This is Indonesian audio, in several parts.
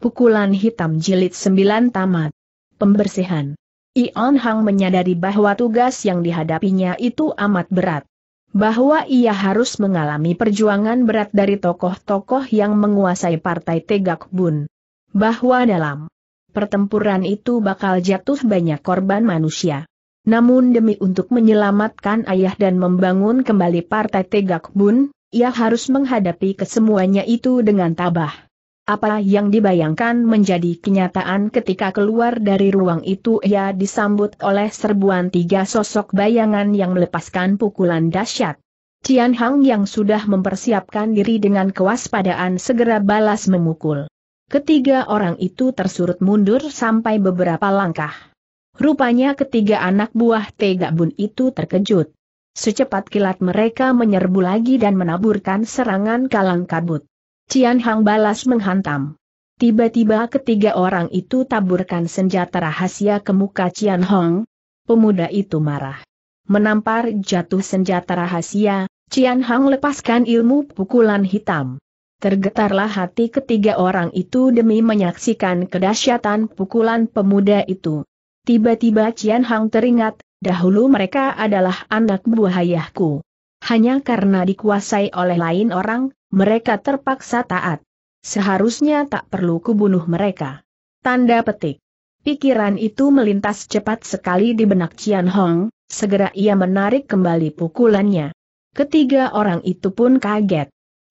Pukulan Hitam Jilid 9 Tamat Pembersihan Ion Hang menyadari bahwa tugas yang dihadapinya itu amat berat. Bahwa ia harus mengalami perjuangan berat dari tokoh-tokoh yang menguasai partai Tegak Bun. Bahwa dalam pertempuran itu bakal jatuh banyak korban manusia. Namun demi untuk menyelamatkan ayah dan membangun kembali partai Tegak Bun, ia harus menghadapi kesemuanya itu dengan tabah. Apa yang dibayangkan menjadi kenyataan ketika keluar dari ruang itu ia disambut oleh serbuan tiga sosok bayangan yang melepaskan pukulan dahsyat. Tian Hang yang sudah mempersiapkan diri dengan kewaspadaan segera balas memukul. Ketiga orang itu tersurut mundur sampai beberapa langkah. Rupanya ketiga anak buah Tega Bun itu terkejut. Secepat kilat mereka menyerbu lagi dan menaburkan serangan kalang kabut. Cian Hang balas menghantam. Tiba-tiba ketiga orang itu taburkan senjata rahasia ke muka Cian Hong. Pemuda itu marah. Menampar jatuh senjata rahasia, Cian Hang lepaskan ilmu pukulan hitam. Tergetarlah hati ketiga orang itu demi menyaksikan kedahsyatan pukulan pemuda itu. Tiba-tiba Cian Hang teringat, dahulu mereka adalah anak buah ayahku. Hanya karena dikuasai oleh lain orang, mereka terpaksa taat. Seharusnya tak perlu kubunuh mereka. Tanda petik. Pikiran itu melintas cepat sekali di benak Cian Hong, segera ia menarik kembali pukulannya. Ketiga orang itu pun kaget.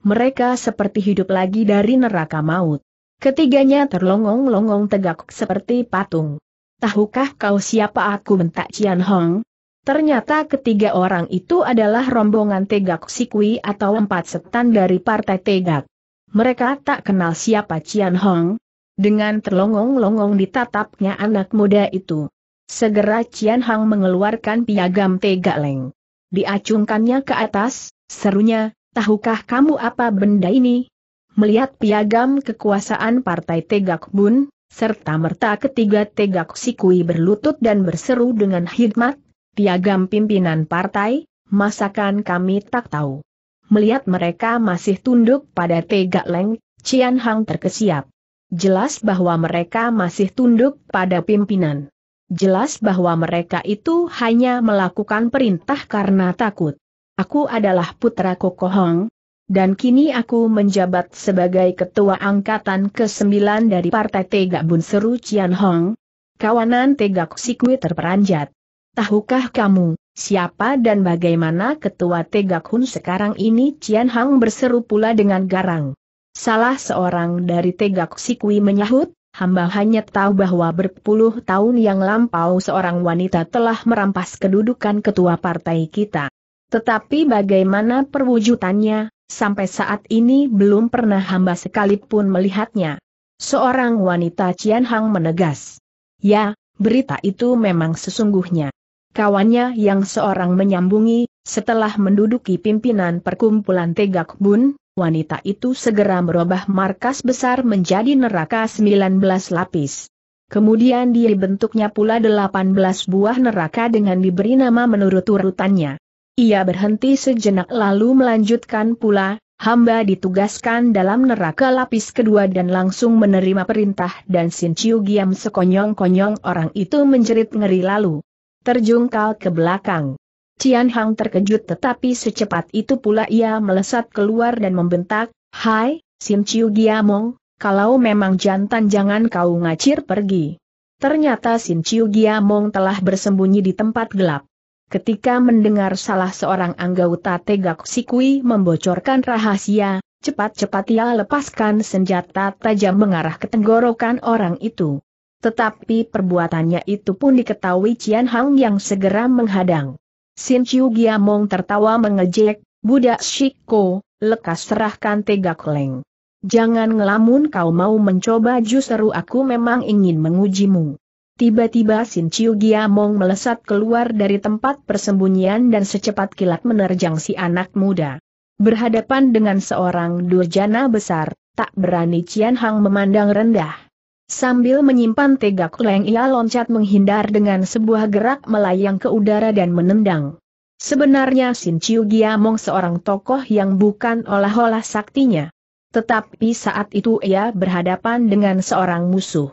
Mereka seperti hidup lagi dari neraka maut. Ketiganya terlongong-longong tegak seperti patung. Tahukah kau siapa aku bentak Cian Hong? Ternyata ketiga orang itu adalah rombongan Tegak Sikwi atau empat setan dari Partai Tegak. Mereka tak kenal siapa Cian Hong. Dengan terlongong-longong ditatapnya anak muda itu. Segera Cian Hong mengeluarkan piagam Tegak Leng. Diacungkannya ke atas, serunya, tahukah kamu apa benda ini? Melihat piagam kekuasaan Partai Tegak Bun, serta merta ketiga Tegak Sikui berlutut dan berseru dengan hikmat, piagam pimpinan partai, masakan kami tak tahu. Melihat mereka masih tunduk pada Tegak Leng, Cian Hang terkesiap. Jelas bahwa mereka masih tunduk pada pimpinan. Jelas bahwa mereka itu hanya melakukan perintah karena takut. Aku adalah putra hong, dan kini aku menjabat sebagai ketua angkatan ke-9 dari Partai Tegak Bun Seru Cian Hong. Kawanan Tegak Sikwi terperanjat. Tahukah kamu, siapa dan bagaimana ketua Tegak Hun sekarang ini? Cian Hang berseru pula dengan garang. Salah seorang dari Tegak Sikwi menyahut, Hamba hanya tahu bahwa berpuluh tahun yang lampau seorang wanita telah merampas kedudukan ketua partai kita. Tetapi bagaimana perwujudannya, sampai saat ini belum pernah hamba sekalipun melihatnya. Seorang wanita Cian Hang menegas. Ya, berita itu memang sesungguhnya. Kawannya yang seorang menyambungi, setelah menduduki pimpinan perkumpulan Tegak Bun, wanita itu segera merubah markas besar menjadi neraka 19 lapis. Kemudian dibentuknya pula 18 buah neraka dengan diberi nama menurut urutannya. Ia berhenti sejenak lalu melanjutkan pula, hamba ditugaskan dalam neraka lapis kedua dan langsung menerima perintah dan Sin Chiu Giam sekonyong-konyong orang itu menjerit ngeri lalu terjungkal ke belakang. Cian Hang terkejut tetapi secepat itu pula ia melesat keluar dan membentak, Hai, Sim Chiu Giamong, kalau memang jantan jangan kau ngacir pergi. Ternyata Sim Chiu Giamong telah bersembunyi di tempat gelap. Ketika mendengar salah seorang anggota Tegak Sikui membocorkan rahasia, cepat-cepat ia lepaskan senjata tajam mengarah ke tenggorokan orang itu. Tetapi perbuatannya itu pun diketahui Cian Hang yang segera menghadang. Sin Chiu Giamong tertawa mengejek, Budak Shiko, lekas serahkan tegak leng. Jangan ngelamun kau mau mencoba justru aku memang ingin mengujimu. Tiba-tiba Sin Chiu Giamong melesat keluar dari tempat persembunyian dan secepat kilat menerjang si anak muda. Berhadapan dengan seorang durjana besar, tak berani Cian Hang memandang rendah. Sambil menyimpan tegak leng ia loncat menghindar dengan sebuah gerak melayang ke udara dan menendang. Sebenarnya Sin Chiu Giamong seorang tokoh yang bukan olah-olah saktinya. Tetapi saat itu ia berhadapan dengan seorang musuh.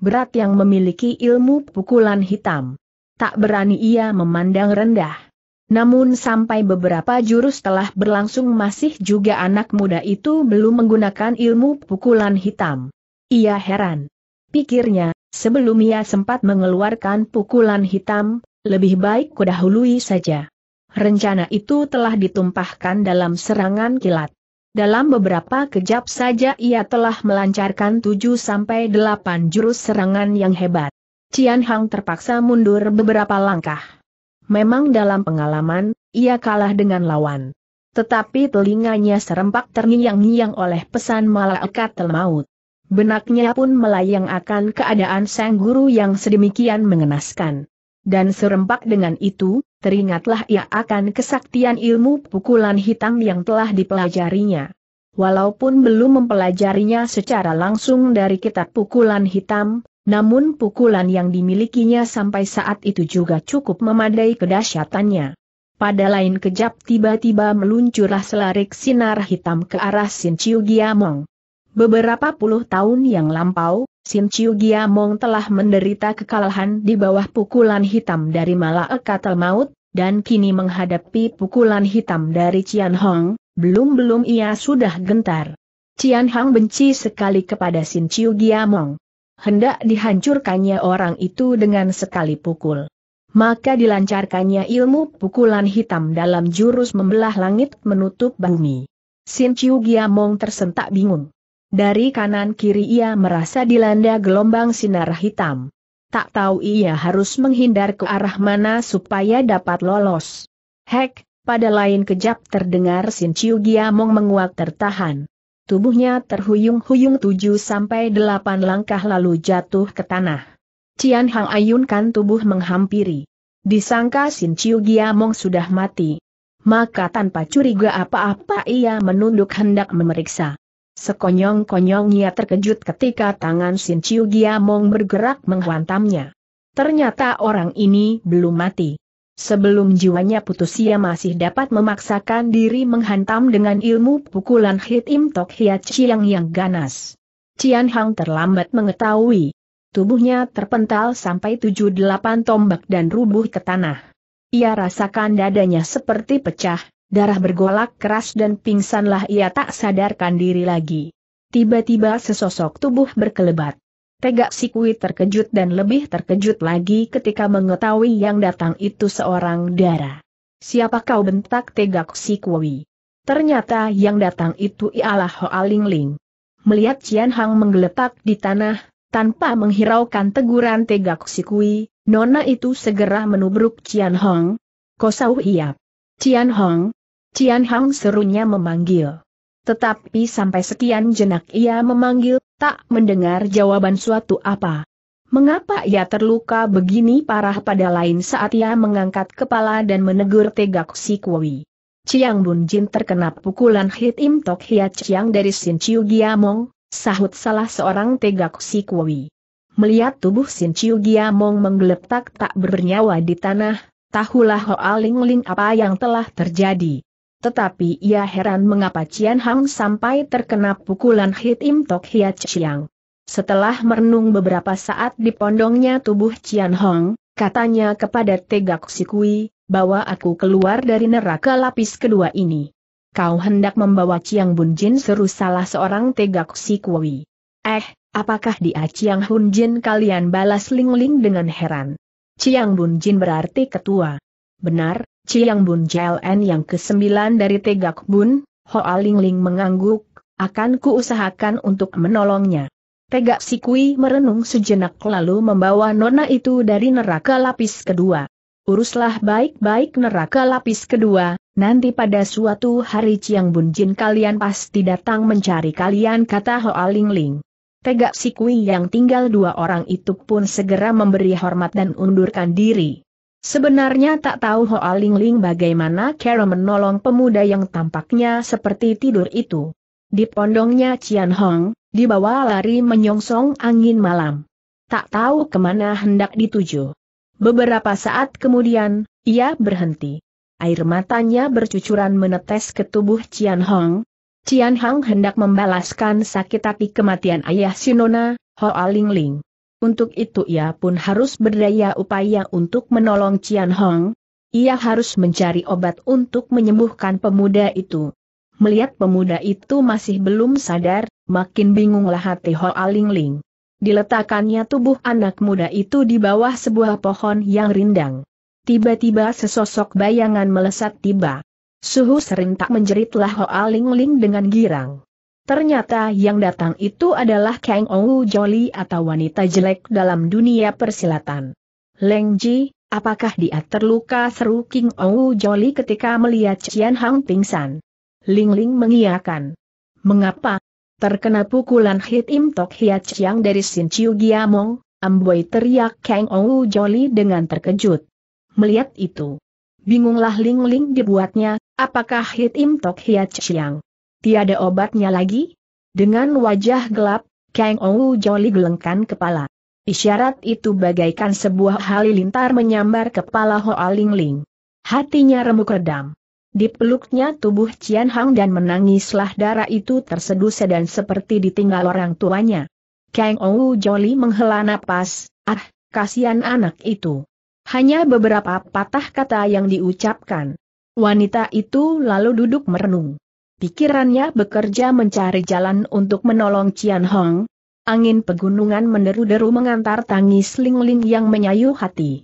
Berat yang memiliki ilmu pukulan hitam. Tak berani ia memandang rendah. Namun sampai beberapa jurus telah berlangsung masih juga anak muda itu belum menggunakan ilmu pukulan hitam. Ia heran pikirnya, sebelum ia sempat mengeluarkan pukulan hitam, lebih baik kudahului saja. Rencana itu telah ditumpahkan dalam serangan kilat. Dalam beberapa kejap saja ia telah melancarkan 7-8 jurus serangan yang hebat. Cian Hang terpaksa mundur beberapa langkah. Memang dalam pengalaman, ia kalah dengan lawan. Tetapi telinganya serempak terngiang-ngiang oleh pesan malaikat telmaut benaknya pun melayang akan keadaan sang guru yang sedemikian mengenaskan. Dan serempak dengan itu, teringatlah ia akan kesaktian ilmu pukulan hitam yang telah dipelajarinya. Walaupun belum mempelajarinya secara langsung dari kitab pukulan hitam, namun pukulan yang dimilikinya sampai saat itu juga cukup memadai kedahsyatannya. Pada lain kejap tiba-tiba meluncurlah selarik sinar hitam ke arah Sin Chiu Giamong. Beberapa puluh tahun yang lampau, Sin Chiu Giamong telah menderita kekalahan di bawah pukulan hitam dari Malaekatel Maut, dan kini menghadapi pukulan hitam dari Qian Hong, belum-belum ia sudah gentar. Qian Hong benci sekali kepada Sin Chiu Giamong. Hendak dihancurkannya orang itu dengan sekali pukul. Maka dilancarkannya ilmu pukulan hitam dalam jurus membelah langit menutup bumi. Sin Chiu Giamong tersentak bingung. Dari kanan kiri ia merasa dilanda gelombang sinar hitam. Tak tahu ia harus menghindar ke arah mana supaya dapat lolos. Hek, pada lain kejap terdengar Sin Chiu Giamong menguak tertahan. Tubuhnya terhuyung-huyung tujuh sampai delapan langkah lalu jatuh ke tanah. Cian Hang Ayunkan tubuh menghampiri. Disangka Sin Chiu Giamong sudah mati. Maka tanpa curiga apa-apa ia menunduk hendak memeriksa sekonyong konyong ia terkejut ketika tangan Sin Chiu Giamong bergerak menghantamnya. Ternyata orang ini belum mati. Sebelum jiwanya putus ia masih dapat memaksakan diri menghantam dengan ilmu pukulan Hit Im Tok Hiat Chiang yang ganas. Cian Hang terlambat mengetahui. Tubuhnya terpental sampai tujuh delapan tombak dan rubuh ke tanah. Ia rasakan dadanya seperti pecah, darah bergolak keras dan pingsanlah ia tak sadarkan diri lagi. Tiba-tiba sesosok tubuh berkelebat. Tegak Sikui terkejut dan lebih terkejut lagi ketika mengetahui yang datang itu seorang dara. Siapa kau bentak Tegak Sikui. Ternyata yang datang itu ialah Hoa Ling Ling. Melihat Cian Hang menggeletak di tanah, tanpa menghiraukan teguran Tegak Sikui, Nona itu segera menubruk Cian Hong. Kosau hiap. Cian Hong, Cian Hong serunya memanggil. Tetapi sampai sekian jenak ia memanggil, tak mendengar jawaban suatu apa. Mengapa ia terluka begini parah pada lain saat ia mengangkat kepala dan menegur tegak si Kui. Chiang Bun Jin terkena pukulan hit Im Tok Hia Ciang dari Sin Chiu Giamong, sahut salah seorang tegak si Kui. Melihat tubuh Sin Chiu Giamong menggeletak tak bernyawa di tanah, tahulah Hoa Ling Ling apa yang telah terjadi. Tetapi ia heran mengapa Cian Hang sampai terkena pukulan Hit Im Tok Hiat Chiang. Setelah merenung beberapa saat di pondongnya tubuh Cian Hong, katanya kepada Tegak Sikui, bawa aku keluar dari neraka lapis kedua ini. Kau hendak membawa Ciang Bun Jin seru salah seorang Tegak Sikui. Eh, apakah dia Ciang Hun Jin kalian balas lingling Ling dengan heran. Ciang Bun Jin berarti ketua. Benar, Ciang Bun JLN yang ke-9 dari Tegak Bun, Hoa Ling Ling mengangguk, akan kuusahakan untuk menolongnya. Tegak Sikui merenung sejenak lalu membawa nona itu dari neraka lapis kedua. Uruslah baik-baik neraka lapis kedua, nanti pada suatu hari Ciang Bun Jin kalian pasti datang mencari kalian kata Hoa Ling Ling. Tegak si Kui yang tinggal dua orang itu pun segera memberi hormat dan undurkan diri. Sebenarnya tak tahu Hoa Ling Ling bagaimana cara menolong pemuda yang tampaknya seperti tidur itu. Di pondongnya Cian Hong, dibawa lari menyongsong angin malam. Tak tahu kemana hendak dituju. Beberapa saat kemudian, ia berhenti. Air matanya bercucuran menetes ke tubuh Cian Hong, Cian Hang hendak membalaskan sakit tapi kematian ayah Sinona, Hoa Ling Ling. Untuk itu ia pun harus berdaya upaya untuk menolong Cian Hong. Ia harus mencari obat untuk menyembuhkan pemuda itu. Melihat pemuda itu masih belum sadar, makin bingunglah hati Hoa Ling Ling. Diletakkannya tubuh anak muda itu di bawah sebuah pohon yang rindang. Tiba-tiba sesosok bayangan melesat tiba. Suhu sering tak menjeritlah Hoa Ling Ling dengan girang. Ternyata yang datang itu adalah Kang Ou Joli atau wanita jelek dalam dunia persilatan. Leng Ji, apakah dia terluka seru King Ou Joli ketika melihat Cian Hang pingsan? Ling Ling mengiakan. Mengapa? Terkena pukulan Hit Im Tok Hiat Chiang dari Sin Chiu Giamong, Amboi teriak Kang Ou Joli dengan terkejut. Melihat itu, bingunglah Ling Ling dibuatnya, Apakah Hitim Tok Hiat Chiang? Tiada obatnya lagi? Dengan wajah gelap, Kang Ou Joli gelengkan kepala. Isyarat itu bagaikan sebuah halilintar menyambar kepala Hoa Ling Ling. Hatinya remuk redam. Dipeluknya tubuh Cian Hang dan menangislah darah itu tersedusa dan seperti ditinggal orang tuanya. Kang Ou Joli menghela napas, ah, kasihan anak itu. Hanya beberapa patah kata yang diucapkan. Wanita itu lalu duduk merenung. Pikirannya bekerja mencari jalan untuk menolong Cian Hong. Angin pegunungan meneru deru mengantar tangis Lingling -ling yang menyayu hati.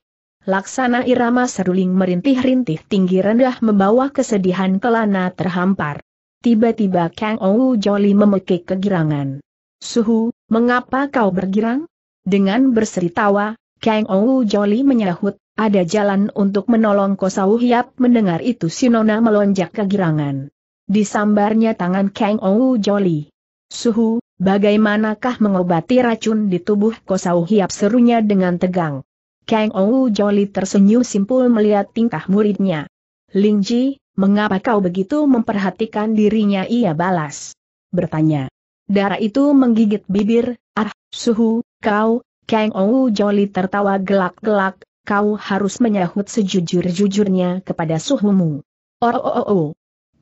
Laksana irama seruling merintih-rintih tinggi rendah membawa kesedihan telana terhampar. Tiba-tiba Kang Ou Joli memekik kegirangan. Suhu, mengapa kau bergirang? Dengan berseri tawa, Kang Ou Joli menyahut, ada jalan untuk menolong Kosau Hiap mendengar itu Sinona melonjak kegirangan. Disambarnya tangan Kang Ou Joli. Suhu, bagaimanakah mengobati racun di tubuh Kosau Hiap serunya dengan tegang. Kang Ou Joli tersenyum simpul melihat tingkah muridnya. Lingji, mengapa kau begitu memperhatikan dirinya ia balas. Bertanya. Darah itu menggigit bibir, ah, suhu, kau, Kang Ou Joli tertawa gelak-gelak, kau harus menyahut sejujur-jujurnya kepada suhumu. Oh, oh, oh, oh.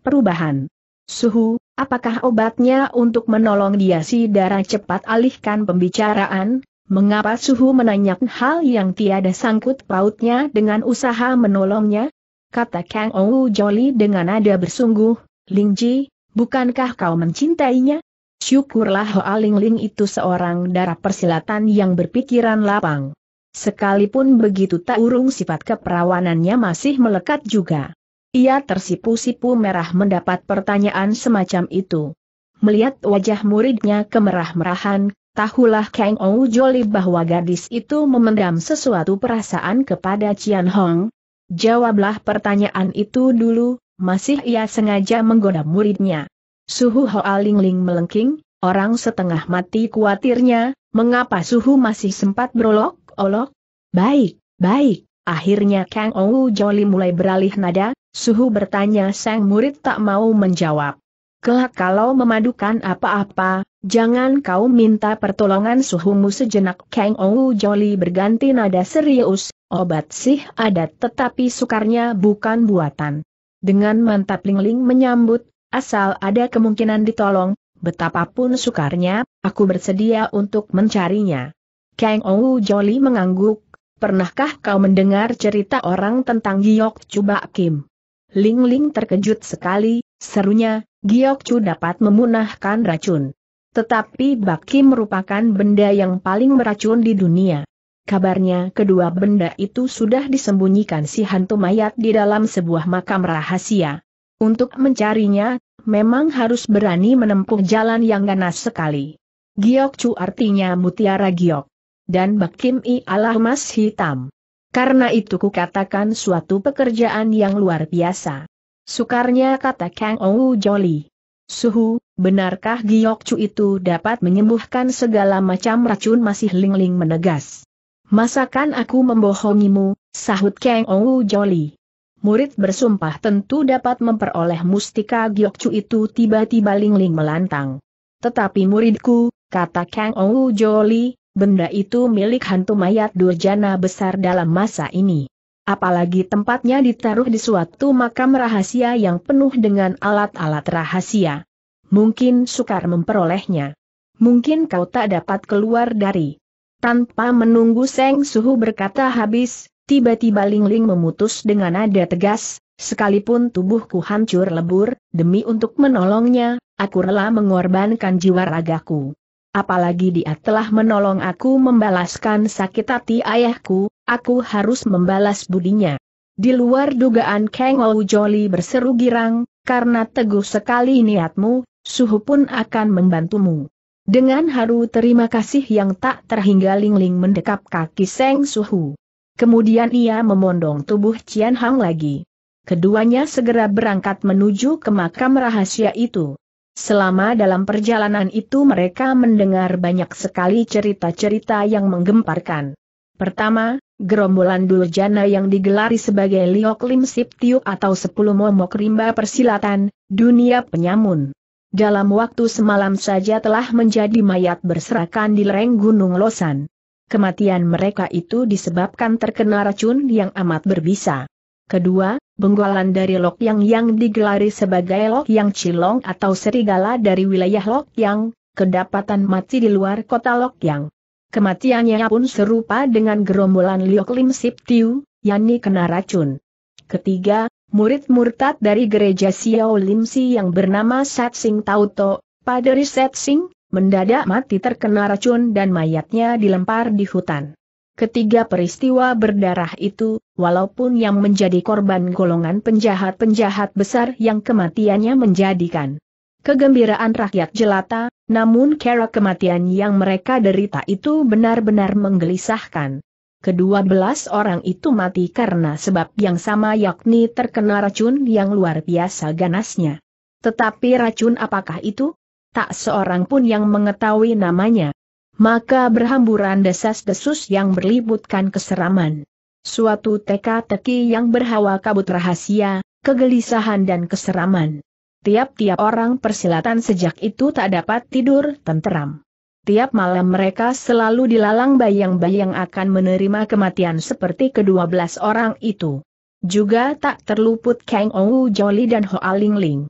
Perubahan. Suhu, apakah obatnya untuk menolong dia si darah cepat alihkan pembicaraan? Mengapa Suhu menanyakan hal yang tiada sangkut pautnya dengan usaha menolongnya? Kata Kang Ou Joli dengan nada bersungguh, Lingji, bukankah kau mencintainya? Syukurlah Hoa Ling Ling itu seorang darah persilatan yang berpikiran lapang. Sekalipun begitu tak urung sifat keperawanannya masih melekat juga. Ia tersipu-sipu merah mendapat pertanyaan semacam itu. Melihat wajah muridnya kemerah-merahan, tahulah Kang Ou Joli bahwa gadis itu memendam sesuatu perasaan kepada Cian Hong. Jawablah pertanyaan itu dulu, masih ia sengaja menggoda muridnya. Suhu Hoa Ling Ling melengking, orang setengah mati kuatirnya, mengapa Suhu masih sempat berolok? olok? Baik, baik. Akhirnya Kang Ou Joli mulai beralih nada, suhu bertanya sang murid tak mau menjawab. Kelak kalau memadukan apa-apa, jangan kau minta pertolongan suhumu sejenak Kang Ou Joli berganti nada serius, obat sih ada tetapi sukarnya bukan buatan. Dengan mantap Lingling menyambut, asal ada kemungkinan ditolong, betapapun sukarnya, aku bersedia untuk mencarinya. Kang Ou Joli mengangguk, pernahkah kau mendengar cerita orang tentang Giok Chu Bak Kim? Ling Ling terkejut sekali, serunya, Giok Chu dapat memunahkan racun. Tetapi Bak Kim merupakan benda yang paling meracun di dunia. Kabarnya kedua benda itu sudah disembunyikan si hantu mayat di dalam sebuah makam rahasia. Untuk mencarinya, memang harus berani menempuh jalan yang ganas sekali. Giok Chu artinya mutiara giok dan Bakim Allah masih hitam. Karena itu kukatakan suatu pekerjaan yang luar biasa. Sukarnya kata Kang Ou Joli. Suhu, benarkah Giokcu itu dapat menyembuhkan segala macam racun masih Lingling -ling menegas. Masakan aku membohongimu, sahut Kang Ou Joli. Murid bersumpah tentu dapat memperoleh mustika Giokcu itu tiba-tiba Lingling melantang. Tetapi muridku, kata Kang Ou Joli, benda itu milik hantu mayat durjana besar dalam masa ini. Apalagi tempatnya ditaruh di suatu makam rahasia yang penuh dengan alat-alat rahasia. Mungkin sukar memperolehnya. Mungkin kau tak dapat keluar dari. Tanpa menunggu Seng Suhu berkata habis, tiba-tiba Ling Ling memutus dengan nada tegas, sekalipun tubuhku hancur lebur, demi untuk menolongnya, aku rela mengorbankan jiwa ragaku apalagi dia telah menolong aku membalaskan sakit hati ayahku, aku harus membalas budinya. Di luar dugaan Kang Ou Joli berseru girang, karena teguh sekali niatmu, Suhu pun akan membantumu. Dengan haru terima kasih yang tak terhingga Lingling mendekap kaki Seng Suhu. Kemudian ia memondong tubuh Cian Hang lagi. Keduanya segera berangkat menuju ke makam rahasia itu. Selama dalam perjalanan itu mereka mendengar banyak sekali cerita-cerita yang menggemparkan. Pertama, gerombolan Duljana yang digelari sebagai Liok Lim Sip atau Sepuluh Momok Rimba Persilatan, Dunia Penyamun. Dalam waktu semalam saja telah menjadi mayat berserakan di lereng Gunung Losan. Kematian mereka itu disebabkan terkena racun yang amat berbisa. Kedua, benggolan dari Lok Yang yang digelari sebagai Lok Yang Cilong atau serigala dari wilayah Lok Yang, kedapatan mati di luar kota Lok Yang. Kematiannya pun serupa dengan gerombolan Liok Lim Sip Tiu, yakni kena racun. Ketiga, murid murtad dari gereja Xiao Lim Si yang bernama Sat Sing Tauto, Padri Sat Sing, mendadak mati terkena racun dan mayatnya dilempar di hutan. Ketiga peristiwa berdarah itu, walaupun yang menjadi korban golongan penjahat-penjahat besar yang kematiannya menjadikan kegembiraan rakyat jelata, namun kera kematian yang mereka derita itu benar-benar menggelisahkan. Kedua belas orang itu mati karena sebab yang sama yakni terkena racun yang luar biasa ganasnya. Tetapi racun apakah itu? Tak seorang pun yang mengetahui namanya, maka berhamburan desas-desus yang berlibutkan keseraman. Suatu teka-teki yang berhawa kabut rahasia, kegelisahan dan keseraman. Tiap-tiap orang persilatan sejak itu tak dapat tidur tenteram. Tiap malam mereka selalu dilalang bayang-bayang akan menerima kematian seperti kedua belas orang itu. Juga tak terluput Kang Ou Joli dan Hoa Ling Ling.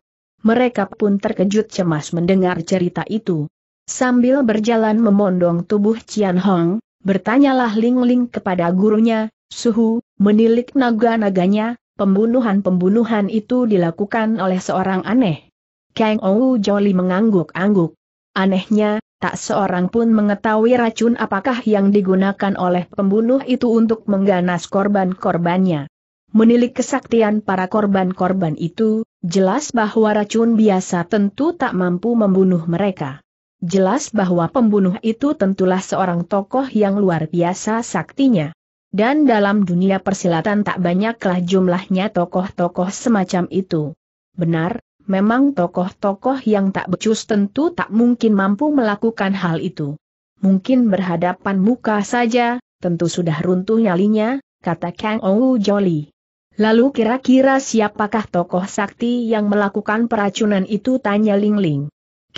Mereka pun terkejut cemas mendengar cerita itu, Sambil berjalan memondong tubuh Cian Hong, bertanyalah Ling Ling kepada gurunya, Suhu, menilik naga-naganya, pembunuhan-pembunuhan itu dilakukan oleh seorang aneh. Kang Ou Joli mengangguk-angguk. Anehnya, tak seorang pun mengetahui racun apakah yang digunakan oleh pembunuh itu untuk mengganas korban-korbannya. Menilik kesaktian para korban-korban itu, jelas bahwa racun biasa tentu tak mampu membunuh mereka. Jelas bahwa pembunuh itu tentulah seorang tokoh yang luar biasa saktinya. Dan dalam dunia persilatan tak banyaklah jumlahnya tokoh-tokoh semacam itu. Benar, memang tokoh-tokoh yang tak becus tentu tak mungkin mampu melakukan hal itu. Mungkin berhadapan muka saja, tentu sudah runtuh nyalinya, kata Kang Ou Jolly. Lalu kira-kira siapakah tokoh sakti yang melakukan peracunan itu tanya Ling Ling.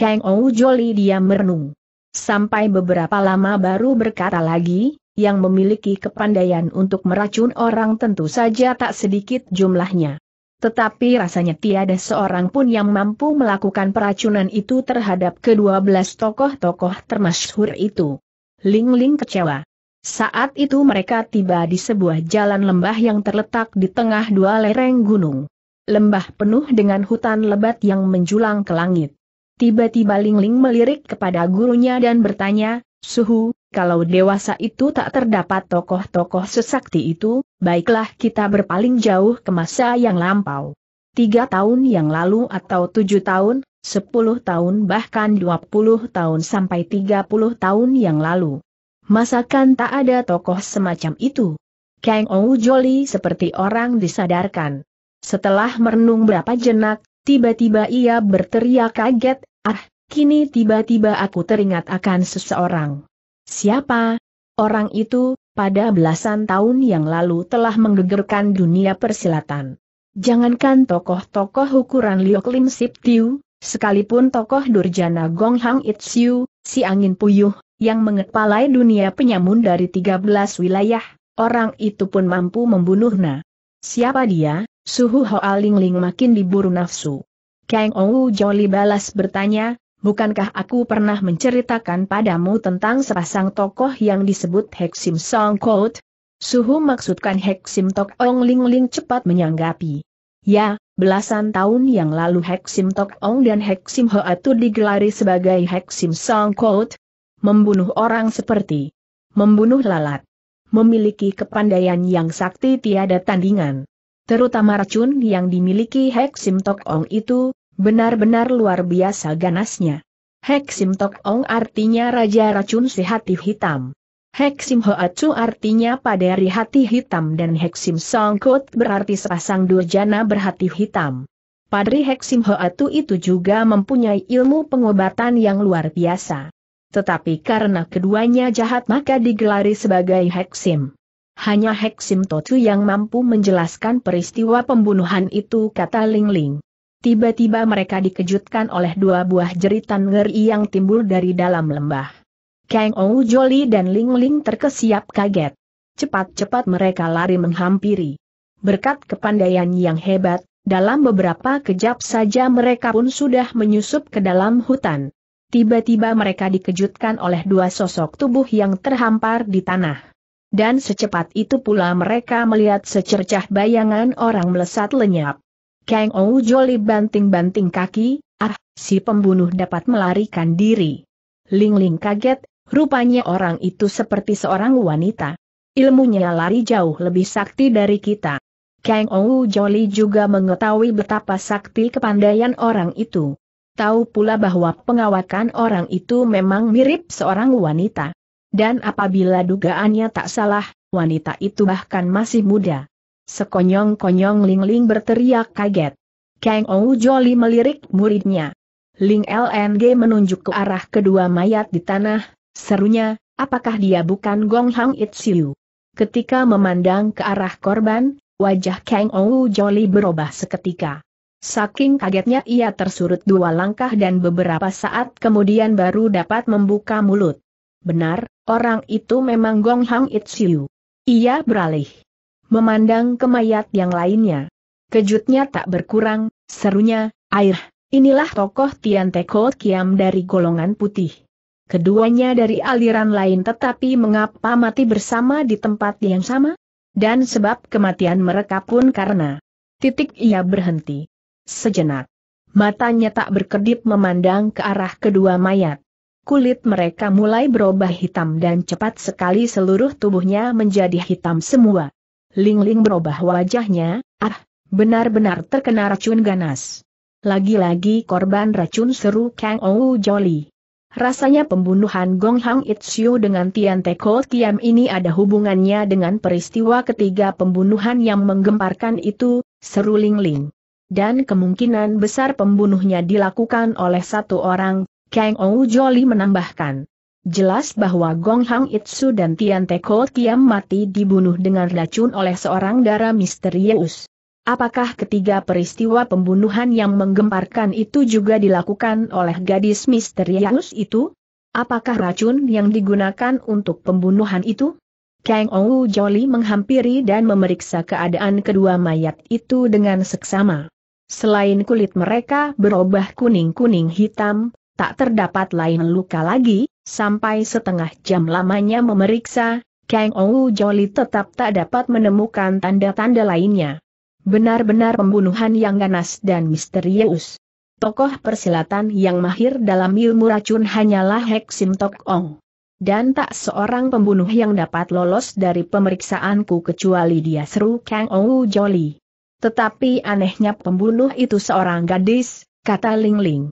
Kang Ou Joli dia merenung. Sampai beberapa lama baru berkata lagi, yang memiliki kepandaian untuk meracun orang tentu saja tak sedikit jumlahnya. Tetapi rasanya tiada seorang pun yang mampu melakukan peracunan itu terhadap kedua belas tokoh-tokoh termasyhur itu. Ling Ling kecewa. Saat itu mereka tiba di sebuah jalan lembah yang terletak di tengah dua lereng gunung. Lembah penuh dengan hutan lebat yang menjulang ke langit. Tiba-tiba Ling Ling melirik kepada gurunya dan bertanya, Suhu, kalau dewasa itu tak terdapat tokoh-tokoh sesakti itu, baiklah kita berpaling jauh ke masa yang lampau. Tiga tahun yang lalu atau tujuh tahun, sepuluh tahun bahkan dua puluh tahun sampai tiga puluh tahun yang lalu. Masakan tak ada tokoh semacam itu? Kang Ou Joli seperti orang disadarkan. Setelah merenung berapa jenak, Tiba-tiba ia berteriak kaget, Ah, kini tiba-tiba aku teringat akan seseorang. Siapa? Orang itu, pada belasan tahun yang lalu telah menggegerkan dunia persilatan. Jangankan tokoh-tokoh ukuran Liu Klim Sip Tiu, sekalipun tokoh Durjana Gong Hang Siu, si angin puyuh, yang mengepalai dunia penyamun dari 13 wilayah, orang itu pun mampu membunuhnya. Siapa dia? Suhu Hoa Ling Ling makin diburu nafsu. Kang Ong Ou Joli balas bertanya, bukankah aku pernah menceritakan padamu tentang sepasang tokoh yang disebut Heksim Song Kout? Suhu maksudkan Heksim Tok Ong Ling Ling cepat menyanggapi. Ya, belasan tahun yang lalu Heksim Tok Ong dan Heksim Hoatu digelari sebagai Heksim Song Kout. Membunuh orang seperti membunuh lalat. Memiliki kepandaian yang sakti tiada tandingan. Terutama racun yang dimiliki Heksim Tok Ong itu, Benar-benar luar biasa ganasnya. Hek Sim Tok Ong artinya Raja Racun Si Hati Hitam. Hek Sim Hoacu artinya paderi hati hitam dan Hek Sim Songkut berarti sepasang durjana berhati hitam. Padri Heksim Hoatu itu juga mempunyai ilmu pengobatan yang luar biasa. Tetapi karena keduanya jahat maka digelari sebagai Heksim. Hanya Heksim Totu yang mampu menjelaskan peristiwa pembunuhan itu kata Ling Ling. Tiba-tiba mereka dikejutkan oleh dua buah jeritan ngeri yang timbul dari dalam lembah. Kang Ou Joli dan Ling Ling terkesiap kaget. Cepat-cepat mereka lari menghampiri. Berkat kepandaian yang hebat, dalam beberapa kejap saja mereka pun sudah menyusup ke dalam hutan. Tiba-tiba mereka dikejutkan oleh dua sosok tubuh yang terhampar di tanah. Dan secepat itu pula mereka melihat secercah bayangan orang melesat lenyap. Kang Joli banting-banting kaki, ah, si pembunuh dapat melarikan diri. Ling Ling kaget, rupanya orang itu seperti seorang wanita. Ilmunya lari jauh lebih sakti dari kita. Kang Joli juga mengetahui betapa sakti kepandaian orang itu. Tahu pula bahwa pengawakan orang itu memang mirip seorang wanita. Dan apabila dugaannya tak salah, wanita itu bahkan masih muda. Sekonyong-konyong Ling Ling berteriak kaget. Kang Ou Joli melirik muridnya. Ling LNG menunjuk ke arah kedua mayat di tanah, serunya, apakah dia bukan Gong Hang It Siu? Ketika memandang ke arah korban, wajah Kang Ou Joli berubah seketika. Saking kagetnya ia tersurut dua langkah dan beberapa saat kemudian baru dapat membuka mulut. Benar, orang itu memang Gong Hang It Siu. Ia beralih memandang ke mayat yang lainnya. Kejutnya tak berkurang, serunya, air, inilah tokoh Tian Teko Kiam dari golongan putih. Keduanya dari aliran lain tetapi mengapa mati bersama di tempat yang sama? Dan sebab kematian mereka pun karena titik ia berhenti. Sejenak. Matanya tak berkedip memandang ke arah kedua mayat. Kulit mereka mulai berubah hitam dan cepat sekali seluruh tubuhnya menjadi hitam semua. Lingling Ling berubah wajahnya, ah, benar-benar terkena racun ganas. Lagi-lagi korban racun seru Kang Ou Jolly. Rasanya pembunuhan Gong Hang Xiu dengan Tian Te Teko Kiam ini ada hubungannya dengan peristiwa ketiga pembunuhan yang menggemparkan itu, seru Ling Ling. Dan kemungkinan besar pembunuhnya dilakukan oleh satu orang, Kang Ou Jolly menambahkan. Jelas bahwa Gong Hang Itsu dan Tian Teko Tiam mati dibunuh dengan racun oleh seorang darah misterius. Apakah ketiga peristiwa pembunuhan yang menggemparkan itu juga dilakukan oleh gadis misterius itu? Apakah racun yang digunakan untuk pembunuhan itu? Kang Ou Jolly menghampiri dan memeriksa keadaan kedua mayat itu dengan seksama. Selain kulit mereka berubah kuning-kuning hitam, tak terdapat lain luka lagi, Sampai setengah jam lamanya memeriksa, Kang Ou Joli tetap tak dapat menemukan tanda-tanda lainnya. Benar-benar pembunuhan yang ganas dan misterius. Tokoh persilatan yang mahir dalam ilmu racun hanyalah Hek Sim Tok Ong. Dan tak seorang pembunuh yang dapat lolos dari pemeriksaanku kecuali dia seru Kang Ou Joli. Tetapi anehnya pembunuh itu seorang gadis, kata Ling Ling.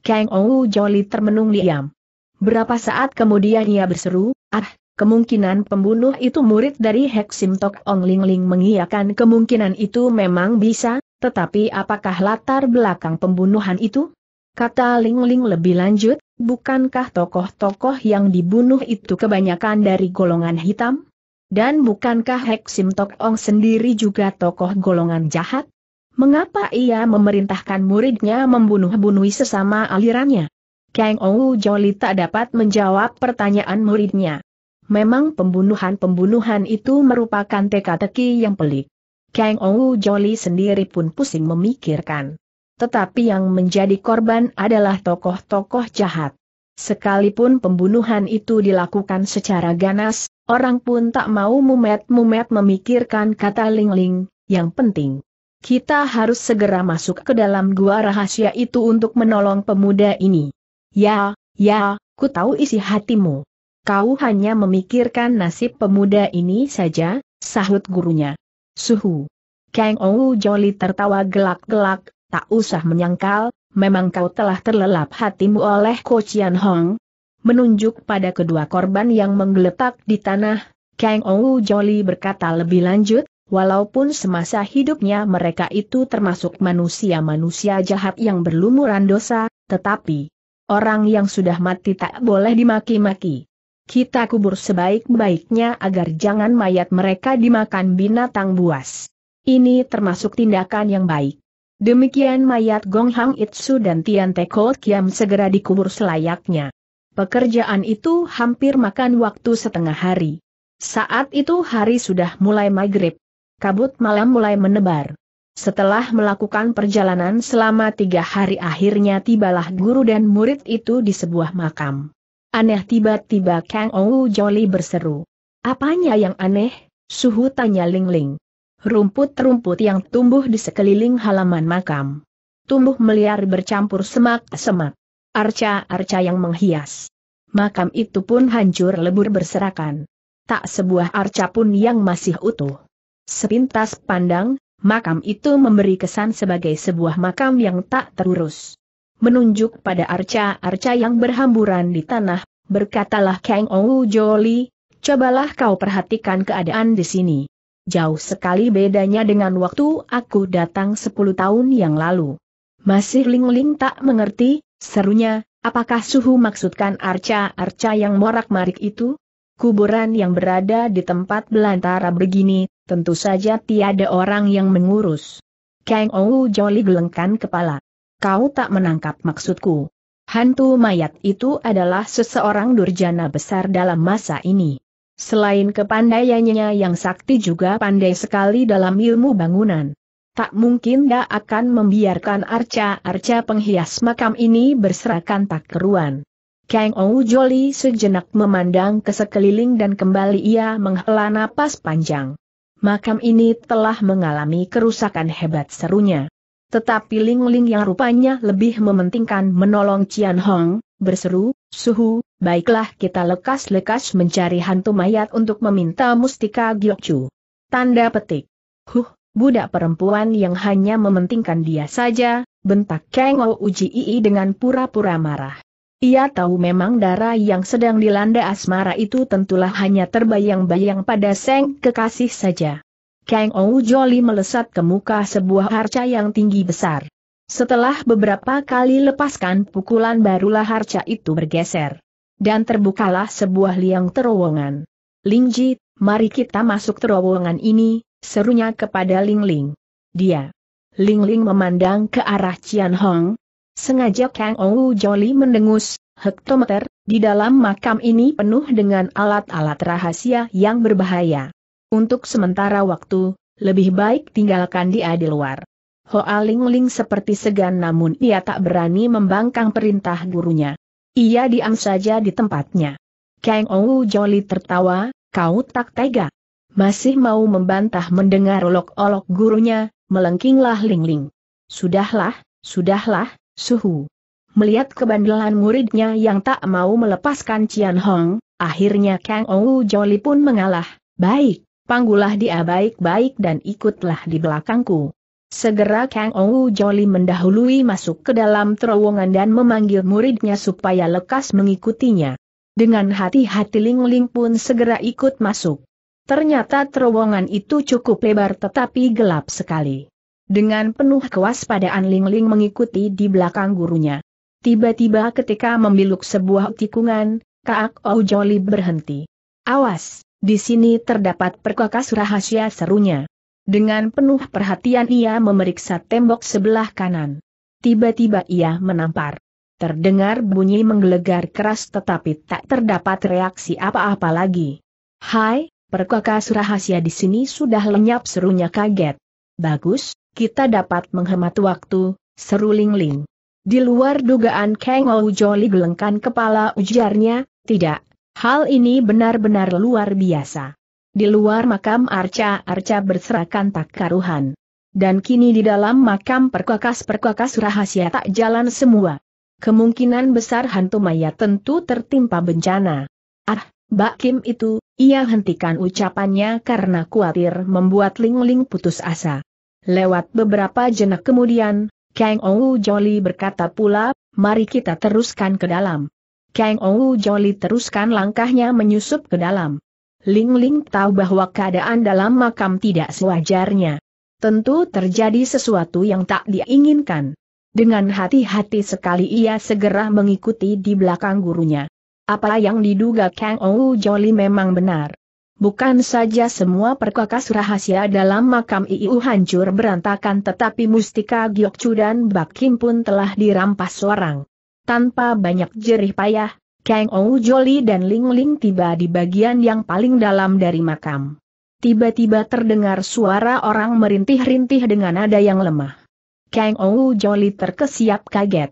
Kang Ou Joli termenung diam. Berapa saat kemudian ia berseru, ah, kemungkinan pembunuh itu murid dari Hek Tok Ong Ling Ling mengiakan kemungkinan itu memang bisa, tetapi apakah latar belakang pembunuhan itu? Kata Ling Ling lebih lanjut, bukankah tokoh-tokoh yang dibunuh itu kebanyakan dari golongan hitam? Dan bukankah Hek Tok Ong sendiri juga tokoh golongan jahat? Mengapa ia memerintahkan muridnya membunuh-bunuhi sesama alirannya? Kang Ou Joli tak dapat menjawab pertanyaan muridnya. Memang pembunuhan-pembunuhan itu merupakan teka-teki yang pelik. Kang Ou Joli sendiri pun pusing memikirkan. Tetapi yang menjadi korban adalah tokoh-tokoh jahat. Sekalipun pembunuhan itu dilakukan secara ganas, orang pun tak mau mumet-mumet memikirkan kata Ling Ling, yang penting. Kita harus segera masuk ke dalam gua rahasia itu untuk menolong pemuda ini. Ya, ya, ku tahu isi hatimu. Kau hanya memikirkan nasib pemuda ini saja, sahut gurunya. Suhu. Kang Ou Joli tertawa gelak-gelak, tak usah menyangkal, memang kau telah terlelap hatimu oleh Ko Chian Hong. Menunjuk pada kedua korban yang menggeletak di tanah, Kang Ou Joli berkata lebih lanjut, Walaupun semasa hidupnya mereka itu termasuk manusia-manusia jahat yang berlumuran dosa, tetapi Orang yang sudah mati tak boleh dimaki-maki. Kita kubur sebaik-baiknya agar jangan mayat mereka dimakan binatang buas. Ini termasuk tindakan yang baik. Demikian mayat Gong Hang Itsu dan Tian Te Teko Kiam segera dikubur selayaknya. Pekerjaan itu hampir makan waktu setengah hari. Saat itu hari sudah mulai maghrib. Kabut malam mulai menebar. Setelah melakukan perjalanan selama tiga hari akhirnya tibalah guru dan murid itu di sebuah makam. Aneh tiba-tiba Kang Ou Joli berseru. Apanya yang aneh? Suhu tanya Ling Ling. Rumput-rumput yang tumbuh di sekeliling halaman makam. Tumbuh meliar bercampur semak-semak. Arca-arca yang menghias. Makam itu pun hancur lebur berserakan. Tak sebuah arca pun yang masih utuh. Sepintas pandang, makam itu memberi kesan sebagai sebuah makam yang tak terurus. Menunjuk pada arca-arca yang berhamburan di tanah, berkatalah Kang Ou Joli, cobalah kau perhatikan keadaan di sini. Jauh sekali bedanya dengan waktu aku datang 10 tahun yang lalu. Masih Ling Ling tak mengerti, serunya, apakah suhu maksudkan arca-arca yang morak-marik itu? Kuburan yang berada di tempat belantara begini, Tentu saja tiada orang yang mengurus. Kang Ou Jolly gelengkan kepala. Kau tak menangkap maksudku. Hantu mayat itu adalah seseorang durjana besar dalam masa ini. Selain kepandaiannya yang sakti juga pandai sekali dalam ilmu bangunan. Tak mungkin dia akan membiarkan arca-arca penghias makam ini berserakan tak keruan. Kang Ou Jolly sejenak memandang ke sekeliling dan kembali ia menghela napas panjang makam ini telah mengalami kerusakan hebat serunya. Tetapi Ling Ling yang rupanya lebih mementingkan menolong Cian Hong, berseru, Suhu, baiklah kita lekas-lekas mencari hantu mayat untuk meminta mustika Gyokcu. Tanda petik. Huh, budak perempuan yang hanya mementingkan dia saja, bentak Kengo Uji Ii dengan pura-pura marah. Ia tahu memang darah yang sedang dilanda asmara itu tentulah hanya terbayang-bayang pada Seng kekasih saja. Kang Ou Joli melesat ke muka sebuah harca yang tinggi besar. Setelah beberapa kali lepaskan pukulan barulah harca itu bergeser. Dan terbukalah sebuah liang terowongan. Ling Ji, mari kita masuk terowongan ini, serunya kepada Ling Ling. Dia. Ling Ling memandang ke arah Qian Hong, Sengaja Kang Ou Joli mendengus, hektometer, di dalam makam ini penuh dengan alat-alat rahasia yang berbahaya. Untuk sementara waktu, lebih baik tinggalkan dia di luar. Hoa Ling Ling seperti segan namun ia tak berani membangkang perintah gurunya. Ia diam saja di tempatnya. Kang Ou Joli tertawa, kau tak tega. Masih mau membantah mendengar olok-olok gurunya, melengkinglah Ling Ling. Sudahlah, sudahlah, Suhu. Melihat kebandelan muridnya yang tak mau melepaskan Cian Hong, akhirnya Kang Ou Joli pun mengalah. Baik, panggulah dia baik-baik dan ikutlah di belakangku. Segera Kang Ou Joli mendahului masuk ke dalam terowongan dan memanggil muridnya supaya lekas mengikutinya. Dengan hati-hati Ling Ling pun segera ikut masuk. Ternyata terowongan itu cukup lebar tetapi gelap sekali. Dengan penuh kewaspadaan Ling Ling mengikuti di belakang gurunya. Tiba-tiba ketika membiluk sebuah tikungan, Kaak Joli berhenti. Awas, di sini terdapat perkakas rahasia serunya. Dengan penuh perhatian ia memeriksa tembok sebelah kanan. Tiba-tiba ia menampar. Terdengar bunyi menggelegar keras tetapi tak terdapat reaksi apa-apa lagi. Hai, perkakas rahasia di sini sudah lenyap serunya kaget. Bagus, kita dapat menghemat waktu, seru Ling Ling. Di luar dugaan Kang Joli gelengkan kepala ujarnya, tidak, hal ini benar-benar luar biasa. Di luar makam arca-arca berserakan tak karuhan. Dan kini di dalam makam perkakas-perkakas rahasia tak jalan semua. Kemungkinan besar hantu maya tentu tertimpa bencana. Ah, Mbak Kim itu, ia hentikan ucapannya karena khawatir membuat Ling Ling putus asa. Lewat beberapa jenak kemudian, Kang Ou Jolly berkata pula, mari kita teruskan ke dalam. Kang Ou Jolly teruskan langkahnya menyusup ke dalam. Ling Ling tahu bahwa keadaan dalam makam tidak sewajarnya. Tentu terjadi sesuatu yang tak diinginkan. Dengan hati-hati sekali ia segera mengikuti di belakang gurunya. Apa yang diduga Kang Ou Jolly memang benar. Bukan saja semua perkakas rahasia dalam makam Iu hancur berantakan tetapi mustika Gyokcu dan Kim pun telah dirampas seorang. Tanpa banyak jerih payah, Kang Ou Joli dan Ling Ling tiba di bagian yang paling dalam dari makam. Tiba-tiba terdengar suara orang merintih-rintih dengan nada yang lemah. Kang Ou Joli terkesiap kaget.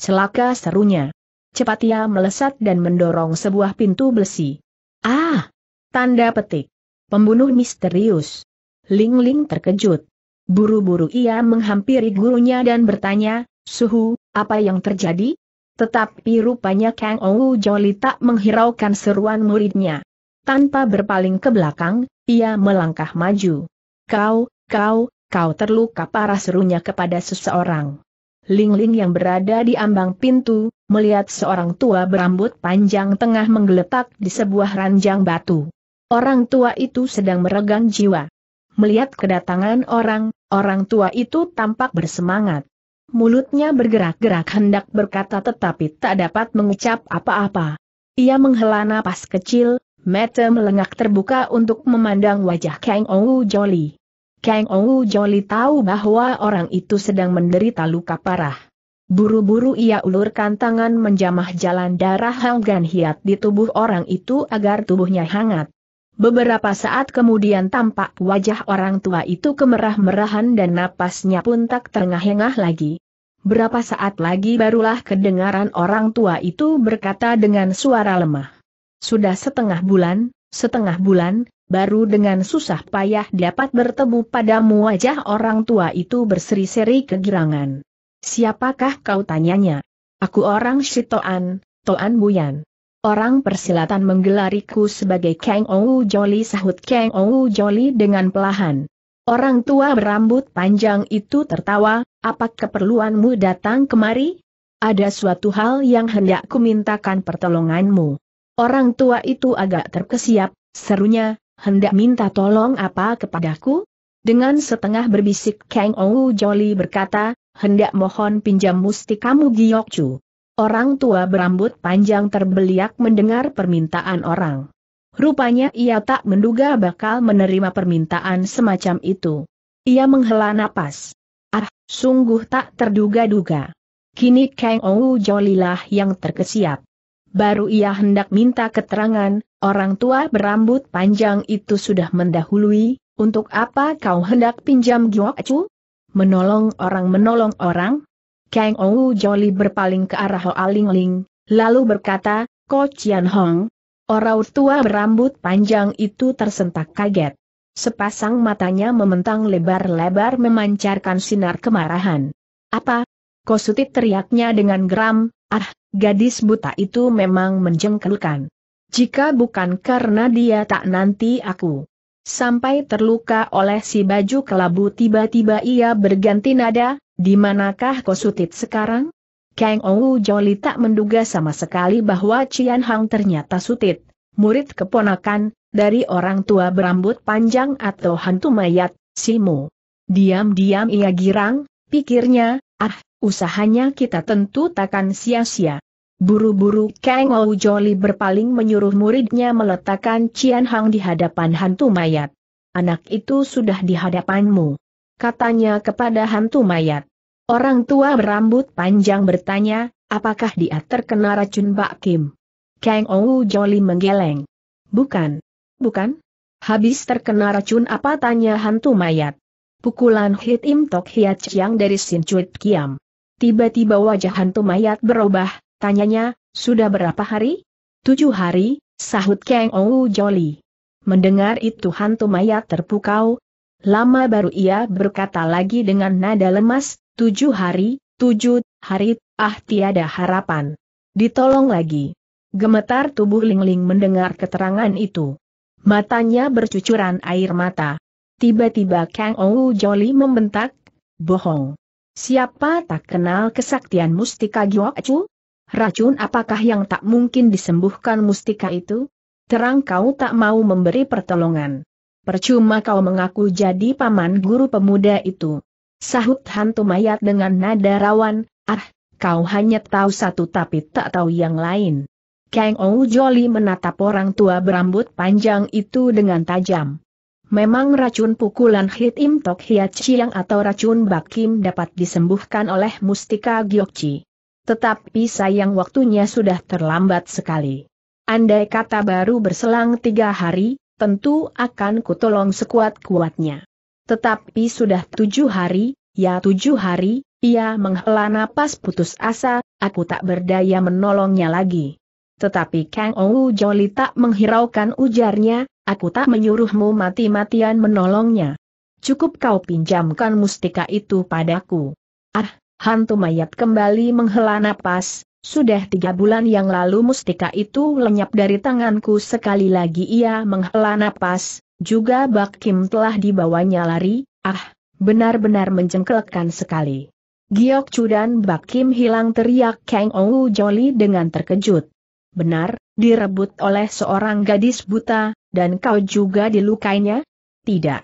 Celaka serunya. Cepat ia melesat dan mendorong sebuah pintu besi. Ah! Tanda petik. Pembunuh misterius. Ling Ling terkejut. Buru-buru ia menghampiri gurunya dan bertanya, Suhu, apa yang terjadi? Tetapi rupanya Kang Ou Joli tak menghiraukan seruan muridnya. Tanpa berpaling ke belakang, ia melangkah maju. Kau, kau, kau terluka parah serunya kepada seseorang. Ling Ling yang berada di ambang pintu, melihat seorang tua berambut panjang tengah menggeletak di sebuah ranjang batu. Orang tua itu sedang meregang jiwa. Melihat kedatangan orang, orang tua itu tampak bersemangat. Mulutnya bergerak-gerak hendak berkata tetapi tak dapat mengucap apa-apa. Ia menghela napas kecil, mata melengak terbuka untuk memandang wajah Kang Ou Joli. Kang Ou Joli tahu bahwa orang itu sedang menderita luka parah. Buru-buru ia ulurkan tangan menjamah jalan darah Hang Gan Hiat di tubuh orang itu agar tubuhnya hangat. Beberapa saat kemudian tampak wajah orang tua itu kemerah-merahan dan napasnya pun tak terengah-engah lagi. Berapa saat lagi barulah kedengaran orang tua itu berkata dengan suara lemah. Sudah setengah bulan, setengah bulan, baru dengan susah payah dapat bertemu padamu wajah orang tua itu berseri-seri kegirangan. Siapakah kau tanyanya? Aku orang Shitoan, Toan Buyan. Orang persilatan menggelariku sebagai Kang Ou Joli sahut Kang Ou Joli dengan pelahan. Orang tua berambut panjang itu tertawa, apa keperluanmu datang kemari? Ada suatu hal yang hendak kumintakan pertolonganmu. Orang tua itu agak terkesiap, serunya, hendak minta tolong apa kepadaku? Dengan setengah berbisik Kang Ou Joli berkata, hendak mohon pinjam mustikamu Giokcu. Orang tua berambut panjang terbeliak mendengar permintaan orang. Rupanya ia tak menduga bakal menerima permintaan semacam itu. Ia menghela napas. Ah, sungguh tak terduga-duga. Kini Kang Ou Jolilah yang terkesiap. Baru ia hendak minta keterangan, orang tua berambut panjang itu sudah mendahului, untuk apa kau hendak pinjam Gyoacu? Menolong orang menolong orang? Kang Ou Joli berpaling ke arah Hoa Ling Ling, lalu berkata, Ko Chian Hong, orang tua berambut panjang itu tersentak kaget. Sepasang matanya mementang lebar-lebar memancarkan sinar kemarahan. Apa? Ko Sutit teriaknya dengan geram, ah, gadis buta itu memang menjengkelkan. Jika bukan karena dia tak nanti aku Sampai terluka oleh si baju kelabu tiba-tiba ia berganti nada, di manakah Kosutit sekarang? Kang Ou Joli tak menduga sama sekali bahwa Cian Hang ternyata Sutit, murid keponakan, dari orang tua berambut panjang atau hantu mayat, Simu. Diam-diam ia girang, pikirnya, ah, usahanya kita tentu takkan sia-sia. Buru-buru Kang Ou Joli berpaling menyuruh muridnya meletakkan Cian Hang di hadapan hantu mayat. Anak itu sudah di hadapanmu. Katanya kepada hantu mayat. Orang tua berambut panjang bertanya, apakah dia terkena racun Bak Kim? Kang Ou Joli menggeleng. Bukan. Bukan? Habis terkena racun apa tanya hantu mayat? Pukulan hit im tok hiat yang dari Sin Chuit Kiam. Tiba-tiba wajah hantu mayat berubah, Tanyanya, sudah berapa hari? Tujuh hari, sahut Kang Ou Joli. Mendengar itu hantu mayat terpukau. Lama baru ia berkata lagi dengan nada lemas, tujuh hari, tujuh hari, ah tiada harapan. Ditolong lagi. Gemetar tubuh Lingling -ling mendengar keterangan itu. Matanya bercucuran air mata. Tiba-tiba Kang Ou Joli membentak, bohong. Siapa tak kenal kesaktian Mustika Gyoacu? Racun apakah yang tak mungkin disembuhkan mustika itu? Terang kau tak mau memberi pertolongan. Percuma kau mengaku jadi paman guru pemuda itu. Sahut hantu mayat dengan nada rawan, ah, kau hanya tahu satu tapi tak tahu yang lain. Kang Ou Joli menatap orang tua berambut panjang itu dengan tajam. Memang racun pukulan Hit Im Tok Hiat Chiang atau racun Bakim dapat disembuhkan oleh Mustika Gyokchi. Tetapi sayang waktunya sudah terlambat sekali. Andai kata baru berselang tiga hari, tentu akan kutolong sekuat-kuatnya. Tetapi sudah tujuh hari, ya tujuh hari, ia menghela napas putus asa, aku tak berdaya menolongnya lagi. Tetapi Kang Ou Joli tak menghiraukan ujarnya, aku tak menyuruhmu mati-matian menolongnya. Cukup kau pinjamkan mustika itu padaku. Ah, hantu mayat kembali menghela napas, sudah tiga bulan yang lalu mustika itu lenyap dari tanganku sekali lagi ia menghela napas, juga Bak Kim telah dibawanya lari, ah, benar-benar menjengkelkan sekali. Giok Chu dan Kim hilang teriak Kang Ou Jolly dengan terkejut. Benar, direbut oleh seorang gadis buta, dan kau juga dilukainya? Tidak.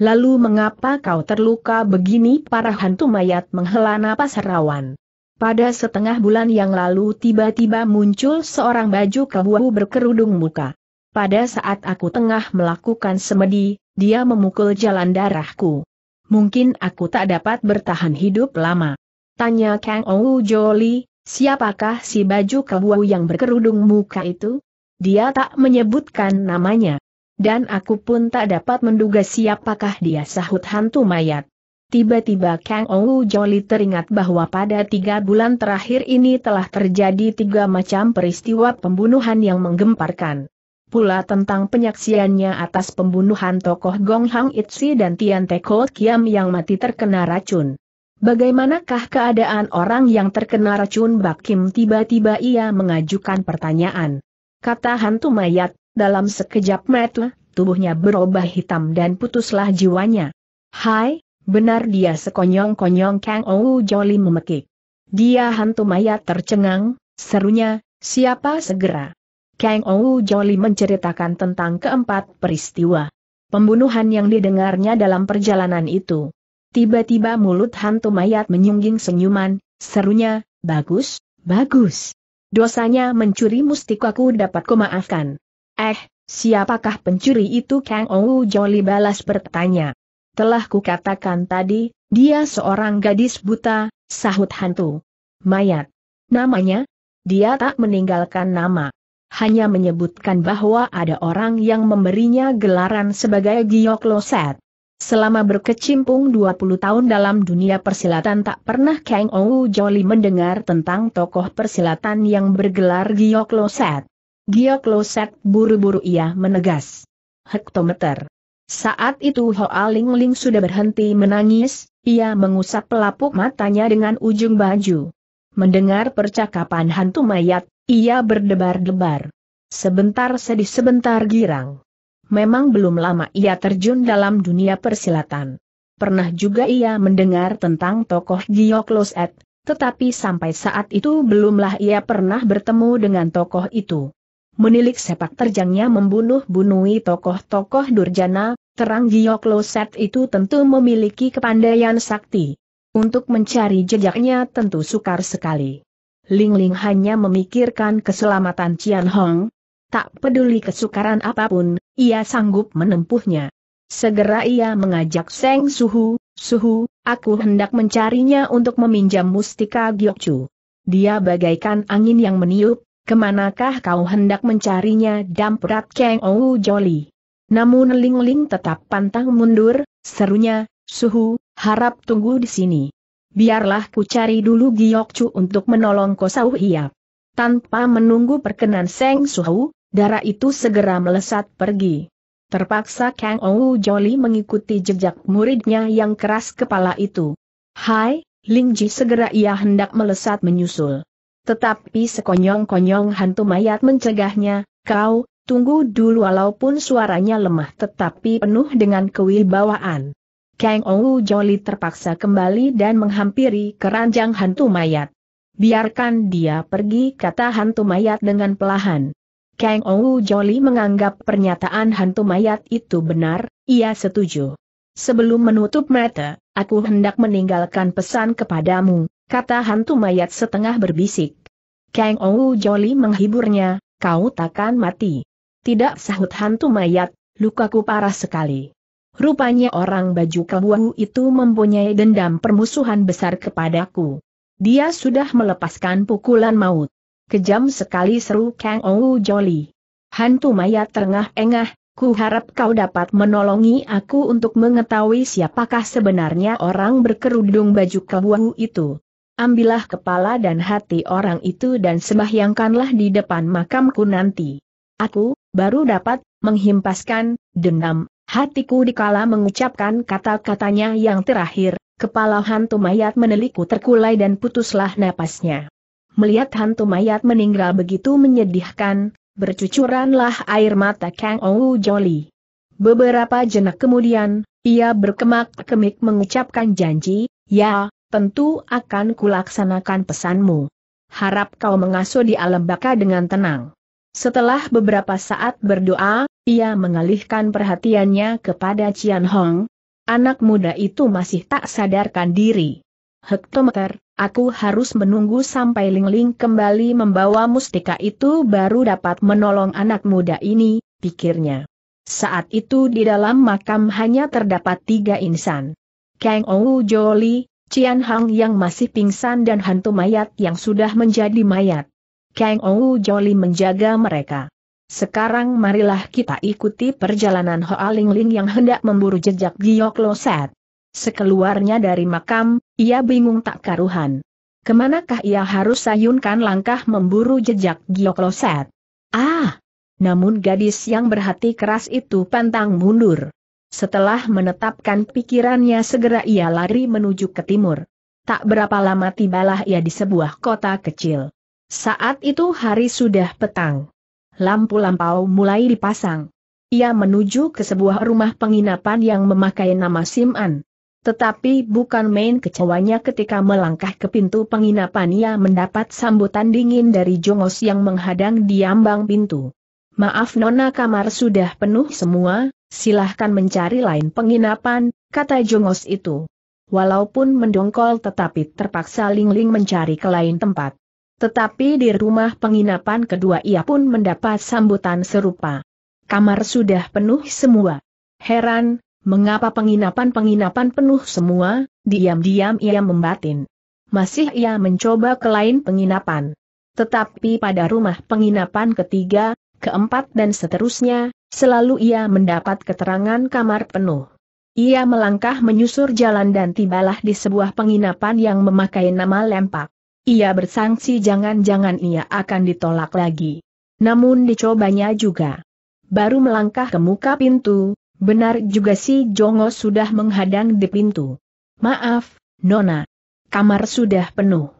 Lalu mengapa kau terluka begini? Para hantu mayat menghela napas rawan. Pada setengah bulan yang lalu tiba-tiba muncul seorang baju kebuahu berkerudung muka. Pada saat aku tengah melakukan semedi, dia memukul jalan darahku. Mungkin aku tak dapat bertahan hidup lama. Tanya Kang Ou Jolie. siapakah si baju kebuahu yang berkerudung muka itu? Dia tak menyebutkan namanya. Dan aku pun tak dapat menduga siapakah dia sahut hantu mayat. Tiba-tiba Kang Ou Joli teringat bahwa pada tiga bulan terakhir ini telah terjadi tiga macam peristiwa pembunuhan yang menggemparkan. Pula tentang penyaksiannya atas pembunuhan tokoh Gong Hang Itsi dan Tian Teko Kiam yang mati terkena racun. Bagaimanakah keadaan orang yang terkena racun Bakim tiba-tiba ia mengajukan pertanyaan. Kata hantu mayat, dalam sekejap mata, tubuhnya berubah hitam dan putuslah jiwanya. Hai, benar dia sekonyong-konyong Kang Ou Joli memekik. Dia hantu mayat tercengang, serunya, siapa segera? Kang Ou Joli menceritakan tentang keempat peristiwa. Pembunuhan yang didengarnya dalam perjalanan itu. Tiba-tiba mulut hantu mayat menyungging senyuman, serunya, bagus, bagus. Dosanya mencuri mustikaku dapat kumaafkan. Eh, siapakah pencuri itu Kang Ou Joli balas bertanya. Telah kukatakan tadi, dia seorang gadis buta, sahut hantu. Mayat. Namanya? Dia tak meninggalkan nama. Hanya menyebutkan bahwa ada orang yang memberinya gelaran sebagai Giok Loset. Selama berkecimpung 20 tahun dalam dunia persilatan tak pernah Kang Ou Joli mendengar tentang tokoh persilatan yang bergelar Giok Loset. Gio kloset buru-buru ia menegas. Hektometer. Saat itu Hoa Ling Ling sudah berhenti menangis, ia mengusap pelapuk matanya dengan ujung baju. Mendengar percakapan hantu mayat, ia berdebar-debar. Sebentar sedih sebentar girang. Memang belum lama ia terjun dalam dunia persilatan. Pernah juga ia mendengar tentang tokoh Gio Kloset, tetapi sampai saat itu belumlah ia pernah bertemu dengan tokoh itu menilik sepak terjangnya membunuh bunuhi tokoh-tokoh Durjana, terang Gioklo Set itu tentu memiliki kepandaian sakti. Untuk mencari jejaknya tentu sukar sekali. Ling Ling hanya memikirkan keselamatan Cian Hong. Tak peduli kesukaran apapun, ia sanggup menempuhnya. Segera ia mengajak Seng Suhu, Suhu, aku hendak mencarinya untuk meminjam mustika Giokcu. Dia bagaikan angin yang meniup, Kemanakah kau hendak mencarinya damprat Kang Ou Joli? Namun Ling Ling tetap pantang mundur, serunya, suhu, harap tunggu di sini. Biarlah ku cari dulu Chu untuk menolong Kosau ia. Tanpa menunggu perkenan Seng Suhu, darah itu segera melesat pergi. Terpaksa Kang Ou Joli mengikuti jejak muridnya yang keras kepala itu. Hai, Ling Ji segera ia hendak melesat menyusul. Tetapi sekonyong-konyong hantu mayat mencegahnya, kau, tunggu dulu walaupun suaranya lemah tetapi penuh dengan kewibawaan. Kang Ou Joli terpaksa kembali dan menghampiri keranjang hantu mayat. Biarkan dia pergi kata hantu mayat dengan pelahan. Kang Ou Joli menganggap pernyataan hantu mayat itu benar, ia setuju. Sebelum menutup mata, aku hendak meninggalkan pesan kepadamu, kata hantu mayat setengah berbisik. Kang Ou Joli menghiburnya, kau takkan mati. Tidak sahut hantu mayat, lukaku parah sekali. Rupanya orang baju kebuahu itu mempunyai dendam permusuhan besar kepadaku. Dia sudah melepaskan pukulan maut. Kejam sekali seru Kang Ou Joli. Hantu mayat tengah engah ku harap kau dapat menolongi aku untuk mengetahui siapakah sebenarnya orang berkerudung baju kebuahu itu ambillah kepala dan hati orang itu dan sembahyangkanlah di depan makamku nanti. Aku, baru dapat, menghimpaskan, dendam, hatiku dikala mengucapkan kata-katanya yang terakhir, kepala hantu mayat meneliku terkulai dan putuslah napasnya. Melihat hantu mayat meninggal begitu menyedihkan, bercucuranlah air mata Kang Ou Joli. Beberapa jenak kemudian, ia berkemak-kemik mengucapkan janji, ya, tentu akan kulaksanakan pesanmu. Harap kau mengasuh di alam baka dengan tenang. Setelah beberapa saat berdoa, ia mengalihkan perhatiannya kepada Cian Hong. Anak muda itu masih tak sadarkan diri. Hektometer, aku harus menunggu sampai Ling Ling kembali membawa mustika itu baru dapat menolong anak muda ini, pikirnya. Saat itu di dalam makam hanya terdapat tiga insan. Kang Ou Jolie. Cian Hang yang masih pingsan dan hantu mayat yang sudah menjadi mayat. Kang Ou Joli menjaga mereka. Sekarang marilah kita ikuti perjalanan Hoa Ling Ling yang hendak memburu jejak Giok Loset. Sekeluarnya dari makam, ia bingung tak karuhan. Kemanakah ia harus sayunkan langkah memburu jejak Giok Loset? Ah! Namun gadis yang berhati keras itu pantang mundur. Setelah menetapkan pikirannya segera ia lari menuju ke timur. Tak berapa lama tibalah ia di sebuah kota kecil. Saat itu hari sudah petang. Lampu lampau mulai dipasang. Ia menuju ke sebuah rumah penginapan yang memakai nama Sim'an. Tetapi bukan main kecewanya ketika melangkah ke pintu penginapan ia mendapat sambutan dingin dari Jongos yang menghadang di ambang pintu. Maaf Nona kamar sudah penuh semua, silahkan mencari lain penginapan, kata jongos itu. Walaupun mendongkol tetapi terpaksa Lingling -ling mencari ke lain tempat. Tetapi di rumah penginapan kedua ia pun mendapat sambutan serupa. Kamar sudah penuh semua. Heran, mengapa penginapan-penginapan penuh semua, diam-diam ia membatin. Masih ia mencoba ke lain penginapan. Tetapi pada rumah penginapan ketiga, keempat dan seterusnya, selalu ia mendapat keterangan kamar penuh. Ia melangkah menyusur jalan dan tibalah di sebuah penginapan yang memakai nama lempak. Ia bersangsi jangan-jangan ia akan ditolak lagi. Namun dicobanya juga. Baru melangkah ke muka pintu, benar juga si Jongo sudah menghadang di pintu. Maaf, Nona. Kamar sudah penuh.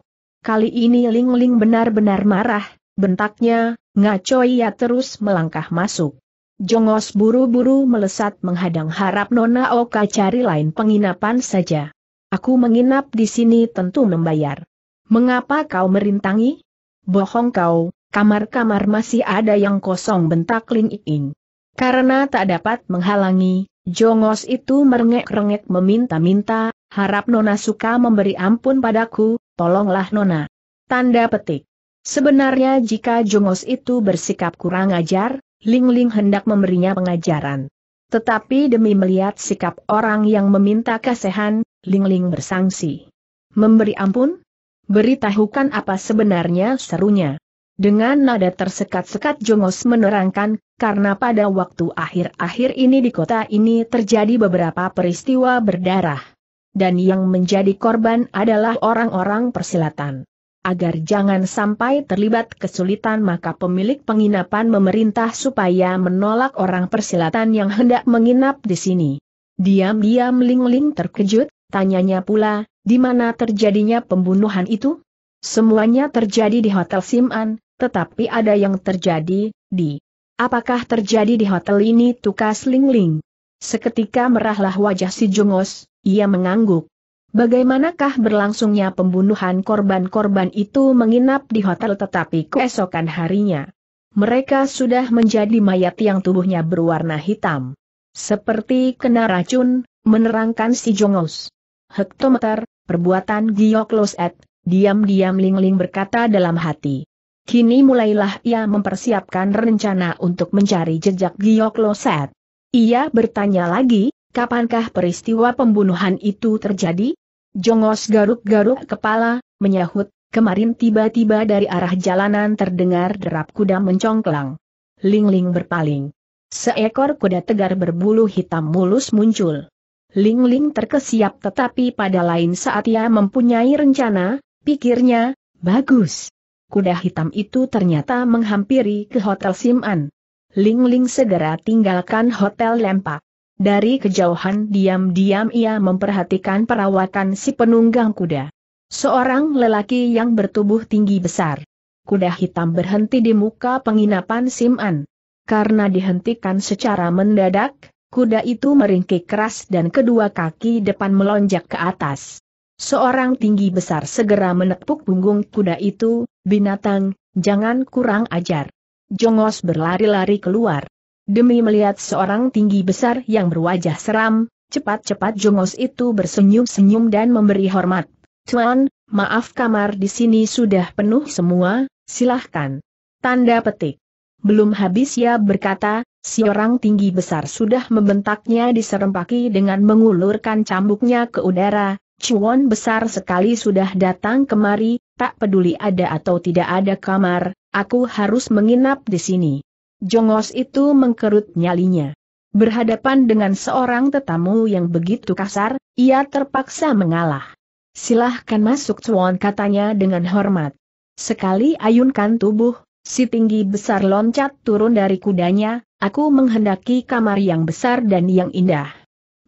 Kali ini Ling Ling benar-benar marah, bentaknya, ngaco ia terus melangkah masuk. Jongos buru-buru melesat menghadang harap Nona Oka cari lain penginapan saja. Aku menginap di sini tentu membayar. Mengapa kau merintangi? Bohong kau, kamar-kamar masih ada yang kosong bentak Ling Ing. Karena tak dapat menghalangi, Jongos itu merengek-rengek meminta-minta, harap Nona suka memberi ampun padaku, tolonglah Nona. Tanda petik. Sebenarnya jika Jongos itu bersikap kurang ajar, Ling Ling hendak memberinya pengajaran. Tetapi demi melihat sikap orang yang meminta kasihan, Ling Ling bersangsi. Memberi ampun? Beritahukan apa sebenarnya serunya. Dengan nada tersekat-sekat Jongos menerangkan, karena pada waktu akhir-akhir ini di kota ini terjadi beberapa peristiwa berdarah. Dan yang menjadi korban adalah orang-orang persilatan agar jangan sampai terlibat kesulitan maka pemilik penginapan memerintah supaya menolak orang persilatan yang hendak menginap di sini. Diam-diam Ling-Ling terkejut, tanyanya pula, di mana terjadinya pembunuhan itu? Semuanya terjadi di Hotel Sim'an, tetapi ada yang terjadi, di Apakah terjadi di hotel ini tukas Ling Ling? Seketika merahlah wajah si Jungos, ia mengangguk. Bagaimanakah berlangsungnya pembunuhan korban-korban itu menginap di hotel tetapi keesokan harinya. Mereka sudah menjadi mayat yang tubuhnya berwarna hitam. Seperti kena racun, menerangkan si Jongos. Hektometer, perbuatan Giokloset, diam-diam Lingling berkata dalam hati. Kini mulailah ia mempersiapkan rencana untuk mencari jejak Giokloset. Ia bertanya lagi, kapankah peristiwa pembunuhan itu terjadi? Jongos garuk-garuk kepala, menyahut, kemarin tiba-tiba dari arah jalanan terdengar derap kuda mencongklang. Lingling berpaling. Seekor kuda tegar berbulu hitam mulus muncul. Lingling terkesiap tetapi pada lain saat ia mempunyai rencana, pikirnya, bagus. Kuda hitam itu ternyata menghampiri ke Hotel Sim'an. Lingling segera tinggalkan Hotel Lempak. Dari kejauhan diam-diam ia memperhatikan perawatan si penunggang kuda. Seorang lelaki yang bertubuh tinggi besar. Kuda hitam berhenti di muka penginapan Sim'an. Karena dihentikan secara mendadak, kuda itu meringkik keras dan kedua kaki depan melonjak ke atas. Seorang tinggi besar segera menepuk punggung kuda itu, binatang, jangan kurang ajar. Jongos berlari-lari keluar. Demi melihat seorang tinggi besar yang berwajah seram, cepat-cepat Jongos itu bersenyum-senyum dan memberi hormat. Tuan, maaf kamar di sini sudah penuh semua, silahkan. Tanda petik. Belum habis ia berkata, si orang tinggi besar sudah membentaknya diserempaki dengan mengulurkan cambuknya ke udara, cuan besar sekali sudah datang kemari, tak peduli ada atau tidak ada kamar, aku harus menginap di sini. Jongos itu mengkerut nyalinya. Berhadapan dengan seorang tetamu yang begitu kasar, ia terpaksa mengalah. Silahkan masuk tuan katanya dengan hormat. Sekali ayunkan tubuh, si tinggi besar loncat turun dari kudanya, aku menghendaki kamar yang besar dan yang indah.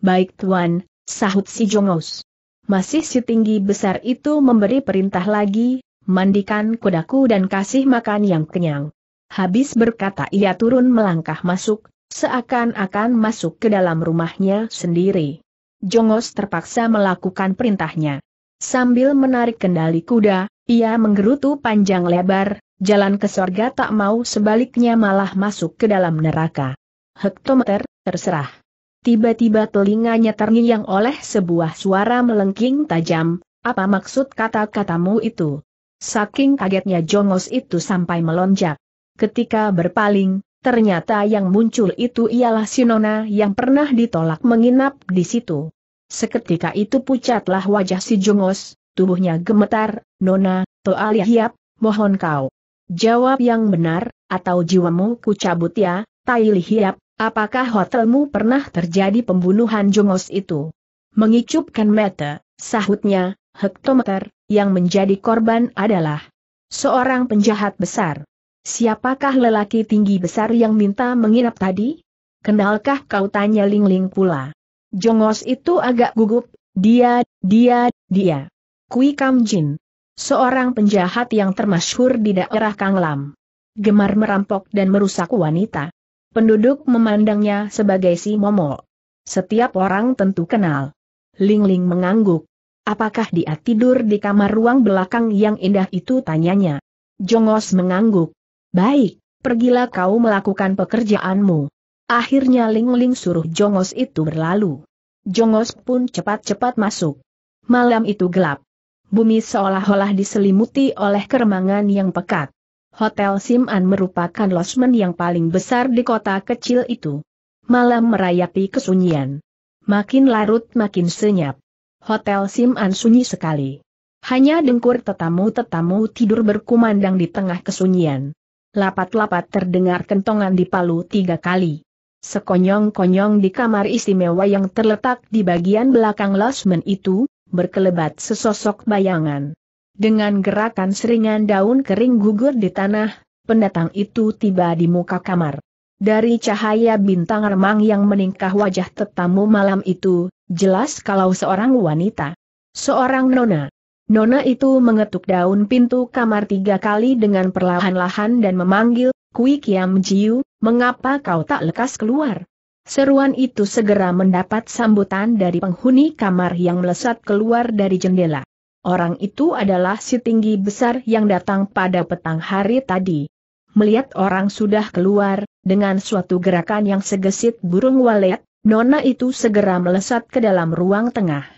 Baik Tuan, sahut si Jongos. Masih si tinggi besar itu memberi perintah lagi, mandikan kudaku dan kasih makan yang kenyang. Habis berkata ia turun melangkah masuk, seakan-akan masuk ke dalam rumahnya sendiri. Jongos terpaksa melakukan perintahnya. Sambil menarik kendali kuda, ia menggerutu panjang lebar, jalan ke sorga tak mau sebaliknya malah masuk ke dalam neraka. Hektometer, terserah. Tiba-tiba telinganya terngiang oleh sebuah suara melengking tajam, apa maksud kata-katamu itu? Saking kagetnya Jongos itu sampai melonjak. Ketika berpaling, ternyata yang muncul itu ialah Sinona yang pernah ditolak menginap di situ. Seketika itu pucatlah wajah si Jungos, tubuhnya gemetar, Nona, Toal Yahyap, mohon kau. Jawab yang benar, atau jiwamu kucabut cabut ya, Tai Lihiap, apakah hotelmu pernah terjadi pembunuhan Jungos itu? Mengicupkan mata, sahutnya, hektometer, yang menjadi korban adalah seorang penjahat besar. Siapakah lelaki tinggi besar yang minta menginap tadi? Kenalkah kau tanya Lingling Ling pula? Jongos itu agak gugup, dia, dia, dia. Kui Kam Jin. Seorang penjahat yang termasyhur di daerah Kanglam. Gemar merampok dan merusak wanita. Penduduk memandangnya sebagai si Momo. Setiap orang tentu kenal. Lingling Ling mengangguk. Apakah dia tidur di kamar ruang belakang yang indah itu tanyanya? Jongos mengangguk. Baik, pergilah kau melakukan pekerjaanmu. Akhirnya Ling Ling suruh Jongos itu berlalu. Jongos pun cepat-cepat masuk. Malam itu gelap. Bumi seolah-olah diselimuti oleh keremangan yang pekat. Hotel Sim An merupakan losmen yang paling besar di kota kecil itu. Malam merayapi kesunyian. Makin larut makin senyap. Hotel Sim An sunyi sekali. Hanya dengkur tetamu-tetamu tidur berkumandang di tengah kesunyian. Lapat-lapat terdengar kentongan di palu tiga kali. Sekonyong-konyong di kamar istimewa yang terletak di bagian belakang losmen itu, berkelebat sesosok bayangan. Dengan gerakan seringan daun kering gugur di tanah, pendatang itu tiba di muka kamar. Dari cahaya bintang remang yang meningkah wajah tetamu malam itu, jelas kalau seorang wanita. Seorang nona. Nona itu mengetuk daun pintu kamar tiga kali dengan perlahan-lahan dan memanggil, Kui Kiam Jiu, mengapa kau tak lekas keluar? Seruan itu segera mendapat sambutan dari penghuni kamar yang melesat keluar dari jendela. Orang itu adalah si tinggi besar yang datang pada petang hari tadi. Melihat orang sudah keluar, dengan suatu gerakan yang segesit burung walet, Nona itu segera melesat ke dalam ruang tengah.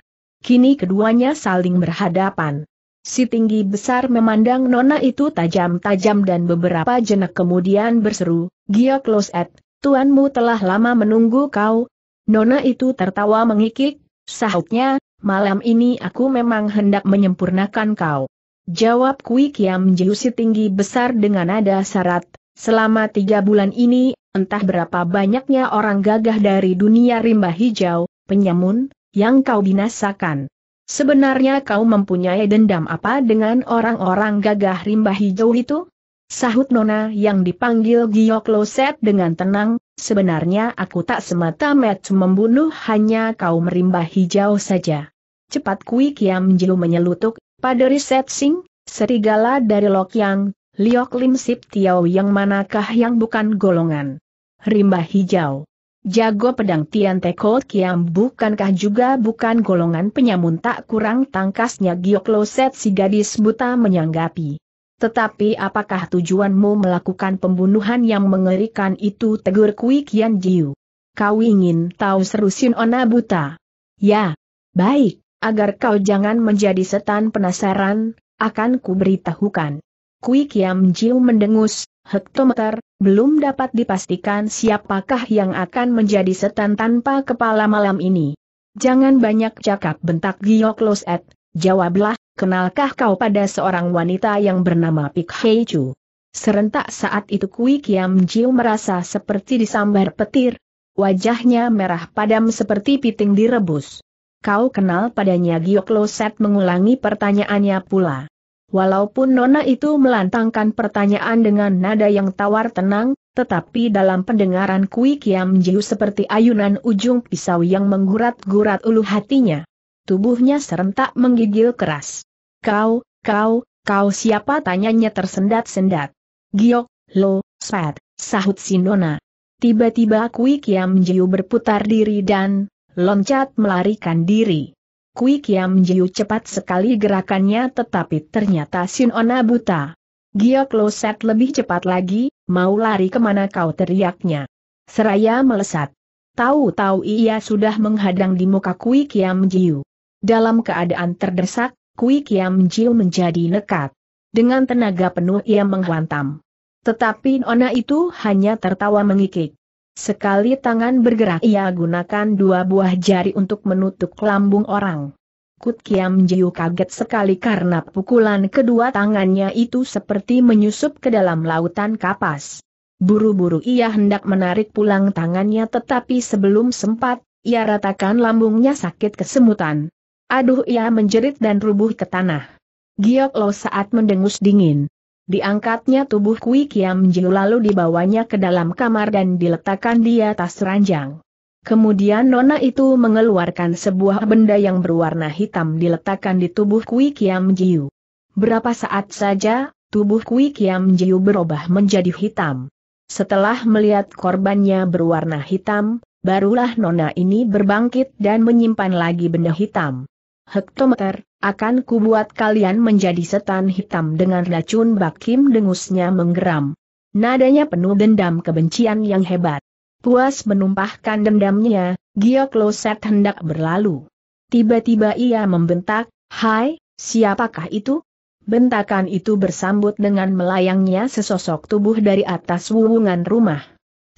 Kini keduanya saling berhadapan. Si tinggi besar memandang nona itu tajam-tajam dan beberapa jenak kemudian berseru, Gia at, tuanmu telah lama menunggu kau. Nona itu tertawa mengikik, sahutnya, malam ini aku memang hendak menyempurnakan kau. Jawab Kui Kiam Jiu si tinggi besar dengan nada syarat, selama tiga bulan ini, entah berapa banyaknya orang gagah dari dunia rimba hijau, penyamun, yang kau binasakan. Sebenarnya kau mempunyai dendam apa dengan orang-orang gagah rimba hijau itu? Sahut Nona yang dipanggil Gio Set dengan tenang, sebenarnya aku tak semata-mata membunuh hanya kau merimba hijau saja. Cepat Kui Kiam Jilu menyelutuk, pada riset Sing, serigala dari Lok Yang, Liok Lim Sip Tiau yang manakah yang bukan golongan rimba hijau. Jago pedang Tian Teko Kiam bukankah juga bukan golongan penyamun tak kurang tangkasnya Giok si gadis buta menyanggapi. Tetapi apakah tujuanmu melakukan pembunuhan yang mengerikan itu tegur Kui Kian Jiu? Kau ingin tahu seru Ona buta? Ya. Baik, agar kau jangan menjadi setan penasaran, akan ku beritahukan. Kui Kiam Jiu mendengus, hektometer, belum dapat dipastikan siapakah yang akan menjadi setan tanpa kepala malam ini. Jangan banyak cakap bentak Gioklos Loset, jawablah, kenalkah kau pada seorang wanita yang bernama Pik Hei Chu? Serentak saat itu Kui Kiam Jiu merasa seperti disambar petir. Wajahnya merah padam seperti piting direbus. Kau kenal padanya Loset mengulangi pertanyaannya pula. Walaupun Nona itu melantangkan pertanyaan dengan nada yang tawar tenang, tetapi dalam pendengaran Kui Kiam Jiu seperti ayunan ujung pisau yang menggurat-gurat ulu hatinya. Tubuhnya serentak menggigil keras. Kau, kau, kau siapa tanyanya tersendat-sendat. Giok, lo, spat, sahut si Nona. Tiba-tiba Kui Kiam Jiu berputar diri dan loncat melarikan diri. Kui Kiam Jiu cepat sekali gerakannya tetapi ternyata Sin Ona buta. Gia Kloset lebih cepat lagi, mau lari kemana kau teriaknya. Seraya melesat. Tahu-tahu ia sudah menghadang di muka Kui Kiam Jiu. Dalam keadaan terdesak, Kui Kiam Jiu menjadi nekat. Dengan tenaga penuh ia menghantam. Tetapi Ona itu hanya tertawa mengikik. Sekali tangan bergerak ia gunakan dua buah jari untuk menutup lambung orang. Kut Kiam Jiu kaget sekali karena pukulan kedua tangannya itu seperti menyusup ke dalam lautan kapas. Buru-buru ia hendak menarik pulang tangannya tetapi sebelum sempat, ia ratakan lambungnya sakit kesemutan. Aduh ia menjerit dan rubuh ke tanah. Giok Lo saat mendengus dingin. Diangkatnya tubuh Kui Kiam Jiu lalu dibawanya ke dalam kamar dan diletakkan di atas ranjang. Kemudian nona itu mengeluarkan sebuah benda yang berwarna hitam diletakkan di tubuh Kui Kiam Jiu. Berapa saat saja, tubuh Kui Kiam Jiu berubah menjadi hitam. Setelah melihat korbannya berwarna hitam, barulah nona ini berbangkit dan menyimpan lagi benda hitam hektometer, akan kubuat kalian menjadi setan hitam dengan racun bakim dengusnya menggeram. Nadanya penuh dendam kebencian yang hebat. Puas menumpahkan dendamnya, giok loset hendak berlalu. Tiba-tiba ia membentak, Hai, siapakah itu? Bentakan itu bersambut dengan melayangnya sesosok tubuh dari atas wuwungan rumah.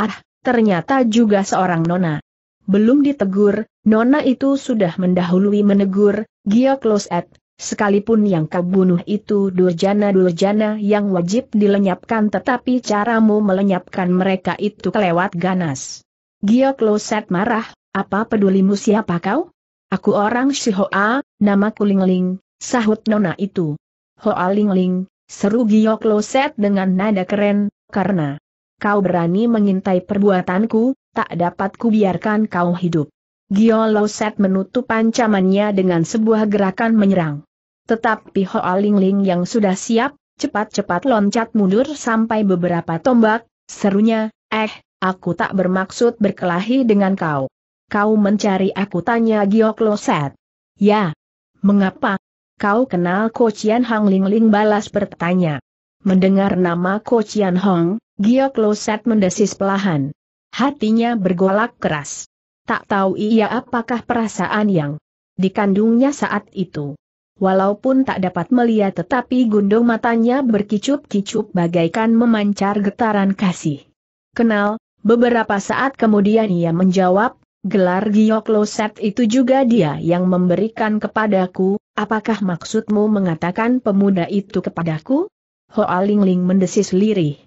Ah, ternyata juga seorang nona. Belum ditegur, Nona itu sudah mendahului menegur, Gia Kloset, sekalipun yang kau bunuh itu durjana-durjana yang wajib dilenyapkan tetapi caramu melenyapkan mereka itu kelewat ganas. Gia Kloset marah, apa pedulimu siapa kau? Aku orang Shihoa, nama Kulingling, sahut Nona itu. Hoa Lingling, seru Gia Kloset dengan nada keren, karena kau berani mengintai perbuatanku, tak dapat kubiarkan kau hidup. Giolo Set menutup ancamannya dengan sebuah gerakan menyerang. Tetapi Hoa Ling Ling yang sudah siap, cepat-cepat loncat mundur sampai beberapa tombak, serunya, eh, aku tak bermaksud berkelahi dengan kau. Kau mencari aku tanya Giolo Set. Ya. Mengapa? Kau kenal Ko Chian Hang Ling Ling balas bertanya. Mendengar nama Ko Chian Hong, Lo Set mendesis pelahan. Hatinya bergolak keras. Tak tahu ia apakah perasaan yang dikandungnya saat itu. Walaupun tak dapat melihat tetapi gundung matanya berkicup-kicup bagaikan memancar getaran kasih. Kenal, beberapa saat kemudian ia menjawab, gelar Set itu juga dia yang memberikan kepadaku, apakah maksudmu mengatakan pemuda itu kepadaku? Hoa Lingling mendesis lirih.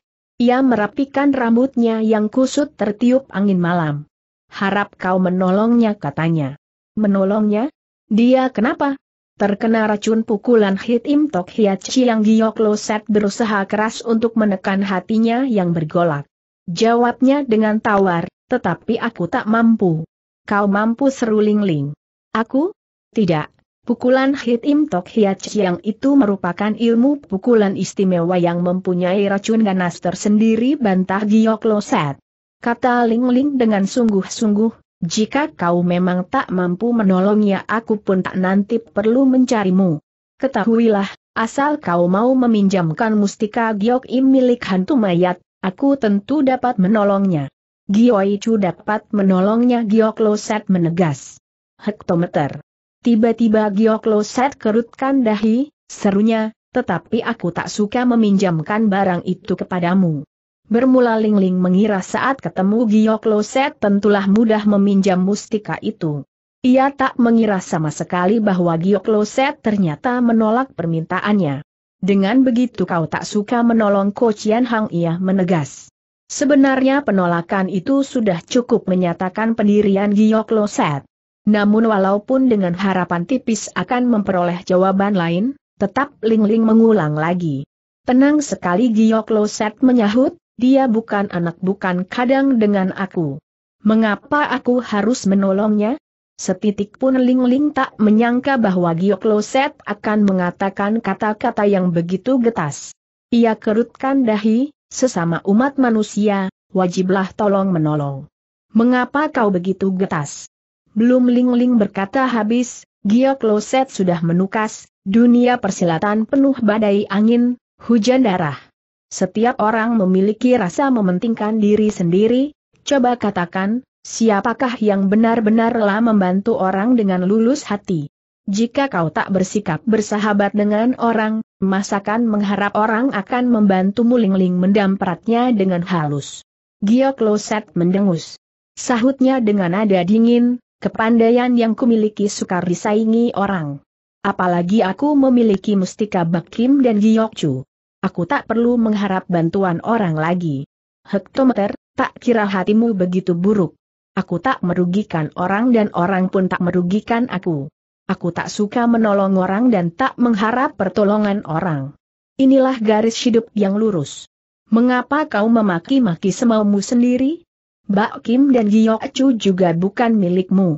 Ia merapikan rambutnya yang kusut tertiup angin malam. Harap kau menolongnya katanya. Menolongnya? Dia kenapa? Terkena racun pukulan Hit Im Tok Hiat Chiang Giok Loset berusaha keras untuk menekan hatinya yang bergolak. Jawabnya dengan tawar, tetapi aku tak mampu. Kau mampu seruling Ling. Aku? Tidak, Pukulan Hit Im Tok Hiat yang itu merupakan ilmu pukulan istimewa yang mempunyai racun ganas tersendiri bantah Giok Loset. Kata Ling Ling dengan sungguh-sungguh, jika kau memang tak mampu menolongnya aku pun tak nanti perlu mencarimu. Ketahuilah, asal kau mau meminjamkan mustika Giok Im milik hantu mayat, aku tentu dapat menolongnya. Gioi Chu dapat menolongnya Giok Loset menegas. Hektometer Tiba-tiba Gioklo Set kerutkan dahi, serunya, tetapi aku tak suka meminjamkan barang itu kepadamu. Bermula Ling Ling mengira saat ketemu Gioklo Set tentulah mudah meminjam mustika itu. Ia tak mengira sama sekali bahwa Gioklo Set ternyata menolak permintaannya. Dengan begitu kau tak suka menolong Ko Chian Hang ia menegas. Sebenarnya penolakan itu sudah cukup menyatakan pendirian Gioklo Set. Namun walaupun dengan harapan tipis akan memperoleh jawaban lain, tetap Ling Ling mengulang lagi. Tenang sekali Giok Loset menyahut, dia bukan anak bukan kadang dengan aku. Mengapa aku harus menolongnya? Setitik pun Ling Ling tak menyangka bahwa Giok Loset akan mengatakan kata-kata yang begitu getas. Ia kerutkan dahi, sesama umat manusia, wajiblah tolong menolong. Mengapa kau begitu getas? Belum Ling Ling berkata habis, Giok Loset sudah menukas, dunia persilatan penuh badai angin, hujan darah. Setiap orang memiliki rasa mementingkan diri sendiri, coba katakan, siapakah yang benar-benarlah benar membantu orang dengan lulus hati? Jika kau tak bersikap bersahabat dengan orang, masakan mengharap orang akan membantumu Lingling mendampratnya dengan halus. Giok Loset mendengus. Sahutnya dengan nada dingin, Kepandaian yang kumiliki sukar disaingi orang. Apalagi aku memiliki Mustika Bakim dan Giyokcu. Aku tak perlu mengharap bantuan orang lagi. Hektometer, tak kira hatimu begitu buruk. Aku tak merugikan orang dan orang pun tak merugikan aku. Aku tak suka menolong orang dan tak mengharap pertolongan orang. Inilah garis hidup yang lurus. Mengapa kau memaki-maki semaumu sendiri? Bak Kim dan Giok Chu juga bukan milikmu.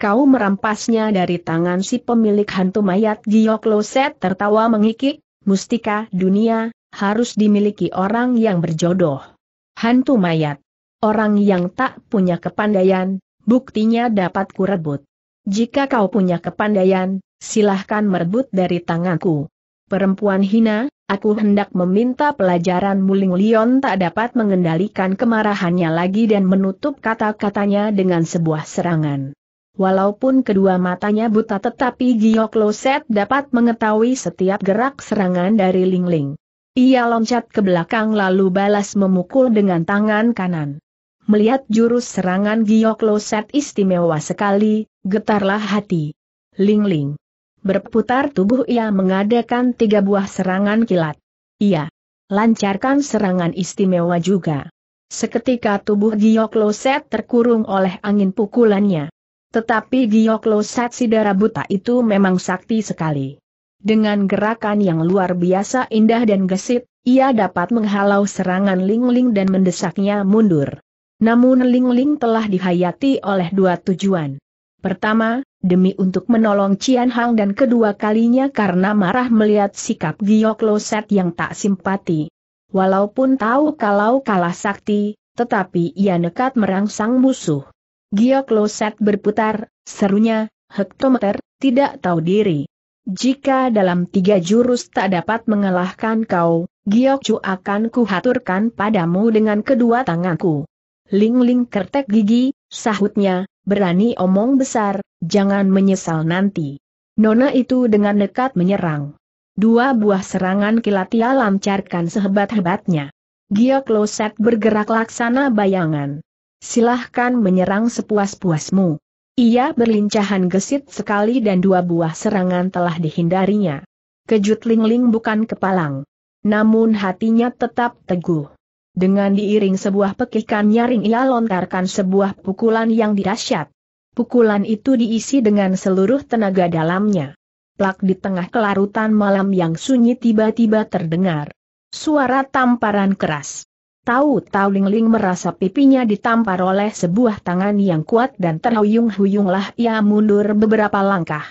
Kau merampasnya dari tangan si pemilik hantu mayat Giok Loset tertawa mengikik, mustika dunia, harus dimiliki orang yang berjodoh. Hantu mayat. Orang yang tak punya kepandaian, buktinya dapat kurebut. Jika kau punya kepandaian, silahkan merebut dari tanganku. Perempuan hina, Aku hendak meminta pelajaran Muling Lion tak dapat mengendalikan kemarahannya lagi dan menutup kata-katanya dengan sebuah serangan. Walaupun kedua matanya buta tetapi Giok Loset dapat mengetahui setiap gerak serangan dari Ling Ling. Ia loncat ke belakang lalu balas memukul dengan tangan kanan. Melihat jurus serangan Giok Loset istimewa sekali, getarlah hati. Ling Ling. Berputar tubuh ia mengadakan tiga buah serangan kilat. Ia lancarkan serangan istimewa juga. Seketika tubuh Giok Loset terkurung oleh angin pukulannya. Tetapi Giok Loset Sidara Buta itu memang sakti sekali. Dengan gerakan yang luar biasa indah dan gesit, ia dapat menghalau serangan Ling Ling dan mendesaknya mundur. Namun Ling Ling telah dihayati oleh dua tujuan. Pertama, demi untuk menolong Cian Hang dan kedua kalinya karena marah melihat sikap Giok Loset yang tak simpati. Walaupun tahu kalau kalah sakti, tetapi ia nekat merangsang musuh. Giok Loset berputar, serunya, hektometer, tidak tahu diri. Jika dalam tiga jurus tak dapat mengalahkan kau, Giok Chu akan kuhaturkan padamu dengan kedua tanganku. Ling Ling kertek gigi, Sahutnya, berani omong besar, jangan menyesal nanti. Nona itu dengan dekat menyerang. Dua buah serangan kilat ia lancarkan sehebat-hebatnya. Gia Kloset bergerak laksana bayangan. Silahkan menyerang sepuas-puasmu. Ia berlincahan gesit sekali dan dua buah serangan telah dihindarinya. Kejut Lingling bukan kepalang. Namun hatinya tetap teguh. Dengan diiring sebuah pekikan nyaring ia lontarkan sebuah pukulan yang dirasyat. Pukulan itu diisi dengan seluruh tenaga dalamnya. Plak di tengah kelarutan malam yang sunyi tiba-tiba terdengar. Suara tamparan keras. Tahu-tahu Lingling merasa pipinya ditampar oleh sebuah tangan yang kuat dan terhuyung-huyunglah ia mundur beberapa langkah.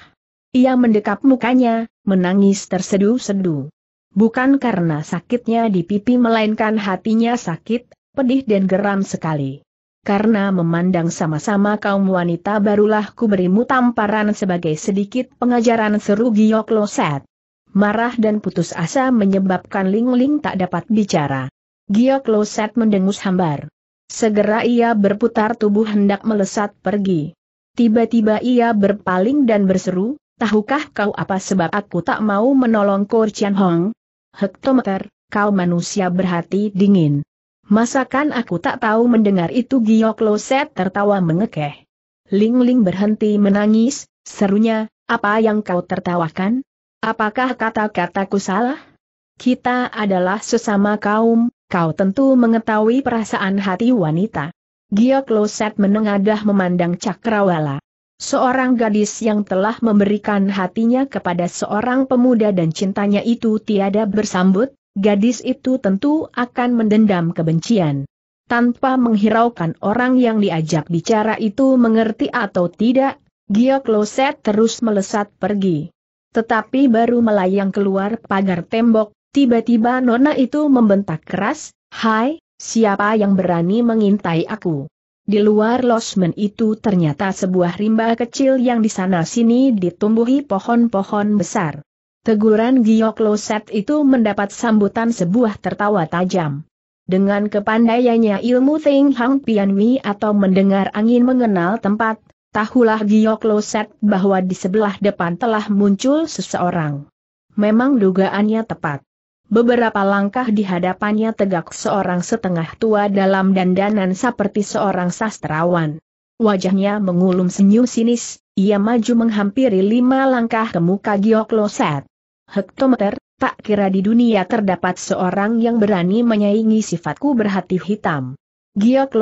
Ia mendekap mukanya, menangis terseduh-seduh. Bukan karena sakitnya di pipi melainkan hatinya sakit, pedih dan geram sekali. Karena memandang sama-sama kaum wanita barulah ku berimu tamparan sebagai sedikit pengajaran seru Giok Loset. Marah dan putus asa menyebabkan Ling Ling tak dapat bicara. Giok Loset mendengus hambar. Segera ia berputar tubuh hendak melesat pergi. Tiba-tiba ia berpaling dan berseru, tahukah kau apa sebab aku tak mau menolong Kor Chan Hong? hektometer, kau manusia berhati dingin. Masakan aku tak tahu mendengar itu Giok Loset tertawa mengekeh. Ling Ling berhenti menangis, serunya, apa yang kau tertawakan? Apakah kata-kataku salah? Kita adalah sesama kaum, kau tentu mengetahui perasaan hati wanita. Giok Loset menengadah memandang Cakrawala. Seorang gadis yang telah memberikan hatinya kepada seorang pemuda dan cintanya itu tiada bersambut, gadis itu tentu akan mendendam kebencian. Tanpa menghiraukan orang yang diajak bicara itu mengerti atau tidak, Gia Kloset terus melesat pergi. Tetapi baru melayang keluar pagar tembok, tiba-tiba Nona itu membentak keras, Hai, siapa yang berani mengintai aku? Di luar losmen itu ternyata sebuah rimba kecil yang di sana-sini ditumbuhi pohon-pohon besar. Teguran Giok Loset itu mendapat sambutan sebuah tertawa tajam. Dengan kepandaiannya ilmu Ting Hang pian Mi atau mendengar angin mengenal tempat, tahulah Giok Loset bahwa di sebelah depan telah muncul seseorang. Memang dugaannya tepat. Beberapa langkah di hadapannya tegak seorang setengah tua dalam dandanan seperti seorang sastrawan. Wajahnya mengulum senyum sinis, ia maju menghampiri lima langkah ke muka Giok Loset. Hektometer, tak kira di dunia terdapat seorang yang berani menyaingi sifatku berhati hitam. Giok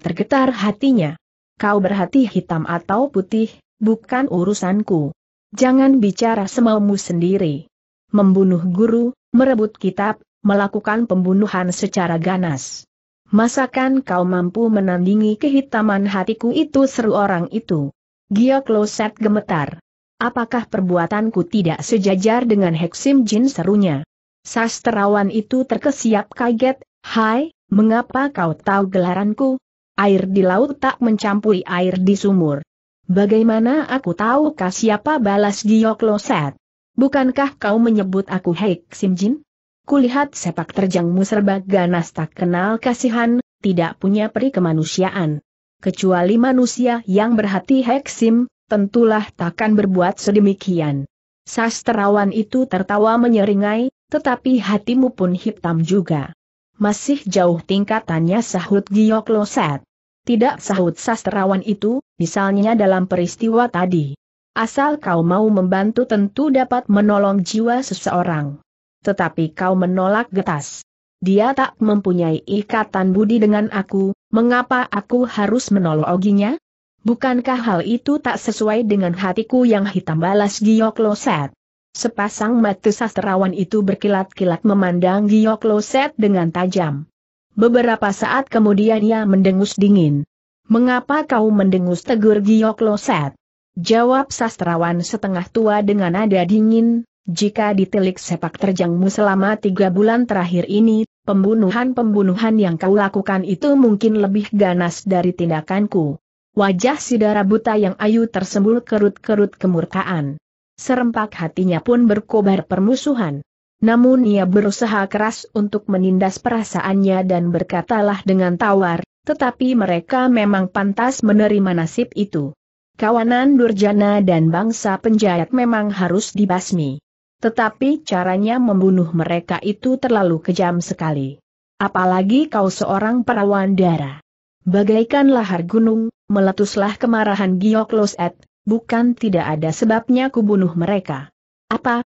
tergetar hatinya. Kau berhati hitam atau putih, bukan urusanku. Jangan bicara semaumu sendiri. Membunuh guru, merebut kitab, melakukan pembunuhan secara ganas. Masakan kau mampu menandingi kehitaman hatiku itu seru orang itu. Gia Kloset gemetar. Apakah perbuatanku tidak sejajar dengan Heksim Jin serunya? Sastrawan itu terkesiap kaget, Hai, mengapa kau tahu gelaranku? Air di laut tak mencampuri air di sumur. Bagaimana aku tahu kah siapa balas Loset? Bukankah kau menyebut aku Hei Simjin? Kulihat sepak terjangmu serba ganas tak kenal kasihan, tidak punya peri kemanusiaan. Kecuali manusia yang berhati Sim, tentulah takkan berbuat sedemikian. Sastrawan itu tertawa menyeringai, tetapi hatimu pun hitam juga. Masih jauh tingkatannya sahut Giyok Loset. Tidak sahut sastrawan itu, misalnya dalam peristiwa tadi. Asal kau mau membantu tentu dapat menolong jiwa seseorang. Tetapi kau menolak getas. Dia tak mempunyai ikatan budi dengan aku, mengapa aku harus menolonginya? Bukankah hal itu tak sesuai dengan hatiku yang hitam balas Giyok Loset? Sepasang mata sastrawan itu berkilat-kilat memandang Giyok Loset dengan tajam. Beberapa saat kemudian ia mendengus dingin. Mengapa kau mendengus tegur Giyok Loset? Jawab sastrawan setengah tua dengan nada dingin, jika ditilik sepak terjangmu selama tiga bulan terakhir ini, pembunuhan-pembunuhan yang kau lakukan itu mungkin lebih ganas dari tindakanku. Wajah Sidara buta yang ayu tersembul kerut-kerut kemurkaan. Serempak hatinya pun berkobar permusuhan. Namun ia berusaha keras untuk menindas perasaannya dan berkatalah dengan tawar, tetapi mereka memang pantas menerima nasib itu kawanan Durjana dan bangsa penjahat memang harus dibasmi. Tetapi caranya membunuh mereka itu terlalu kejam sekali. Apalagi kau seorang perawan darah. Bagaikan lahar gunung, meletuslah kemarahan Loset, bukan tidak ada sebabnya kubunuh mereka. Apa?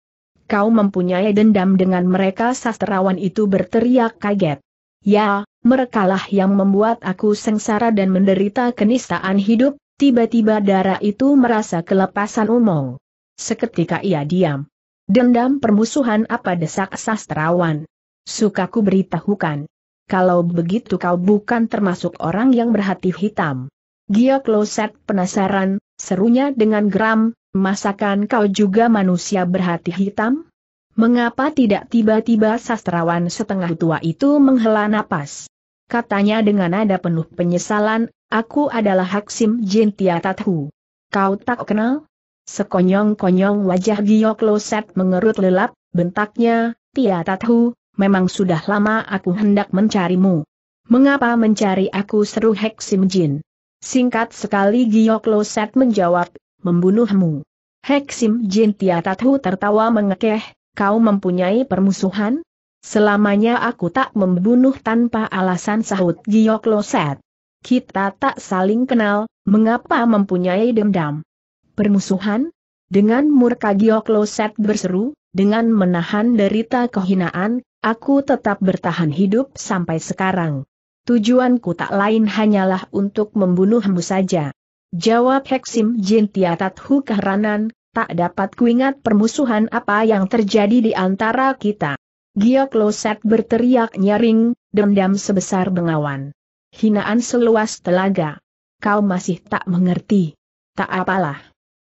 Kau mempunyai dendam dengan mereka sastrawan itu berteriak kaget. Ya, merekalah yang membuat aku sengsara dan menderita kenistaan hidup, Tiba-tiba darah itu merasa kelepasan umong. Seketika ia diam. Dendam permusuhan apa desak sastrawan? Sukaku beritahukan. Kalau begitu kau bukan termasuk orang yang berhati hitam. Gia Kloset penasaran, serunya dengan geram, masakan kau juga manusia berhati hitam? Mengapa tidak tiba-tiba sastrawan setengah tua itu menghela napas? Katanya dengan nada penuh penyesalan, Aku adalah Haksim Jin Tiatathu. Kau tak kenal? Sekonyong-konyong wajah Giok Loset mengerut lelap, bentaknya, Tiatatu, memang sudah lama aku hendak mencarimu. Mengapa mencari aku seru Haksim Jin? Singkat sekali Giok Loset menjawab, membunuhmu. Haksim Jin Tiatathu tertawa mengekeh, kau mempunyai permusuhan? Selamanya aku tak membunuh tanpa alasan sahut Giok Loset. Kita tak saling kenal, mengapa mempunyai dendam? Permusuhan? Dengan murka Giokloset berseru, dengan menahan derita kehinaan, aku tetap bertahan hidup sampai sekarang. Tujuanku tak lain hanyalah untuk membunuhmu saja. Jawab Heksim Jin Tiatathu keheranan, tak dapat kuingat permusuhan apa yang terjadi di antara kita. Giokloset berteriak nyaring, dendam sebesar bengawan hinaan seluas telaga. Kau masih tak mengerti. Tak apalah.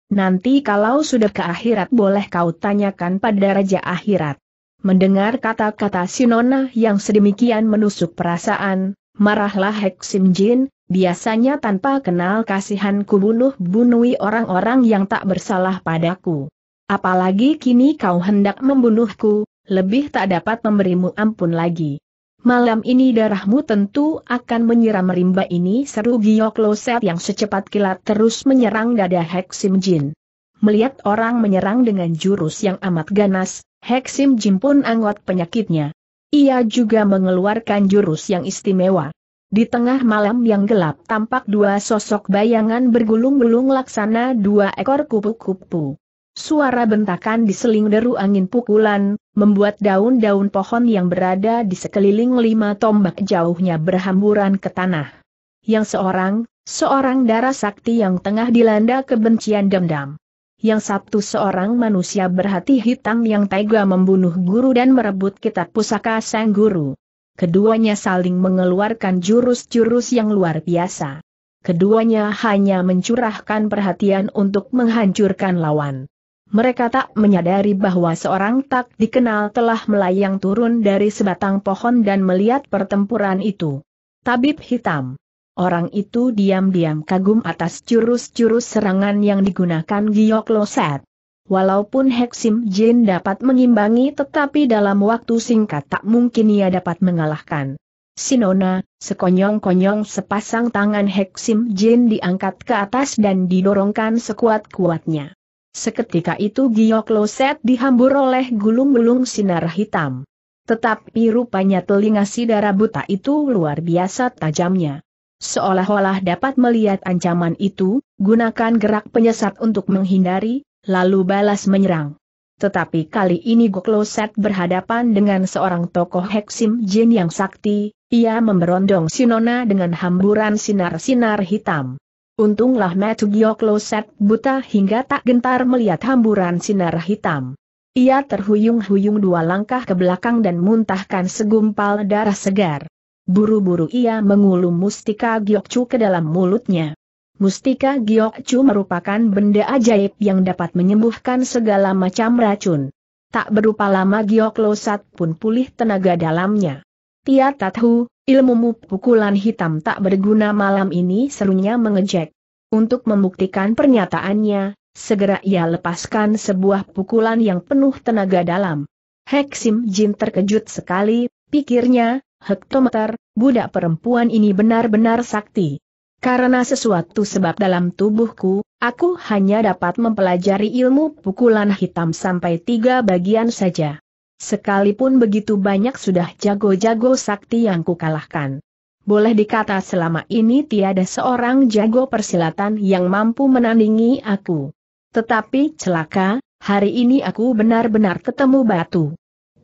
Nanti kalau sudah ke akhirat boleh kau tanyakan pada Raja Akhirat. Mendengar kata-kata Sinona yang sedemikian menusuk perasaan, marahlah Heksim Jin, biasanya tanpa kenal kasihan kubunuh bunuhi orang-orang yang tak bersalah padaku. Apalagi kini kau hendak membunuhku, lebih tak dapat memberimu ampun lagi malam ini darahmu tentu akan menyiram rimba ini seru Giok Loset yang secepat kilat terus menyerang dada Heksim Jin. Melihat orang menyerang dengan jurus yang amat ganas, Heksim Jin pun anggot penyakitnya. Ia juga mengeluarkan jurus yang istimewa. Di tengah malam yang gelap tampak dua sosok bayangan bergulung-gulung laksana dua ekor kupu-kupu. Suara bentakan diseling deru angin pukulan, membuat daun-daun pohon yang berada di sekeliling lima tombak jauhnya berhamburan ke tanah. Yang seorang, seorang darah sakti yang tengah dilanda kebencian dendam. Yang satu seorang manusia berhati hitam yang tega membunuh guru dan merebut kitab pusaka sang guru. Keduanya saling mengeluarkan jurus-jurus yang luar biasa. Keduanya hanya mencurahkan perhatian untuk menghancurkan lawan. Mereka tak menyadari bahwa seorang tak dikenal telah melayang turun dari sebatang pohon dan melihat pertempuran itu. Tabib hitam. Orang itu diam-diam kagum atas jurus-jurus serangan yang digunakan Giyok Loset. Walaupun Heksim Jin dapat mengimbangi tetapi dalam waktu singkat tak mungkin ia dapat mengalahkan. Sinona, sekonyong-konyong sepasang tangan Heksim Jin diangkat ke atas dan didorongkan sekuat-kuatnya. Seketika itu Giok Loset dihambur oleh gulung-gulung sinar hitam. Tetapi rupanya telinga si darah buta itu luar biasa tajamnya. Seolah-olah dapat melihat ancaman itu, gunakan gerak penyesat untuk menghindari, lalu balas menyerang. Tetapi kali ini Gokloset berhadapan dengan seorang tokoh Heksim Jin yang sakti, ia memberondong Sinona dengan hamburan sinar-sinar hitam. Untunglah Giok Loset buta hingga tak gentar melihat hamburan sinar hitam. Ia terhuyung-huyung dua langkah ke belakang dan muntahkan segumpal darah segar. Buru-buru ia mengulum mustika Giokcu ke dalam mulutnya. Mustika Giokcu merupakan benda ajaib yang dapat menyembuhkan segala macam racun. Tak berupa lama Giok Losat pun pulih tenaga dalamnya. Tia Tathu, ilmumu pukulan hitam tak berguna malam ini serunya mengejek. Untuk membuktikan pernyataannya, segera ia lepaskan sebuah pukulan yang penuh tenaga dalam. Heksim Jin terkejut sekali, pikirnya, hektometer, budak perempuan ini benar-benar sakti. Karena sesuatu sebab dalam tubuhku, aku hanya dapat mempelajari ilmu pukulan hitam sampai tiga bagian saja. Sekalipun begitu banyak sudah jago-jago sakti yang kukalahkan. Boleh dikata selama ini tiada seorang jago persilatan yang mampu menandingi aku. Tetapi celaka, hari ini aku benar-benar ketemu batu.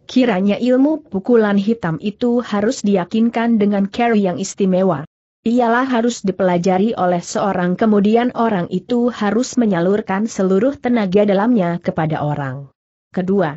Kiranya ilmu pukulan hitam itu harus diyakinkan dengan cara yang istimewa. Ialah harus dipelajari oleh seorang kemudian orang itu harus menyalurkan seluruh tenaga dalamnya kepada orang. Kedua,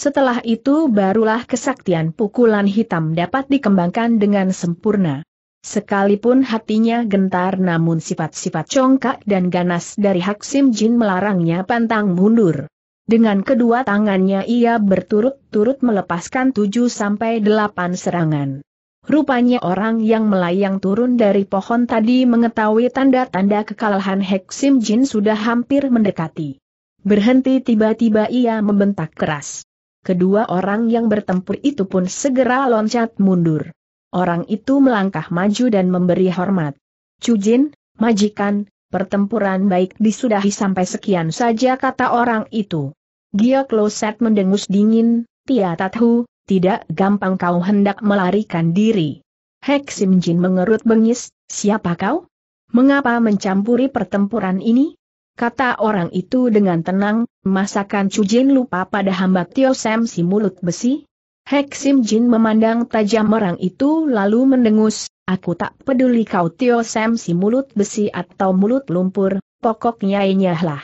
setelah itu barulah kesaktian pukulan hitam dapat dikembangkan dengan sempurna. Sekalipun hatinya gentar namun sifat-sifat congkak dan ganas dari Haksim Jin melarangnya pantang mundur. Dengan kedua tangannya ia berturut-turut melepaskan 7 delapan serangan. Rupanya orang yang melayang turun dari pohon tadi mengetahui tanda-tanda kekalahan Heksim Jin sudah hampir mendekati. Berhenti tiba-tiba ia membentak keras kedua orang yang bertempur itu pun segera loncat mundur. Orang itu melangkah maju dan memberi hormat. Cujin, majikan, pertempuran baik disudahi sampai sekian saja kata orang itu. Gia Kloset mendengus dingin, Tia Tathu, tidak gampang kau hendak melarikan diri. Hek Sim Jin mengerut bengis, siapa kau? Mengapa mencampuri pertempuran ini? kata orang itu dengan tenang, masakan Cujin lupa pada hamba Tio Sam si mulut besi? Hek Jin memandang tajam orang itu lalu mendengus, aku tak peduli kau Tio Sam si mulut besi atau mulut lumpur, pokoknya inyahlah.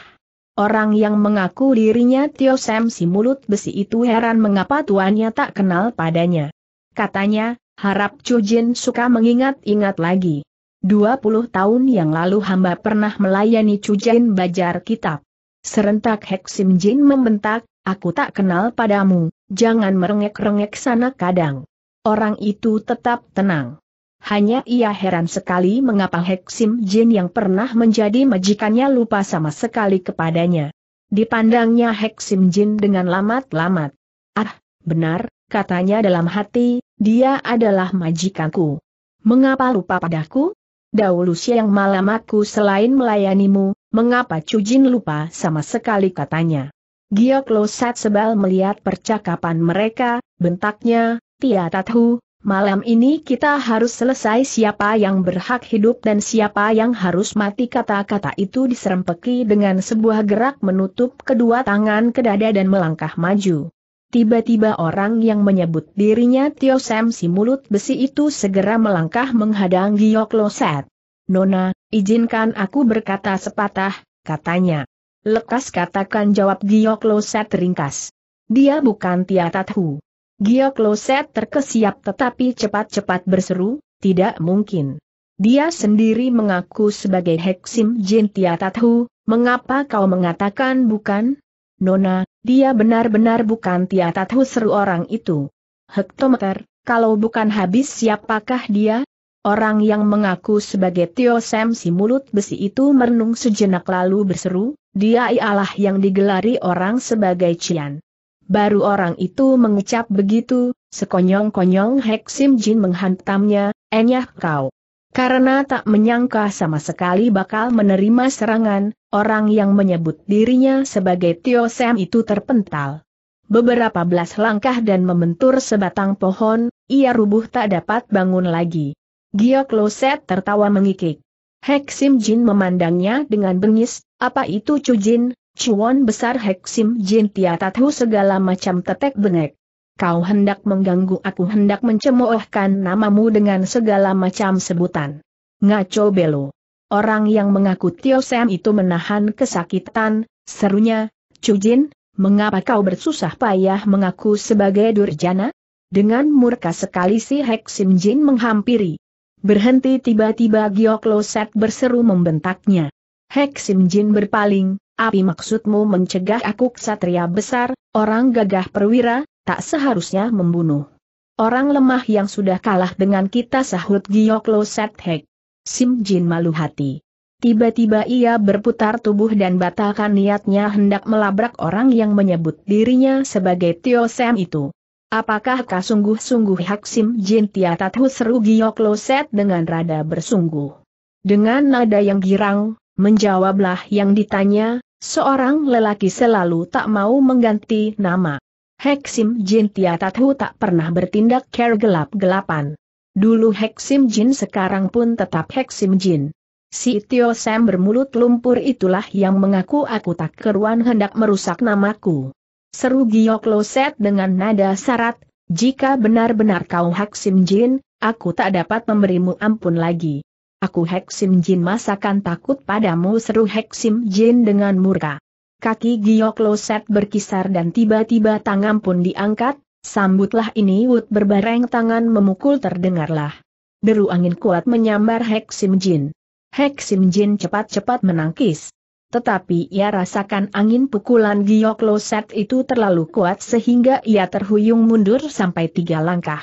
Orang yang mengaku dirinya Tio Sam si mulut besi itu heran mengapa tuannya tak kenal padanya. Katanya, harap Chu suka mengingat-ingat lagi. 20 tahun yang lalu hamba pernah melayani Cujain Bajar Kitab. Serentak Heksim Jin membentak, aku tak kenal padamu, jangan merengek-rengek sana kadang. Orang itu tetap tenang. Hanya ia heran sekali mengapa Heksim Jin yang pernah menjadi majikannya lupa sama sekali kepadanya. Dipandangnya Heksim Jin dengan lamat-lamat. Ah, benar, katanya dalam hati, dia adalah majikanku. Mengapa lupa padaku? dahulu siang malam aku selain melayanimu, mengapa Cujin lupa sama sekali katanya. Giok Losat sebal melihat percakapan mereka, bentaknya, Tia Tathu, malam ini kita harus selesai siapa yang berhak hidup dan siapa yang harus mati kata-kata itu diserempeki dengan sebuah gerak menutup kedua tangan ke dada dan melangkah maju. Tiba-tiba orang yang menyebut dirinya Tio Sam si mulut besi itu segera melangkah menghadang Giok Loset. Nona, izinkan aku berkata sepatah, katanya. Lekas katakan jawab Giok Loset ringkas. Dia bukan Tia Tathu. Giok Loset terkesiap tetapi cepat-cepat berseru, tidak mungkin. Dia sendiri mengaku sebagai Heksim Jin Tia Tathu, mengapa kau mengatakan bukan? Nona, dia benar-benar bukan tiatat seru orang itu. Hektometer, kalau bukan habis siapakah dia? Orang yang mengaku sebagai Tio Sam si mulut besi itu merenung sejenak lalu berseru, dia ialah yang digelari orang sebagai Cian. Baru orang itu mengucap begitu, sekonyong-konyong Hek Sim Jin menghantamnya, enyah kau. Karena tak menyangka sama sekali bakal menerima serangan, orang yang menyebut dirinya sebagai Tio Sam itu terpental. Beberapa belas langkah dan membentur sebatang pohon, ia rubuh tak dapat bangun lagi. Giok Loset tertawa mengikik. Hek Jin memandangnya dengan bengis, apa itu Chu Jin, cuan besar Hek Jin tiatahu segala macam tetek bengek kau hendak mengganggu aku hendak mencemoohkan namamu dengan segala macam sebutan. Ngaco Belo. Orang yang mengaku Tio Sam itu menahan kesakitan, serunya, Cujin, mengapa kau bersusah payah mengaku sebagai durjana? Dengan murka sekali si Hek Sim Jin menghampiri. Berhenti tiba-tiba Giok Lo Set berseru membentaknya. Hek Sim Jin berpaling, Api maksudmu mencegah aku ksatria besar, orang gagah perwira, tak seharusnya membunuh. Orang lemah yang sudah kalah dengan kita sahut Gioklo Sethek. Sim Jin malu hati. Tiba-tiba ia berputar tubuh dan batalkan niatnya hendak melabrak orang yang menyebut dirinya sebagai Tio Sam itu. Apakah kah sungguh-sungguh Hak Sim Jin Tia Tathu seru Gioklo Set dengan rada bersungguh. Dengan nada yang girang, menjawablah yang ditanya, seorang lelaki selalu tak mau mengganti nama. Heksim Jin Tiatathu tak pernah bertindak care gelap-gelapan. Dulu Heksim Jin sekarang pun tetap Heksim Jin. Si Tio Sam bermulut lumpur itulah yang mengaku aku tak keruan hendak merusak namaku. Seru Giok Loset dengan nada syarat, jika benar-benar kau Heksim Jin, aku tak dapat memberimu ampun lagi. Aku Heksim Jin masakan takut padamu seru Heksim Jin dengan murka kaki Giok Loset berkisar dan tiba-tiba tangan pun diangkat, sambutlah ini Wut berbareng tangan memukul terdengarlah. Deru angin kuat menyambar Hek Sim Jin. Hek Jin cepat-cepat menangkis. Tetapi ia rasakan angin pukulan Giok Loset itu terlalu kuat sehingga ia terhuyung mundur sampai tiga langkah.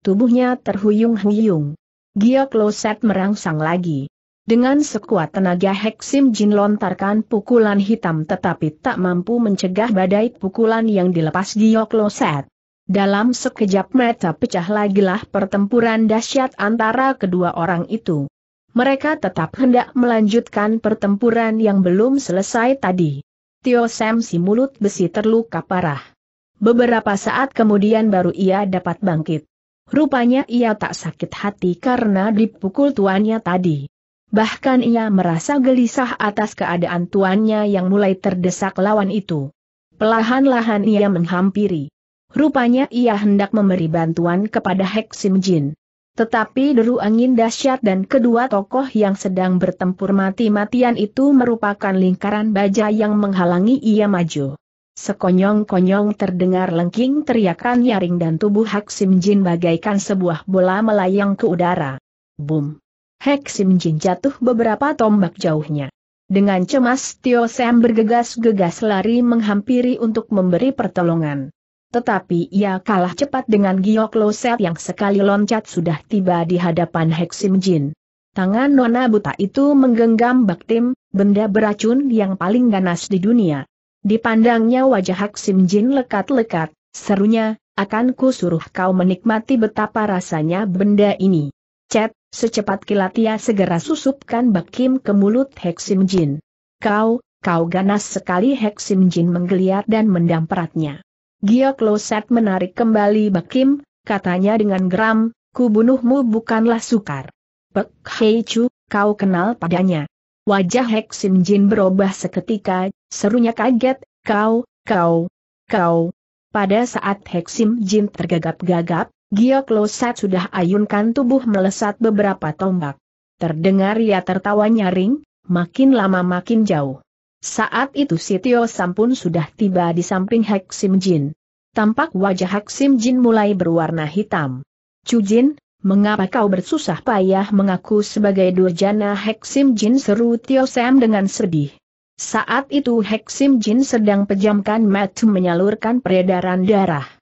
Tubuhnya terhuyung-huyung. Giok Loset merangsang lagi. Dengan sekuat tenaga Heksim Jin lontarkan pukulan hitam tetapi tak mampu mencegah badai pukulan yang dilepas Giok Loset. Dalam sekejap mata pecah lagi lah pertempuran dahsyat antara kedua orang itu. Mereka tetap hendak melanjutkan pertempuran yang belum selesai tadi. Tio Sam si mulut besi terluka parah. Beberapa saat kemudian baru ia dapat bangkit. Rupanya ia tak sakit hati karena dipukul tuannya tadi. Bahkan ia merasa gelisah atas keadaan tuannya yang mulai terdesak lawan itu. Pelahan-lahan ia menghampiri. Rupanya ia hendak memberi bantuan kepada Heksim Jin. Tetapi deru angin dahsyat dan kedua tokoh yang sedang bertempur mati-matian itu merupakan lingkaran baja yang menghalangi ia maju. Sekonyong-konyong terdengar lengking teriakan nyaring dan tubuh Hak Sim Jin bagaikan sebuah bola melayang ke udara. Boom! Sim Jin jatuh beberapa tombak jauhnya. Dengan cemas Tio Sam bergegas-gegas lari menghampiri untuk memberi pertolongan. Tetapi ia kalah cepat dengan Giok Set yang sekali loncat sudah tiba di hadapan Sim Jin. Tangan nona buta itu menggenggam baktim, benda beracun yang paling ganas di dunia. Dipandangnya wajah Sim Jin lekat-lekat, serunya, akan ku suruh kau menikmati betapa rasanya benda ini. Cet, secepat kilat ia segera susupkan bakim ke mulut Heksim Jin. Kau, kau ganas sekali Heksim Jin menggeliat dan mendamperatnya. Gia Kloset menarik kembali bakim, katanya dengan geram, ku bunuhmu bukanlah sukar. Pek Hei Chu, kau kenal padanya. Wajah Heksim Jin berubah seketika, serunya kaget, kau, kau, kau. Pada saat Heksim Jin tergagap-gagap, Giok saat sudah ayunkan tubuh melesat beberapa tombak. Terdengar ia tertawa nyaring, makin lama makin jauh. Saat itu Sitio Sampun sudah tiba di samping Hek Sim Jin. Tampak wajah Hek Sim Jin mulai berwarna hitam. Jin, mengapa kau bersusah payah mengaku sebagai durjana Hek Sim Jin seru Tio Sam dengan sedih. Saat itu Hek Sim Jin sedang pejamkan mata menyalurkan peredaran darah.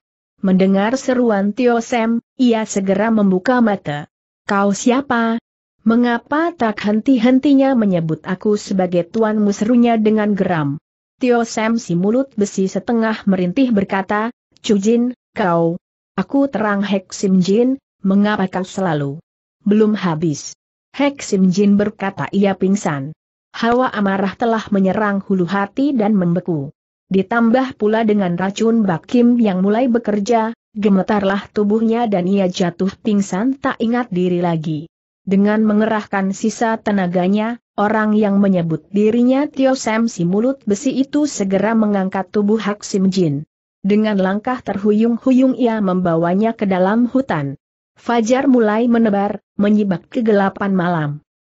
Mendengar seruan Tio Sam, ia segera membuka mata. Kau siapa? Mengapa tak henti-hentinya menyebut aku sebagai tuanmu serunya dengan geram? Tio Sam si mulut besi setengah merintih berkata, Cujin, kau. Aku terang Hek Sim Jin, mengapa kau selalu? Belum habis. Hek Sim Jin berkata ia pingsan. Hawa amarah telah menyerang hulu hati dan membeku. Ditambah pula dengan racun bakim yang mulai bekerja, gemetarlah tubuhnya dan ia jatuh pingsan tak ingat diri lagi. Dengan mengerahkan sisa tenaganya, orang yang menyebut dirinya Tio Sam si mulut besi itu segera mengangkat tubuh Hak Sim Jin. Dengan langkah terhuyung-huyung ia membawanya ke dalam hutan. Fajar mulai menebar, menyibak kegelapan malam.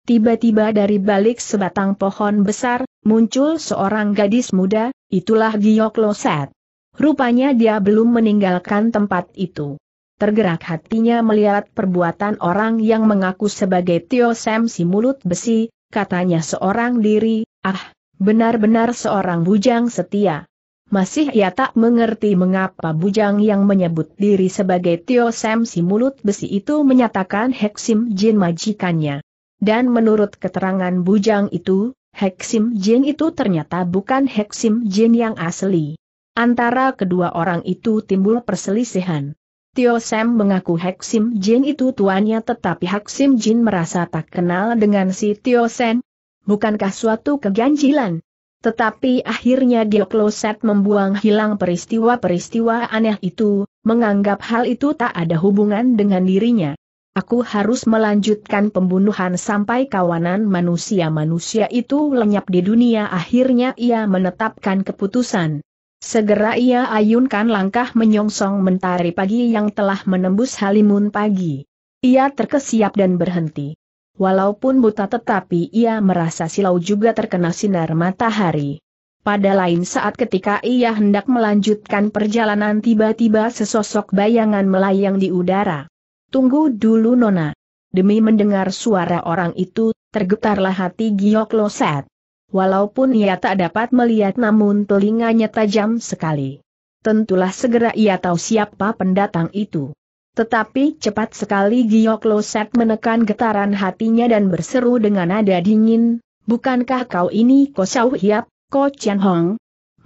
Tiba-tiba dari balik sebatang pohon besar, Muncul seorang gadis muda, itulah Giyok Loset. Rupanya dia belum meninggalkan tempat itu. Tergerak hatinya melihat perbuatan orang yang mengaku sebagai Tio Sam si mulut besi, katanya seorang diri, ah, benar-benar seorang bujang setia. Masih ia tak mengerti mengapa bujang yang menyebut diri sebagai Tio Sam si mulut besi itu menyatakan Heksim Jin majikannya. Dan menurut keterangan bujang itu, Heksim Jin itu ternyata bukan Heksim Jin yang asli. Antara kedua orang itu timbul perselisihan. Tio Sam mengaku Heksim Jin itu tuannya tetapi Heksim Jin merasa tak kenal dengan si Tio Sam. Bukankah suatu keganjilan? Tetapi akhirnya dia kloset membuang hilang peristiwa-peristiwa aneh itu, menganggap hal itu tak ada hubungan dengan dirinya. Aku harus melanjutkan pembunuhan sampai kawanan manusia-manusia itu lenyap di dunia akhirnya ia menetapkan keputusan. Segera ia ayunkan langkah menyongsong mentari pagi yang telah menembus halimun pagi. Ia terkesiap dan berhenti. Walaupun buta tetapi ia merasa silau juga terkena sinar matahari. Pada lain saat ketika ia hendak melanjutkan perjalanan tiba-tiba sesosok bayangan melayang di udara. Tunggu dulu Nona. Demi mendengar suara orang itu, tergetarlah hati Giok Loset. Walaupun ia tak dapat melihat namun telinganya tajam sekali. Tentulah segera ia tahu siapa pendatang itu. Tetapi cepat sekali Giok Loset menekan getaran hatinya dan berseru dengan nada dingin, Bukankah kau ini Ko Sau Hiap, Ko Chen Hong?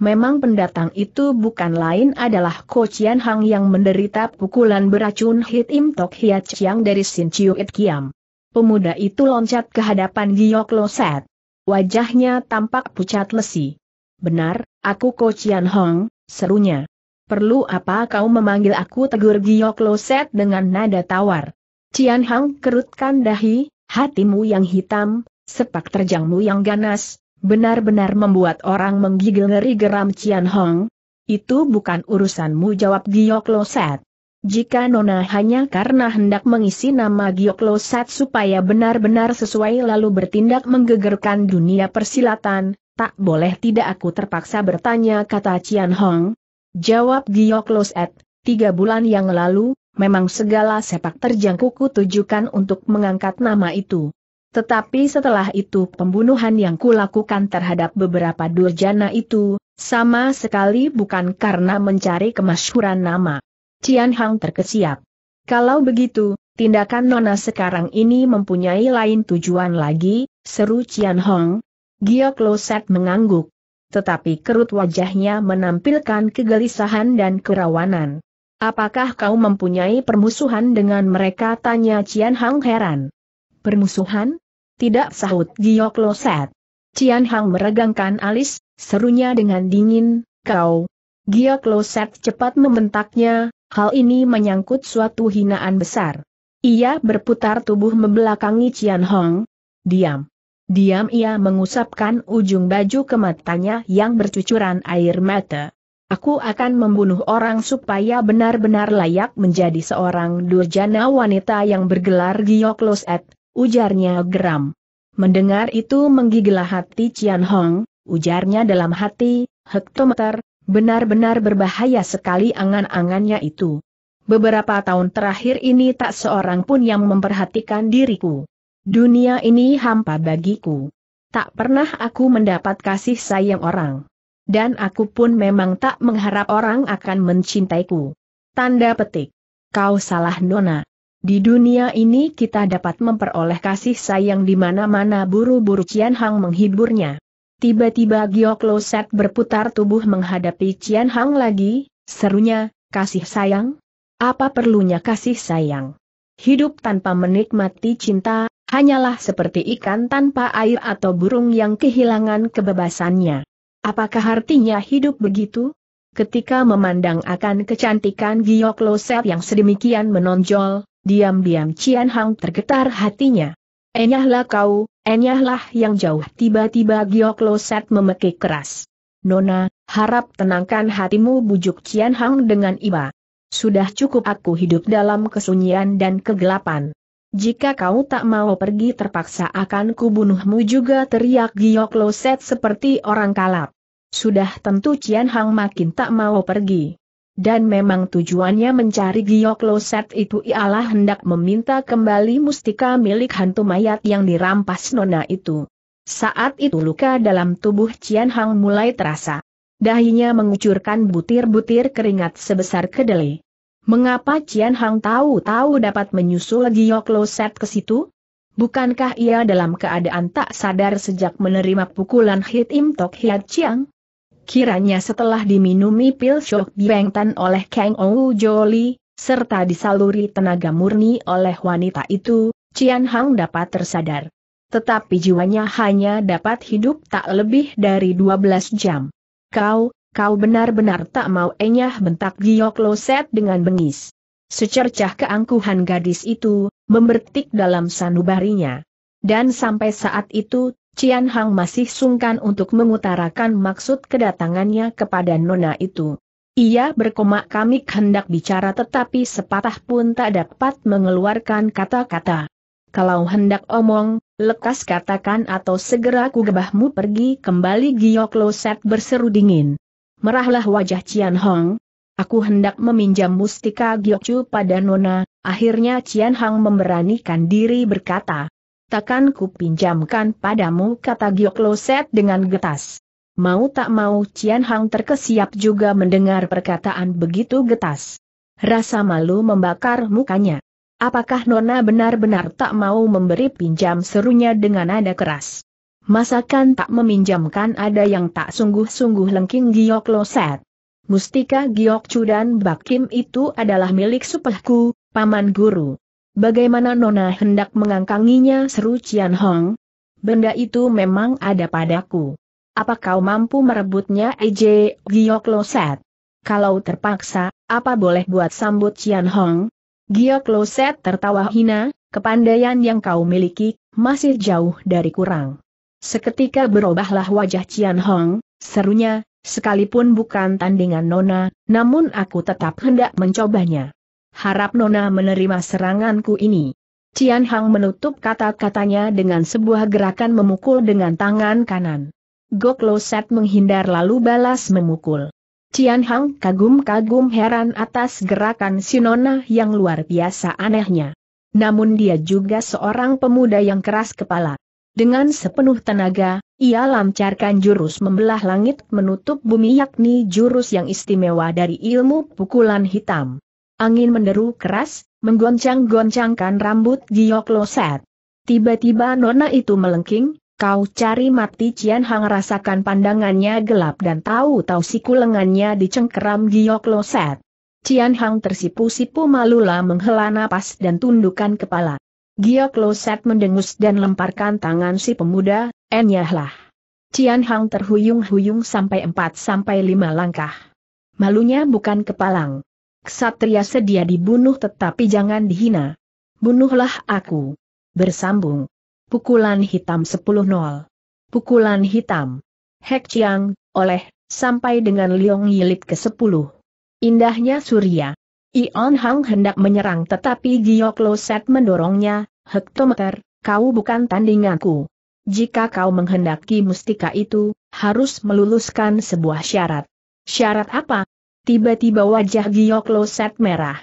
Memang pendatang itu bukan lain adalah Ko Chian Hang yang menderita pukulan beracun Hit Im Tok Hiat Chiang dari Sin Chiu It Kiam. Pemuda itu loncat ke hadapan Giok Loset. Wajahnya tampak pucat lesi. Benar, aku Ko Chian Hang, serunya. Perlu apa kau memanggil aku tegur Giok Loset dengan nada tawar. Cian Hang kerutkan dahi, hatimu yang hitam, sepak terjangmu yang ganas, Benar-benar membuat orang menggigil ngeri geram Cian Hong. Itu bukan urusanmu jawab Giok Loset. Jika Nona hanya karena hendak mengisi nama Gyoklosat supaya benar-benar sesuai lalu bertindak menggegerkan dunia persilatan, tak boleh tidak aku terpaksa bertanya kata Cian Hong. Jawab Gyoklosat, tiga bulan yang lalu, memang segala sepak terjangku tujukan untuk mengangkat nama itu. Tetapi setelah itu pembunuhan yang kulakukan terhadap beberapa durjana itu, sama sekali bukan karena mencari kemasyhuran nama. Cian Hang terkesiap. Kalau begitu, tindakan Nona sekarang ini mempunyai lain tujuan lagi, seru Cian Hong. Gia Kloset mengangguk. Tetapi kerut wajahnya menampilkan kegelisahan dan kerawanan. Apakah kau mempunyai permusuhan dengan mereka? Tanya Cian Hang heran. Permusuhan? Tidak sahut Giok Loset. Cian Hang meregangkan alis, serunya dengan dingin, kau. Giok Loset cepat membentaknya, hal ini menyangkut suatu hinaan besar. Ia berputar tubuh membelakangi Cian Hong. Diam. Diam ia mengusapkan ujung baju ke matanya yang bercucuran air mata. Aku akan membunuh orang supaya benar-benar layak menjadi seorang durjana wanita yang bergelar Giokloset, ujarnya geram. Mendengar itu menggigilah hati Cian Hong, ujarnya dalam hati, hektometer, benar-benar berbahaya sekali angan-angannya itu. Beberapa tahun terakhir ini tak seorang pun yang memperhatikan diriku. Dunia ini hampa bagiku. Tak pernah aku mendapat kasih sayang orang. Dan aku pun memang tak mengharap orang akan mencintaiku. Tanda petik. Kau salah Nona. Di dunia ini kita dapat memperoleh kasih sayang di mana-mana buru-buru Cian Hang menghiburnya. Tiba-tiba Giok Lo berputar tubuh menghadapi Cian Hang lagi, serunya, kasih sayang? Apa perlunya kasih sayang? Hidup tanpa menikmati cinta, hanyalah seperti ikan tanpa air atau burung yang kehilangan kebebasannya. Apakah artinya hidup begitu? Ketika memandang akan kecantikan Giok Lo yang sedemikian menonjol, diam-diam Cian Hang tergetar hatinya. Enyahlah kau, enyahlah yang jauh tiba-tiba Giok Loset memekik keras. Nona, harap tenangkan hatimu bujuk Cian Hang dengan iba. Sudah cukup aku hidup dalam kesunyian dan kegelapan. Jika kau tak mau pergi terpaksa akan kubunuhmu juga teriak Giok Loset seperti orang kalap. Sudah tentu Cian Hang makin tak mau pergi dan memang tujuannya mencari giok loset itu ialah hendak meminta kembali mustika milik hantu mayat yang dirampas nona itu. Saat itu luka dalam tubuh Cian Hang mulai terasa. Dahinya mengucurkan butir-butir keringat sebesar kedelai. Mengapa Cian Hang tahu-tahu dapat menyusul giok loset ke situ? Bukankah ia dalam keadaan tak sadar sejak menerima pukulan Hit Im Tok Hiat Chiang? Kiranya setelah diminumi pil shock Bengtan oleh Kang Ou Joli, serta disaluri tenaga murni oleh wanita itu, Cian Hang dapat tersadar. Tetapi jiwanya hanya dapat hidup tak lebih dari 12 jam. Kau, kau benar-benar tak mau enyah bentak Giok Loset dengan bengis. Secercah keangkuhan gadis itu, membertik dalam sanubarinya. Dan sampai saat itu Cian Hang masih sungkan untuk mengutarakan maksud kedatangannya kepada Nona itu. Ia berkomak kami hendak bicara tetapi sepatah pun tak dapat mengeluarkan kata-kata. Kalau hendak omong, lekas katakan atau segera kugebahmu pergi kembali Giok Loset berseru dingin. Merahlah wajah Cian Hong. Aku hendak meminjam mustika giok pada Nona, akhirnya Cian Hang memberanikan diri berkata takkan ku pinjamkan padamu kata Giok Loset dengan getas. Mau tak mau Cian Hang terkesiap juga mendengar perkataan begitu getas. Rasa malu membakar mukanya. Apakah Nona benar-benar tak mau memberi pinjam serunya dengan nada keras? Masakan tak meminjamkan ada yang tak sungguh-sungguh lengking Giok Loset. Mustika Giok dan Bakim itu adalah milik supahku, paman guru. Bagaimana Nona hendak mengangkanginya seru Cian Hong? Benda itu memang ada padaku. Apa kau mampu merebutnya EJ Giok Loset? Kalau terpaksa, apa boleh buat sambut Cian Hong? Giok Loset tertawa hina, kepandaian yang kau miliki, masih jauh dari kurang. Seketika berubahlah wajah Cian Hong, serunya, sekalipun bukan tandingan Nona, namun aku tetap hendak mencobanya. Harap Nona menerima seranganku ini. Cian Hang menutup kata-katanya dengan sebuah gerakan memukul dengan tangan kanan. Gok Lo menghindar lalu balas memukul. Cian Hang kagum-kagum heran atas gerakan si Nona yang luar biasa anehnya. Namun dia juga seorang pemuda yang keras kepala. Dengan sepenuh tenaga, ia lancarkan jurus membelah langit menutup bumi yakni jurus yang istimewa dari ilmu pukulan hitam. Angin menderu keras, menggoncang-goncangkan rambut Giok Loset. Tiba-tiba nona itu melengking, kau cari mati Cian Hang rasakan pandangannya gelap dan tahu-tahu siku lengannya dicengkeram Giok Loset. Cian Hang tersipu-sipu malula menghela napas dan tundukkan kepala. Giok Loset mendengus dan lemparkan tangan si pemuda, enyahlah. Cian Hang terhuyung-huyung sampai empat sampai lima langkah. Malunya bukan kepalang. Ksatria sedia dibunuh tetapi jangan dihina. Bunuhlah aku. Bersambung. Pukulan hitam 10-0. Pukulan hitam. Hek Chiang, oleh, sampai dengan Liong Yilit ke-10. Indahnya Surya. Ion Hang hendak menyerang tetapi Giyok Loset mendorongnya, hektometer, kau bukan tandinganku. Jika kau menghendaki mustika itu, harus meluluskan sebuah syarat. Syarat apa? Tiba-tiba wajah Giok Loset merah.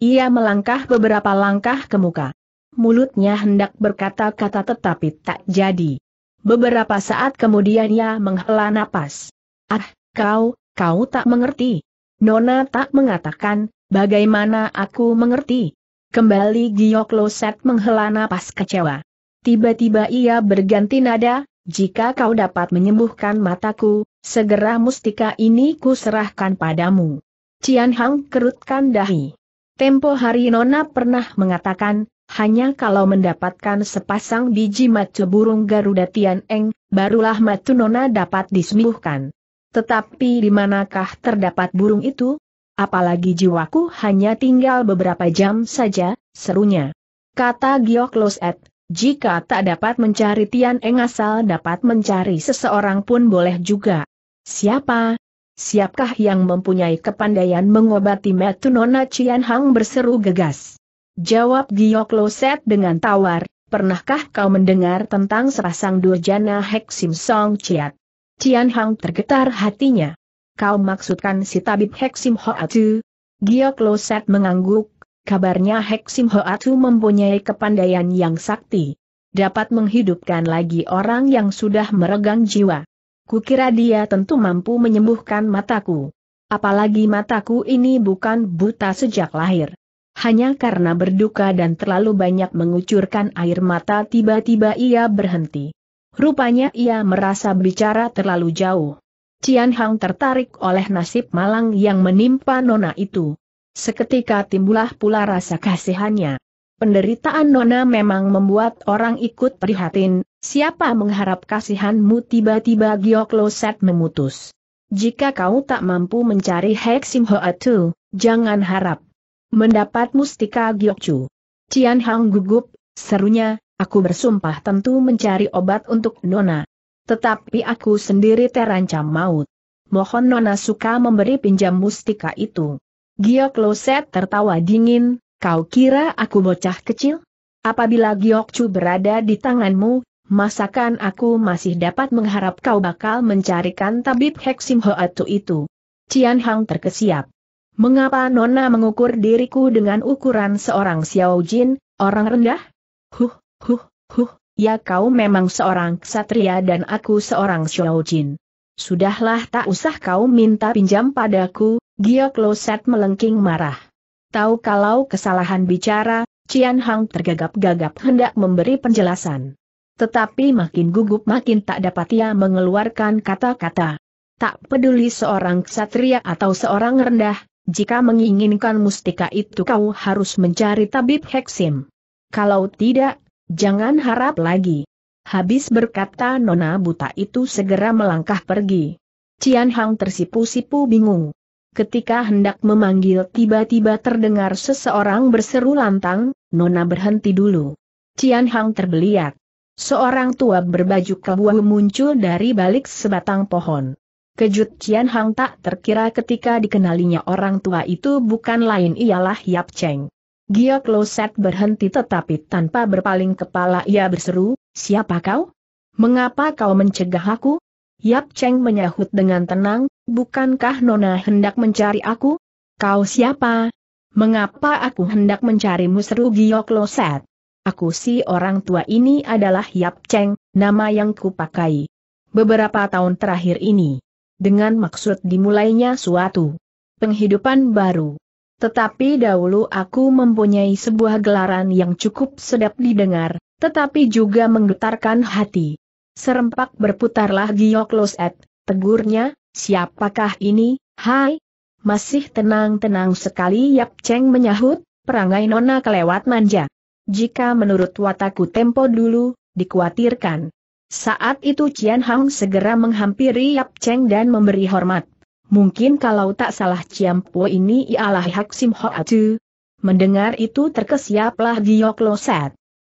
Ia melangkah beberapa langkah ke muka. Mulutnya hendak berkata-kata tetapi tak jadi. Beberapa saat kemudian ia menghela napas. Ah, kau, kau tak mengerti. Nona tak mengatakan, bagaimana aku mengerti. Kembali Giok Loset menghela napas kecewa. Tiba-tiba ia berganti nada, jika kau dapat menyembuhkan mataku, Segera mustika ini kuserahkan padamu. Cian Hang kerutkan dahi. Tempo hari Nona pernah mengatakan, hanya kalau mendapatkan sepasang biji matu burung Garuda Tian Eng, barulah matu Nona dapat disembuhkan. Tetapi di manakah terdapat burung itu? Apalagi jiwaku hanya tinggal beberapa jam saja, serunya. Kata Giok Loset, jika tak dapat mencari Tian Eng asal dapat mencari seseorang pun boleh juga. Siapa? Siapkah yang mempunyai kepandaian mengobati Metunona Cian Hang berseru gegas? Jawab Giok Loset dengan tawar, pernahkah kau mendengar tentang serasang durjana Hek Sim Song Ciat? Cian Hang tergetar hatinya. Kau maksudkan si tabib Hek Sim Hoatu? Giok Loset mengangguk, kabarnya Hek Sim Hoatu mempunyai kepandaian yang sakti. Dapat menghidupkan lagi orang yang sudah meregang jiwa. Kukira dia tentu mampu menyembuhkan mataku. Apalagi mataku ini bukan buta sejak lahir. Hanya karena berduka dan terlalu banyak mengucurkan air mata tiba-tiba ia berhenti. Rupanya ia merasa bicara terlalu jauh. Cian Hang tertarik oleh nasib malang yang menimpa nona itu. Seketika timbulah pula rasa kasihannya. Penderitaan Nona memang membuat orang ikut prihatin, siapa mengharap kasihanmu tiba-tiba Giokloset memutus. Jika kau tak mampu mencari Heksim Hoatu, jangan harap mendapat mustika Giokcu. Cian Hang gugup, serunya, aku bersumpah tentu mencari obat untuk Nona. Tetapi aku sendiri terancam maut. Mohon Nona suka memberi pinjam mustika itu. Giokloset tertawa dingin, Kau kira aku bocah kecil? Apabila Giokcu berada di tanganmu, masakan aku masih dapat mengharap kau bakal mencarikan tabib Heksim Hoatu itu? Cian Hang terkesiap. Mengapa Nona mengukur diriku dengan ukuran seorang Xiao Jin, orang rendah? Huh, huh, huh, ya kau memang seorang ksatria dan aku seorang Xiao Jin. Sudahlah tak usah kau minta pinjam padaku, Giok Loset melengking marah. Tahu kalau kesalahan bicara, Cian Hang tergagap-gagap hendak memberi penjelasan. Tetapi makin gugup makin tak dapat ia mengeluarkan kata-kata. Tak peduli seorang ksatria atau seorang rendah, jika menginginkan mustika itu kau harus mencari tabib Heksim. Kalau tidak, jangan harap lagi. Habis berkata nona buta itu segera melangkah pergi. Cian Hang tersipu-sipu bingung. Ketika hendak memanggil tiba-tiba terdengar seseorang berseru lantang, Nona berhenti dulu. Cian Hang terbeliak. Seorang tua berbaju kebuah muncul dari balik sebatang pohon. Kejut Cian Hang tak terkira ketika dikenalinya orang tua itu bukan lain ialah Yap Cheng. Gia Set berhenti tetapi tanpa berpaling kepala ia berseru, siapa kau? Mengapa kau mencegah aku? Yap Cheng menyahut dengan tenang, bukankah Nona hendak mencari aku? Kau siapa? Mengapa aku hendak mencarimu seru Giok Loset? Aku si orang tua ini adalah Yap Cheng, nama yang kupakai. Beberapa tahun terakhir ini. Dengan maksud dimulainya suatu penghidupan baru. Tetapi dahulu aku mempunyai sebuah gelaran yang cukup sedap didengar, tetapi juga menggetarkan hati. Serempak berputarlah giok loset, tegurnya, siapakah ini, hai? Masih tenang-tenang sekali Yap Cheng menyahut, perangai nona kelewat manja. Jika menurut wataku tempo dulu, dikhawatirkan. Saat itu Cian Hang segera menghampiri Yap Cheng dan memberi hormat. Mungkin kalau tak salah Ciam Po ini ialah Hak Sim Ho Atu. Mendengar itu terkesiaplah Giok Loset.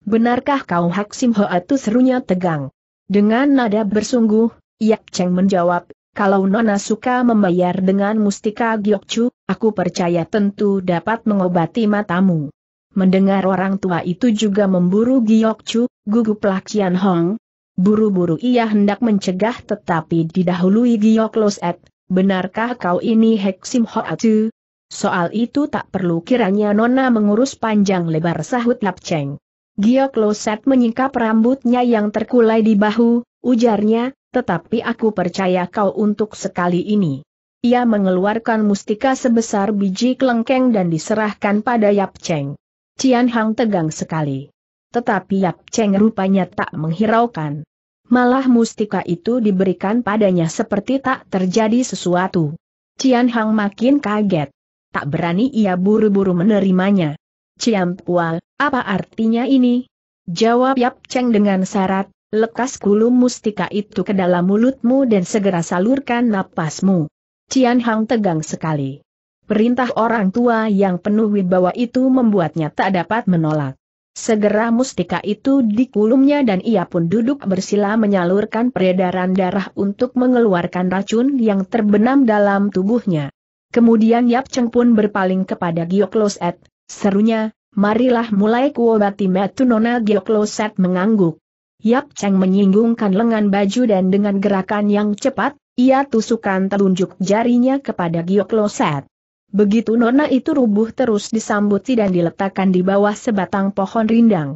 Benarkah kau Hak Sim Ho Atu serunya tegang. Dengan nada bersungguh, Yap Cheng menjawab, kalau Nona suka membayar dengan mustika Gyokcu, aku percaya tentu dapat mengobati matamu. Mendengar orang tua itu juga memburu Gyokcu, guguplah Qian Hong. Buru-buru ia hendak mencegah tetapi didahului Giok Loset, benarkah kau ini Heksim Hoatu? Soal itu tak perlu kiranya Nona mengurus panjang lebar sahut Lap Cheng. Loset menyingkap rambutnya yang terkulai di bahu, ujarnya, tetapi aku percaya kau untuk sekali ini. Ia mengeluarkan mustika sebesar biji kelengkeng dan diserahkan pada Yap Cheng. Cian Hang tegang sekali. Tetapi Yap Cheng rupanya tak menghiraukan. Malah mustika itu diberikan padanya seperti tak terjadi sesuatu. Cian Hang makin kaget. Tak berani ia buru-buru menerimanya. Ciam Pual, apa artinya ini? Jawab Yap Cheng dengan syarat, lekas kulum mustika itu ke dalam mulutmu dan segera salurkan napasmu. Cian Hang tegang sekali. Perintah orang tua yang penuh wibawa itu membuatnya tak dapat menolak. Segera mustika itu dikulumnya dan ia pun duduk bersila menyalurkan peredaran darah untuk mengeluarkan racun yang terbenam dalam tubuhnya. Kemudian Yap Cheng pun berpaling kepada Giokloset, Serunya, marilah mulai kuobati metu nona Giokloset mengangguk. Yap Cheng menyinggungkan lengan baju dan dengan gerakan yang cepat, ia tusukan telunjuk jarinya kepada Giokloset. Begitu nona itu rubuh terus disambut dan diletakkan di bawah sebatang pohon rindang.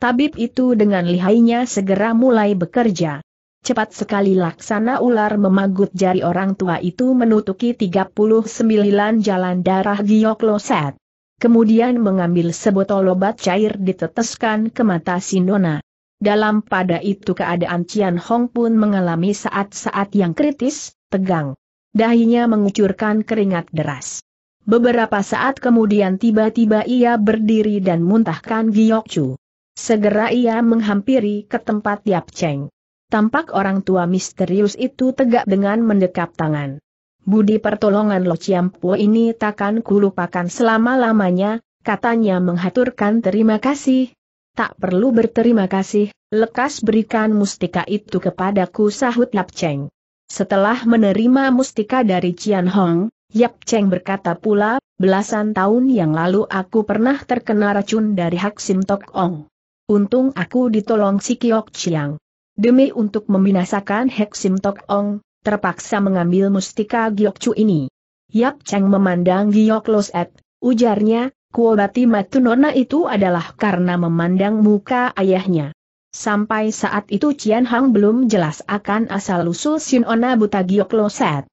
Tabib itu dengan lihainya segera mulai bekerja. Cepat sekali laksana ular memagut jari orang tua itu menutuki 39 jalan darah Giokloset kemudian mengambil sebotol obat cair diteteskan ke mata Nona. Dalam pada itu keadaan Cian Hong pun mengalami saat-saat yang kritis, tegang. Dahinya mengucurkan keringat deras. Beberapa saat kemudian tiba-tiba ia berdiri dan muntahkan Giyokcu. Segera ia menghampiri ke tempat Yap Cheng. Tampak orang tua misterius itu tegak dengan mendekap tangan. Budi pertolongan Lo Ciampu ini takkan kulupakan selama-lamanya, katanya menghaturkan terima kasih. Tak perlu berterima kasih, lekas berikan mustika itu kepadaku sahut Yap Cheng. Setelah menerima mustika dari Cian Hong, Yap Cheng berkata pula, belasan tahun yang lalu aku pernah terkena racun dari Hak Sim Tok Ong. Untung aku ditolong si Kiok Chiang. Demi untuk membinasakan Hak Sim Tok Ong, terpaksa mengambil mustika Giokcu ini. Yap Cheng memandang Giok Loset, ujarnya, kuobati matu nona itu adalah karena memandang muka ayahnya. Sampai saat itu Cian Hang belum jelas akan asal-usul Sinona Buta Giok Loset.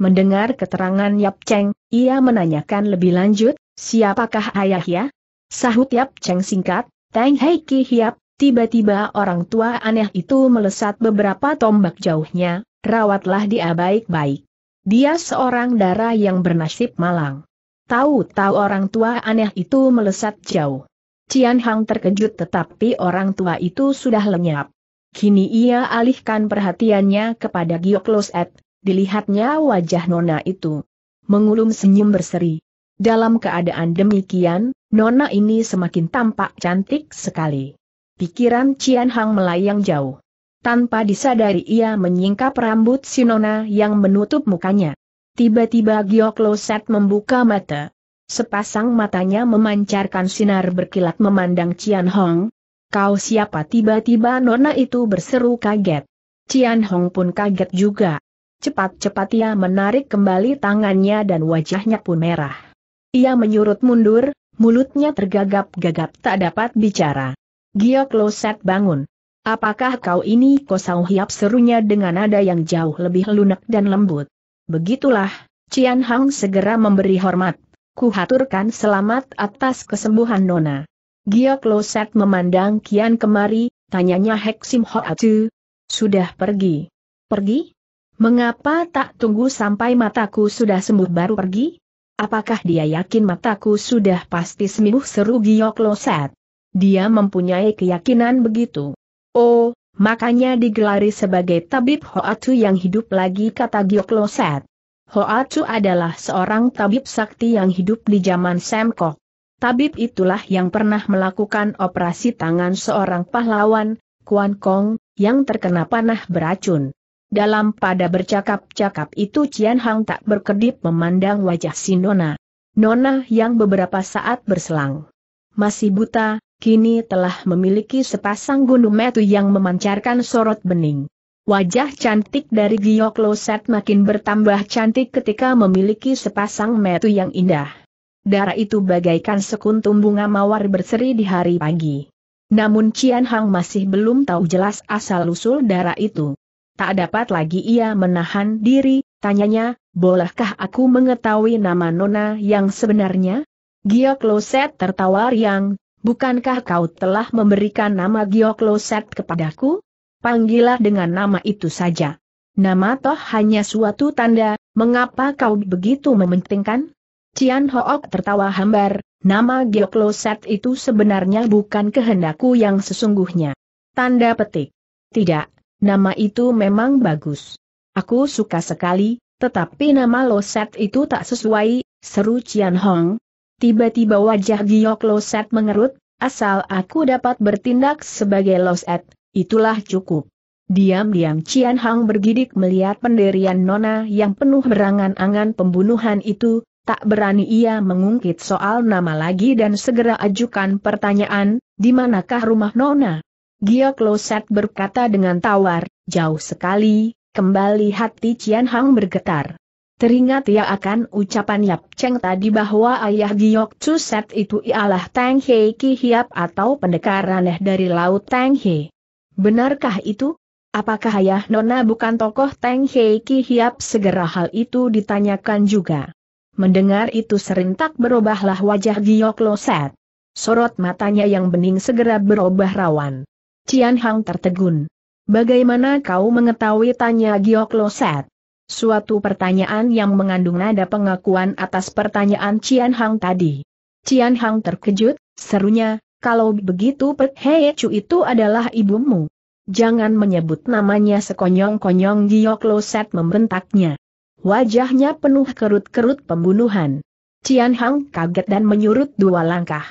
Mendengar keterangan Yap Cheng, ia menanyakan lebih lanjut, siapakah ayah ya? Sahut Yap Cheng singkat, Tang Hei Ki Hiap, tiba-tiba orang tua aneh itu melesat beberapa tombak jauhnya, rawatlah dia baik-baik. Dia seorang darah yang bernasib malang. Tahu-tahu orang tua aneh itu melesat jauh. Cian Hang terkejut tetapi orang tua itu sudah lenyap. Kini ia alihkan perhatiannya kepada Giok Loset, dilihatnya wajah Nona itu. Mengulum senyum berseri. Dalam keadaan demikian, Nona ini semakin tampak cantik sekali. Pikiran Cian Hang melayang jauh. Tanpa disadari ia menyingkap rambut Sinona yang menutup mukanya. Tiba-tiba Giokloset membuka mata. Sepasang matanya memancarkan sinar berkilat memandang Cian Hong. Kau siapa tiba-tiba Nona itu berseru kaget. Cian Hong pun kaget juga. Cepat-cepat ia menarik kembali tangannya dan wajahnya pun merah. Ia menyurut mundur, mulutnya tergagap-gagap tak dapat bicara. Giok Loset bangun. Apakah kau ini kosong hiap serunya dengan nada yang jauh lebih lunak dan lembut? Begitulah, Cian Hang segera memberi hormat. Kuhaturkan selamat atas kesembuhan Nona. Gia Kloset memandang Kian kemari, tanyanya Hek Sim Hoatu. Sudah pergi. Pergi? Mengapa tak tunggu sampai mataku sudah sembuh baru pergi? Apakah dia yakin mataku sudah pasti sembuh seru Giyok Kloset? Dia mempunyai keyakinan begitu. Oh, makanya digelari sebagai tabib Hoatu yang hidup lagi kata Giokloset. Hoatu adalah seorang tabib sakti yang hidup di zaman Semkok. Tabib itulah yang pernah melakukan operasi tangan seorang pahlawan, Kuan Kong, yang terkena panah beracun. Dalam pada bercakap-cakap itu Cian Hang tak berkedip memandang wajah si Nona. Nona yang beberapa saat berselang. Masih buta, kini telah memiliki sepasang gunung metu yang memancarkan sorot bening. Wajah cantik dari Giyok Loset makin bertambah cantik ketika memiliki sepasang metu yang indah. Darah itu bagaikan sekuntum bunga mawar berseri di hari pagi. Namun Cian Hang masih belum tahu jelas asal-usul darah itu. Tak dapat lagi ia menahan diri, tanyanya, bolehkah aku mengetahui nama Nona yang sebenarnya? Giyok Loset tertawa riang, Bukankah kau telah memberikan nama Geokloset kepadaku? Panggillah dengan nama itu saja. Nama toh hanya suatu tanda, mengapa kau begitu mementingkan? Cian Hook tertawa hambar, nama Geokloset itu sebenarnya bukan kehendakku yang sesungguhnya. Tanda petik. Tidak, nama itu memang bagus. Aku suka sekali, tetapi nama Loset itu tak sesuai, seru Cian Hong, Tiba-tiba wajah Giok Loset mengerut, asal aku dapat bertindak sebagai Loset, itulah cukup. Diam-diam Cian Hang bergidik melihat penderian Nona yang penuh berangan-angan pembunuhan itu, tak berani ia mengungkit soal nama lagi dan segera ajukan pertanyaan, di manakah rumah Nona? Giok Loset berkata dengan tawar, jauh sekali, kembali hati Cian Hang bergetar. Teringat ia ya akan ucapan Yap Cheng tadi bahwa ayah Giok Chu Set itu ialah Tang Hei Ki Hiap atau pendekar aneh dari Laut Tang He. Benarkah itu? Apakah ayah Nona bukan tokoh Tang Hei Ki Hiap? Segera hal itu ditanyakan juga. Mendengar itu serentak berubahlah wajah Giok Lo Set. Sorot matanya yang bening segera berubah rawan. Cian Hang tertegun. Bagaimana kau mengetahui tanya Giok Lo Set? suatu pertanyaan yang mengandung nada pengakuan atas pertanyaan Cian Hang tadi. Cian Hang terkejut, serunya, kalau begitu Pek Hei Chu itu adalah ibumu. Jangan menyebut namanya sekonyong-konyong Giok Loset membentaknya. Wajahnya penuh kerut-kerut pembunuhan. Cian Hang kaget dan menyurut dua langkah.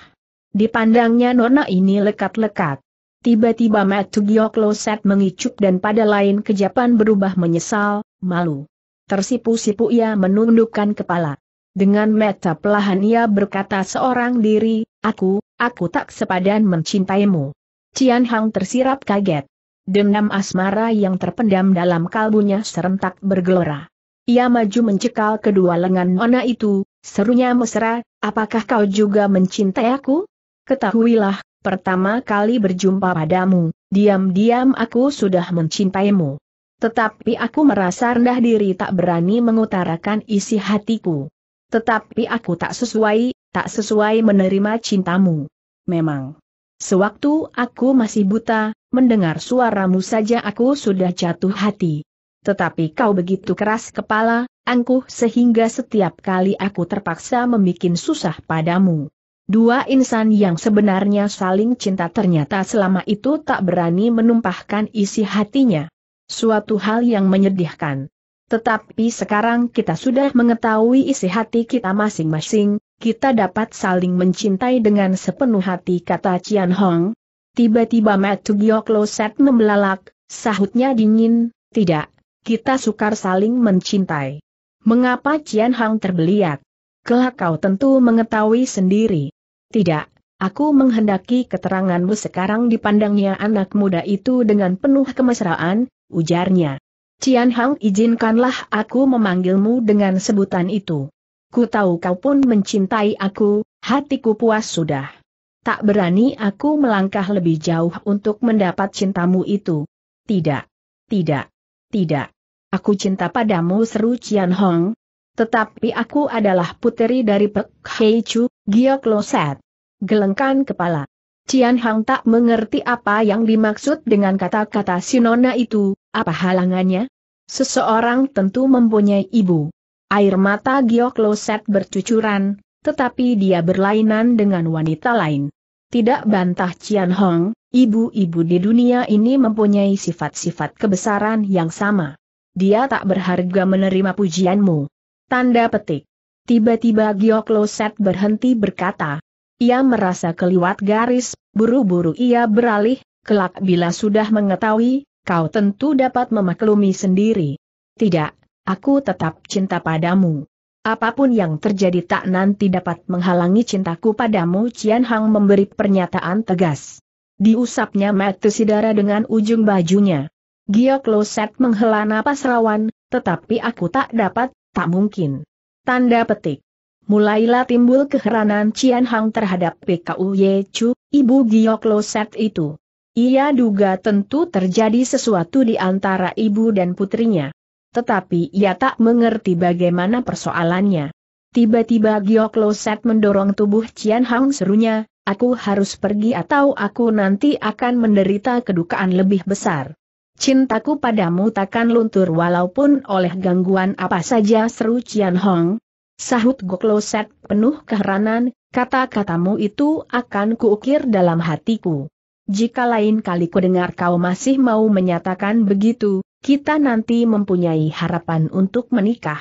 Dipandangnya nona ini lekat-lekat. Tiba-tiba Matugio Kloset mengicup dan pada lain kejapan berubah menyesal, malu. Tersipu-sipu ia menundukkan kepala. Dengan mata pelahan ia berkata seorang diri, aku, aku tak sepadan mencintaimu. Cian Hang tersirap kaget. Dendam asmara yang terpendam dalam kalbunya serentak bergelora. Ia maju mencekal kedua lengan nona itu, serunya mesra, apakah kau juga mencintai aku? Ketahuilah, pertama kali berjumpa padamu, diam-diam aku sudah mencintaimu. Tetapi aku merasa rendah diri tak berani mengutarakan isi hatiku. Tetapi aku tak sesuai, tak sesuai menerima cintamu. Memang. Sewaktu aku masih buta, mendengar suaramu saja aku sudah jatuh hati. Tetapi kau begitu keras kepala, angkuh sehingga setiap kali aku terpaksa membuat susah padamu. Dua insan yang sebenarnya saling cinta ternyata selama itu tak berani menumpahkan isi hatinya suatu hal yang menyedihkan. Tetapi sekarang kita sudah mengetahui isi hati kita masing-masing, kita dapat saling mencintai dengan sepenuh hati kata Cian Hong. Tiba-tiba Matu Giokloset membelalak, sahutnya dingin, tidak, kita sukar saling mencintai. Mengapa Cian Hong terbeliak? Kelak kau tentu mengetahui sendiri. Tidak, aku menghendaki keteranganmu sekarang dipandangnya anak muda itu dengan penuh kemesraan, ujarnya. Cian Hang izinkanlah aku memanggilmu dengan sebutan itu. Ku tahu kau pun mencintai aku, hatiku puas sudah. Tak berani aku melangkah lebih jauh untuk mendapat cintamu itu. Tidak. Tidak. Tidak. Aku cinta padamu seru Cian Hong. Tetapi aku adalah puteri dari Pek Hei Chu, Giok Loset. Gelengkan kepala. Cian Hang tak mengerti apa yang dimaksud dengan kata-kata Sinona itu, apa halangannya? Seseorang tentu mempunyai ibu. Air mata Giok Loset bercucuran, tetapi dia berlainan dengan wanita lain. Tidak bantah Cian Hong, ibu-ibu di dunia ini mempunyai sifat-sifat kebesaran yang sama. Dia tak berharga menerima pujianmu. Tanda petik. Tiba-tiba Giok Loset berhenti berkata, ia merasa keliwat garis, buru-buru ia beralih, kelak bila sudah mengetahui, kau tentu dapat memaklumi sendiri. Tidak, aku tetap cinta padamu. Apapun yang terjadi tak nanti dapat menghalangi cintaku padamu Cian Hang memberi pernyataan tegas. Diusapnya mata sidara dengan ujung bajunya. Gia Kloset menghela napas rawan, tetapi aku tak dapat, tak mungkin. Tanda petik mulailah timbul keheranan Cian Hang terhadap PKU Ye Chu, ibu Giok Set itu. Ia duga tentu terjadi sesuatu di antara ibu dan putrinya. Tetapi ia tak mengerti bagaimana persoalannya. Tiba-tiba Giok Set mendorong tubuh Cian Hang serunya, aku harus pergi atau aku nanti akan menderita kedukaan lebih besar. Cintaku padamu takkan luntur walaupun oleh gangguan apa saja seru Cian Hong, Sahut Gokloset penuh keheranan, kata-katamu itu akan kuukir dalam hatiku. Jika lain kali dengar kau masih mau menyatakan begitu, kita nanti mempunyai harapan untuk menikah.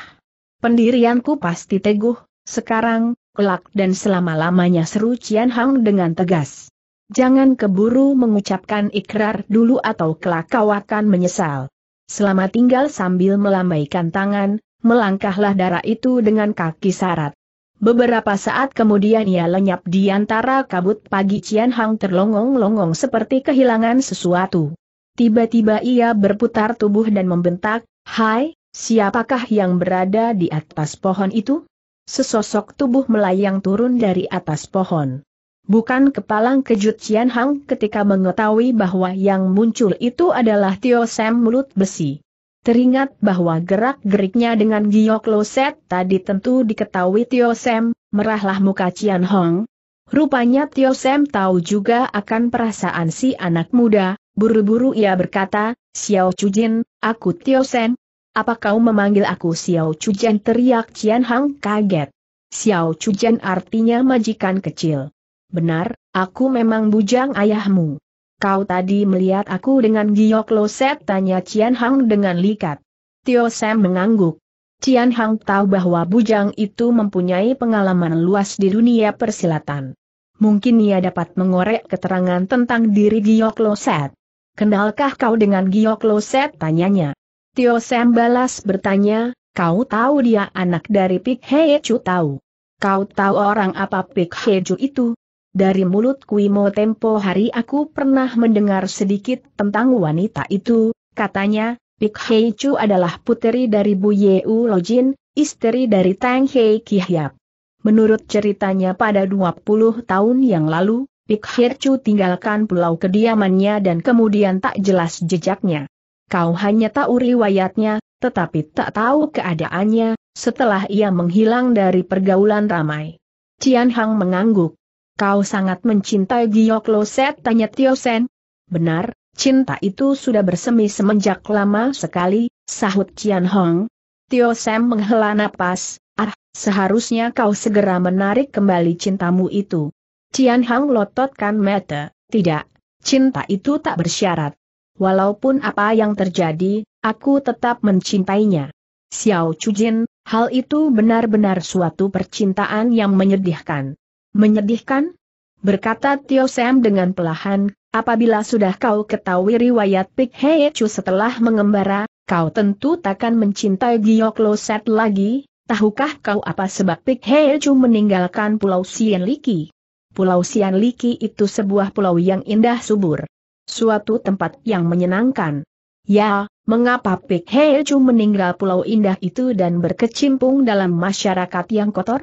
Pendirianku pasti teguh, sekarang, kelak dan selama-lamanya seru Cian Hang dengan tegas. Jangan keburu mengucapkan ikrar dulu atau kelak kau akan menyesal. Selama tinggal sambil melambaikan tangan, melangkahlah darah itu dengan kaki sarat. Beberapa saat kemudian ia lenyap di antara kabut pagi Cian Hang terlongong-longong seperti kehilangan sesuatu. Tiba-tiba ia berputar tubuh dan membentak, Hai, siapakah yang berada di atas pohon itu? Sesosok tubuh melayang turun dari atas pohon. Bukan kepalang kejut Cian Hang ketika mengetahui bahwa yang muncul itu adalah Tio Sam mulut besi. Teringat bahwa gerak-geriknya dengan Giok Loset tadi tentu diketahui Tio Sam, merahlah muka Cian Hong. Rupanya Tio Sam tahu juga akan perasaan si anak muda, buru-buru ia berkata, Xiao Chujin, aku Tio Sam. Apa kau memanggil aku Xiao Chujin teriak Cian Hong kaget. Xiao Chujin artinya majikan kecil. Benar, aku memang bujang ayahmu. Kau tadi melihat aku dengan giok loset tanya Cian Hang dengan likat. Tio Sam mengangguk. Cian Hang tahu bahwa bujang itu mempunyai pengalaman luas di dunia persilatan. Mungkin ia dapat mengorek keterangan tentang diri giok loset. Kenalkah kau dengan giok loset tanyanya. Tio Sam balas bertanya, kau tahu dia anak dari Pik Hei Chu tahu. Kau tahu orang apa Pik Hei Chu itu? Dari mulut Kuimo tempo hari aku pernah mendengar sedikit tentang wanita itu, katanya, Pik Hei Chu adalah puteri dari Bu U Lojin, istri dari Tang Hei Kihyap. Menurut ceritanya pada 20 tahun yang lalu, Pik Hei Chu tinggalkan pulau kediamannya dan kemudian tak jelas jejaknya. Kau hanya tahu riwayatnya, tetapi tak tahu keadaannya, setelah ia menghilang dari pergaulan ramai. Cian Hang mengangguk. Kau sangat mencintai Giok Loset tanya Tio Sen. Benar, cinta itu sudah bersemi semenjak lama sekali, sahut Cian Hong. Tio Sen menghela napas, ah, seharusnya kau segera menarik kembali cintamu itu. Cian Hong lototkan mata, tidak, cinta itu tak bersyarat. Walaupun apa yang terjadi, aku tetap mencintainya. Xiao Chujin, hal itu benar-benar suatu percintaan yang menyedihkan. Menyedihkan? Berkata Tio Sam dengan pelahan, apabila sudah kau ketahui riwayat Pik Hei Chu setelah mengembara, kau tentu takkan mencintai Gio Set lagi, tahukah kau apa sebab Pik Hei Chu meninggalkan Pulau Sien Liki? Pulau Sian Liki itu sebuah pulau yang indah subur. Suatu tempat yang menyenangkan. Ya, mengapa Pik Hei Chu meninggal pulau indah itu dan berkecimpung dalam masyarakat yang kotor?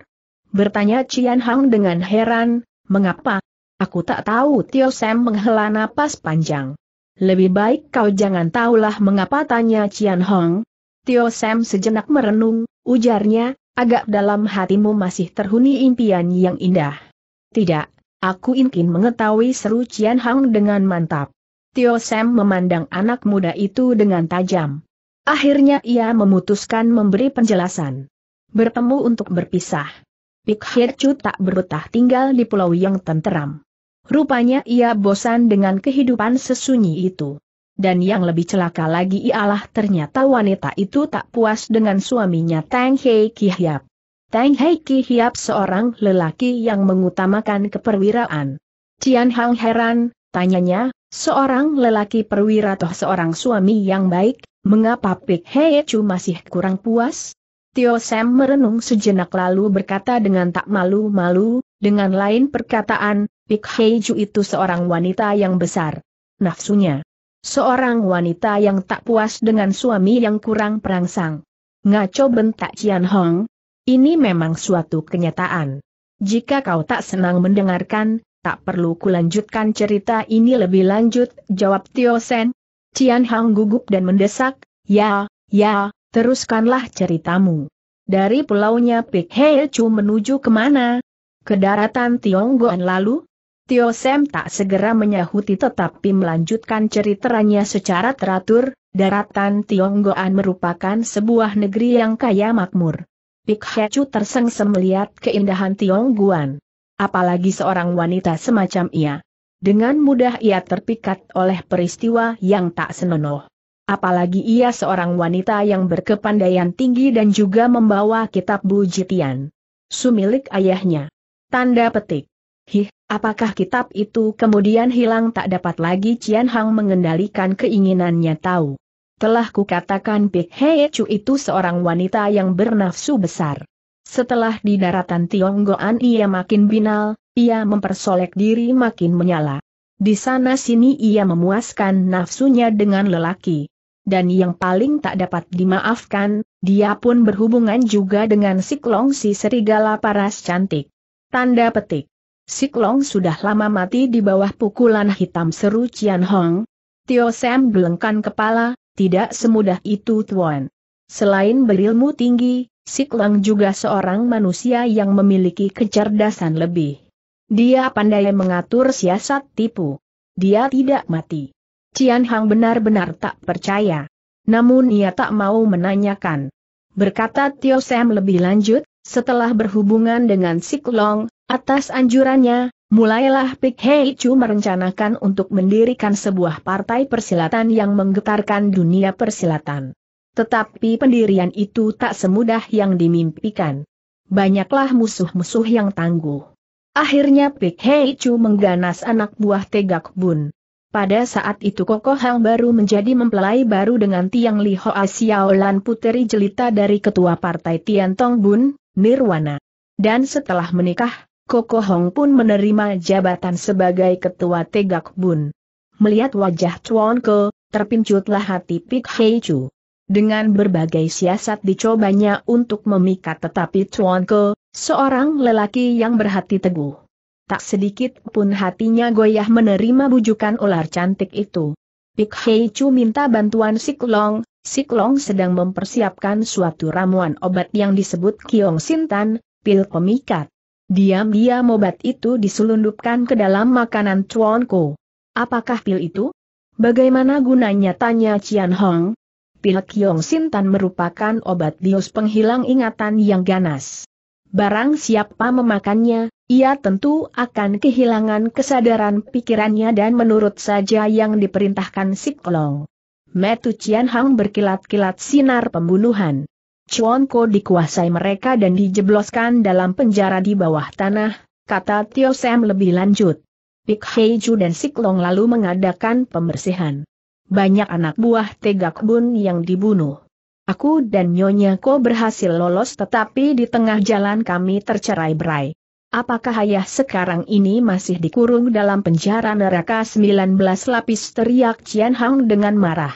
Bertanya Cian Hang dengan heran, mengapa? Aku tak tahu Tio Sam menghela napas panjang. Lebih baik kau jangan tahulah mengapa tanya Cian Hong. Tio Sam sejenak merenung, ujarnya, agak dalam hatimu masih terhuni impian yang indah. Tidak, aku ingin mengetahui seru Cian Hang dengan mantap. Tio Sam memandang anak muda itu dengan tajam. Akhirnya ia memutuskan memberi penjelasan. Bertemu untuk berpisah. Pik Chu tak berutah tinggal di pulau yang tenteram. Rupanya ia bosan dengan kehidupan sesunyi itu. Dan yang lebih celaka lagi ialah ternyata wanita itu tak puas dengan suaminya Tang Hei Hiap. Tang Hei Hiap seorang lelaki yang mengutamakan keperwiraan. Cian Hang heran, tanyanya, seorang lelaki perwira toh seorang suami yang baik, mengapa Pik Hei Chu masih kurang puas? Tio Sam merenung sejenak lalu berkata dengan tak malu-malu, dengan lain perkataan, Pik Heiju itu seorang wanita yang besar. Nafsunya. Seorang wanita yang tak puas dengan suami yang kurang perangsang. Ngaco bentak Cian Hong. Ini memang suatu kenyataan. Jika kau tak senang mendengarkan, tak perlu kulanjutkan cerita ini lebih lanjut, jawab Tio Sen. Cian Hong gugup dan mendesak, ya, ya, Teruskanlah ceritamu. Dari pulaunya Pik Chu menuju kemana? Ke daratan Tionggoan lalu? Tio Sam tak segera menyahuti tetapi melanjutkan ceritanya secara teratur, daratan Tionggoan merupakan sebuah negeri yang kaya makmur. Pik Chu tersengsem melihat keindahan Tionggoan. Apalagi seorang wanita semacam ia. Dengan mudah ia terpikat oleh peristiwa yang tak senonoh. Apalagi ia seorang wanita yang berkepandaian tinggi dan juga membawa kitab bujitian. Sumilik ayahnya. Tanda petik. Hih, apakah kitab itu kemudian hilang tak dapat lagi Cian Hang mengendalikan keinginannya tahu. Telah kukatakan Pik Hei Chu itu seorang wanita yang bernafsu besar. Setelah di daratan Tionggoan ia makin binal, ia mempersolek diri makin menyala. Di sana sini ia memuaskan nafsunya dengan lelaki dan yang paling tak dapat dimaafkan, dia pun berhubungan juga dengan Siklong si serigala paras cantik. Tanda petik. Siklong sudah lama mati di bawah pukulan hitam seru Cian Hong. Tio Sam gelengkan kepala, tidak semudah itu Tuan. Selain berilmu tinggi, Siklong juga seorang manusia yang memiliki kecerdasan lebih. Dia pandai mengatur siasat tipu. Dia tidak mati. Cian Hang benar-benar tak percaya. Namun ia tak mau menanyakan. Berkata Tio Sam lebih lanjut, setelah berhubungan dengan Sik Long, atas anjurannya, mulailah Pik Hei Chu merencanakan untuk mendirikan sebuah partai persilatan yang menggetarkan dunia persilatan. Tetapi pendirian itu tak semudah yang dimimpikan. Banyaklah musuh-musuh yang tangguh. Akhirnya Pik Hei Chu mengganas anak buah Tegak Bun. Pada saat itu Koko Hang baru menjadi mempelai baru dengan Tiang Li Hoa Xiaolan puteri jelita dari ketua partai Tian Tong Bun, Nirwana. Dan setelah menikah, Koko Hong pun menerima jabatan sebagai ketua Tegak Bun. Melihat wajah Chuan Ke, terpincutlah hati Pik Hei Chu. Dengan berbagai siasat dicobanya untuk memikat tetapi Chuan Ke, seorang lelaki yang berhati teguh tak sedikit pun hatinya goyah menerima bujukan ular cantik itu. Pik Hei Chu minta bantuan Sik Long. Sik Long sedang mempersiapkan suatu ramuan obat yang disebut Kiong Sintan, pil pemikat. Diam-diam obat itu diselundupkan ke dalam makanan Chuan Ko. Apakah pil itu? Bagaimana gunanya tanya Cian Hong? Pil Kiong Sintan merupakan obat dius penghilang ingatan yang ganas. Barang siapa memakannya, ia tentu akan kehilangan kesadaran pikirannya dan menurut saja yang diperintahkan Siklong. Metu Hang berkilat-kilat sinar pembunuhan. Chuan Ko dikuasai mereka dan dijebloskan dalam penjara di bawah tanah, kata Tio Sam lebih lanjut. Pik Heiju dan Siklong lalu mengadakan pembersihan. Banyak anak buah Tegak Bun yang dibunuh. Aku dan Nyonya Ko berhasil lolos tetapi di tengah jalan kami tercerai berai. Apakah ayah sekarang ini masih dikurung dalam penjara neraka 19 lapis teriak Cian Hang dengan marah.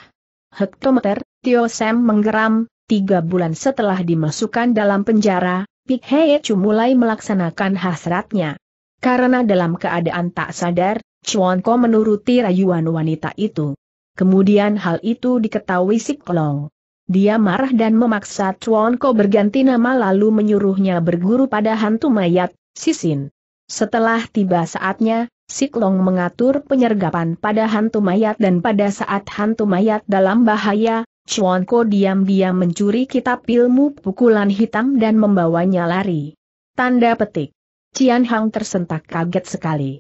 Hektometer, Tio Sam menggeram, tiga bulan setelah dimasukkan dalam penjara, Pik Hei Chu mulai melaksanakan hasratnya. Karena dalam keadaan tak sadar, Chuan Ko menuruti rayuan wanita itu. Kemudian hal itu diketahui Sik Long. Dia marah dan memaksa Chuan Ko berganti nama lalu menyuruhnya berguru pada hantu mayat, Sisin. Setelah tiba saatnya, Siklong mengatur penyergapan pada hantu mayat dan pada saat hantu mayat dalam bahaya, Chuanko diam-diam mencuri kitab ilmu pukulan hitam dan membawanya lari. Tanda petik. Cian Hang tersentak kaget sekali.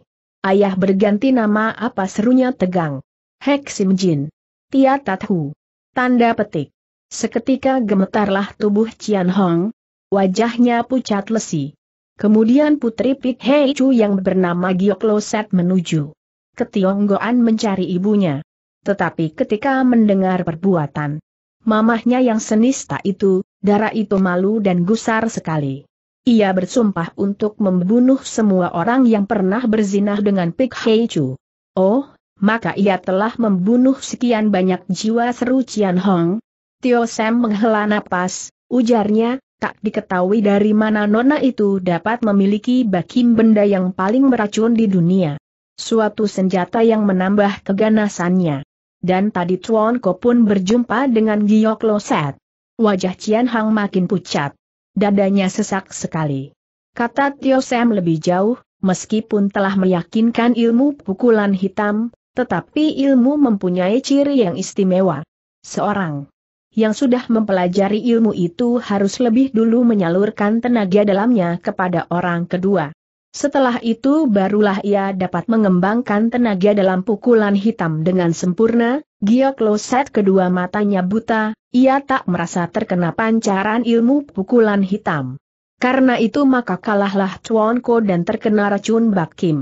Ayah berganti nama apa serunya tegang. Hek Sim Jin. Tia Tathu. Tanda petik. Seketika gemetarlah tubuh Cian Hong. Wajahnya pucat lesi. Kemudian putri Pik Hei Chu yang bernama Gioklo Set menuju ke Tionggoan mencari ibunya. Tetapi ketika mendengar perbuatan mamahnya yang senista itu, darah itu malu dan gusar sekali. Ia bersumpah untuk membunuh semua orang yang pernah berzinah dengan Pik Hei Chu. Oh, maka ia telah membunuh sekian banyak jiwa seru Cian Hong. Tio Sam menghela napas, ujarnya, tak diketahui dari mana nona itu dapat memiliki bakim benda yang paling beracun di dunia. Suatu senjata yang menambah keganasannya. Dan tadi Tuan Ko pun berjumpa dengan Giyok Loset. Wajah Cian Hang makin pucat. Dadanya sesak sekali. Kata Tio Sam lebih jauh, meskipun telah meyakinkan ilmu pukulan hitam, tetapi ilmu mempunyai ciri yang istimewa. Seorang yang sudah mempelajari ilmu itu harus lebih dulu menyalurkan tenaga dalamnya kepada orang kedua. Setelah itu barulah ia dapat mengembangkan tenaga dalam pukulan hitam dengan sempurna, Giok Loset kedua matanya buta, ia tak merasa terkena pancaran ilmu pukulan hitam. Karena itu maka kalahlah Chuan Ko dan terkena racun Bak Kim.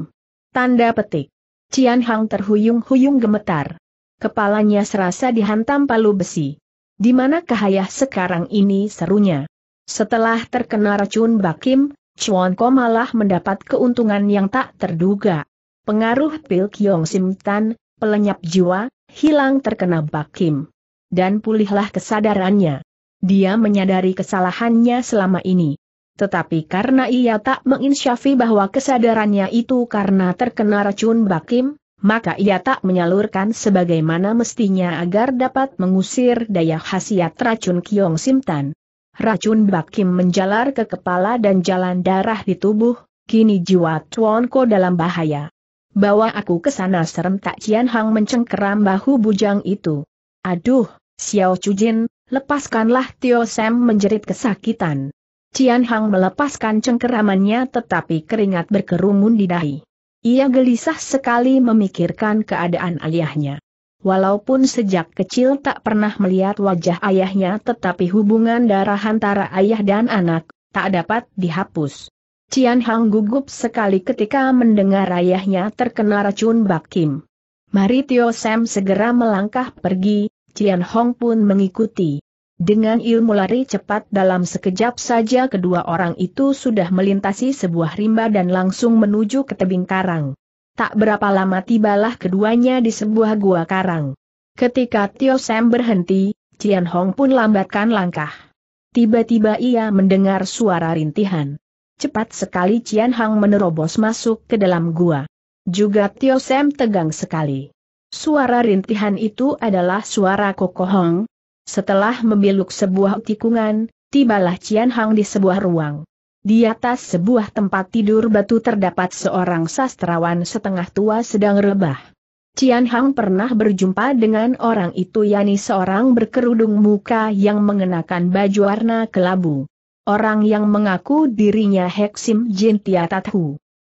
Tanda petik. Cian Hang terhuyung-huyung gemetar. Kepalanya serasa dihantam palu besi. Di mana kahaya sekarang ini serunya? Setelah terkena racun bakim, Chuan Ko malah mendapat keuntungan yang tak terduga. Pengaruh Pil Kiong Sim Tan, pelenyap jiwa, hilang terkena bakim. Dan pulihlah kesadarannya. Dia menyadari kesalahannya selama ini. Tetapi karena ia tak menginsyafi bahwa kesadarannya itu karena terkena racun bakim, maka ia tak menyalurkan sebagaimana mestinya agar dapat mengusir daya khasiat racun Kiong Simtan. Racun bakim menjalar ke kepala dan jalan darah di tubuh, kini jiwa Tuanko dalam bahaya. Bawa aku ke sana serentak Cian Hang mencengkeram bahu bujang itu. Aduh, Xiao Chujin, lepaskanlah Tio Sam menjerit kesakitan. Cian Hang melepaskan cengkeramannya tetapi keringat berkerumun di dahi. Ia gelisah sekali memikirkan keadaan ayahnya. Walaupun sejak kecil tak pernah melihat wajah ayahnya tetapi hubungan darah antara ayah dan anak, tak dapat dihapus. Cian Hang gugup sekali ketika mendengar ayahnya terkena racun bakim. Mari Tio Sam segera melangkah pergi, Cian Hong pun mengikuti. Dengan ilmu lari cepat dalam sekejap saja kedua orang itu sudah melintasi sebuah rimba dan langsung menuju ke tebing karang. Tak berapa lama tibalah keduanya di sebuah gua karang. Ketika Tio Sam berhenti, Cian Hong pun lambatkan langkah. Tiba-tiba ia mendengar suara rintihan. Cepat sekali Cian Hong menerobos masuk ke dalam gua. Juga Tio Sam tegang sekali. Suara rintihan itu adalah suara Kokohong, setelah membeluk sebuah tikungan, tibalah Cian Hang di sebuah ruang. Di atas sebuah tempat tidur batu terdapat seorang sastrawan setengah tua sedang rebah. Cian Hang pernah berjumpa dengan orang itu yakni seorang berkerudung muka yang mengenakan baju warna kelabu. Orang yang mengaku dirinya Heksim Jin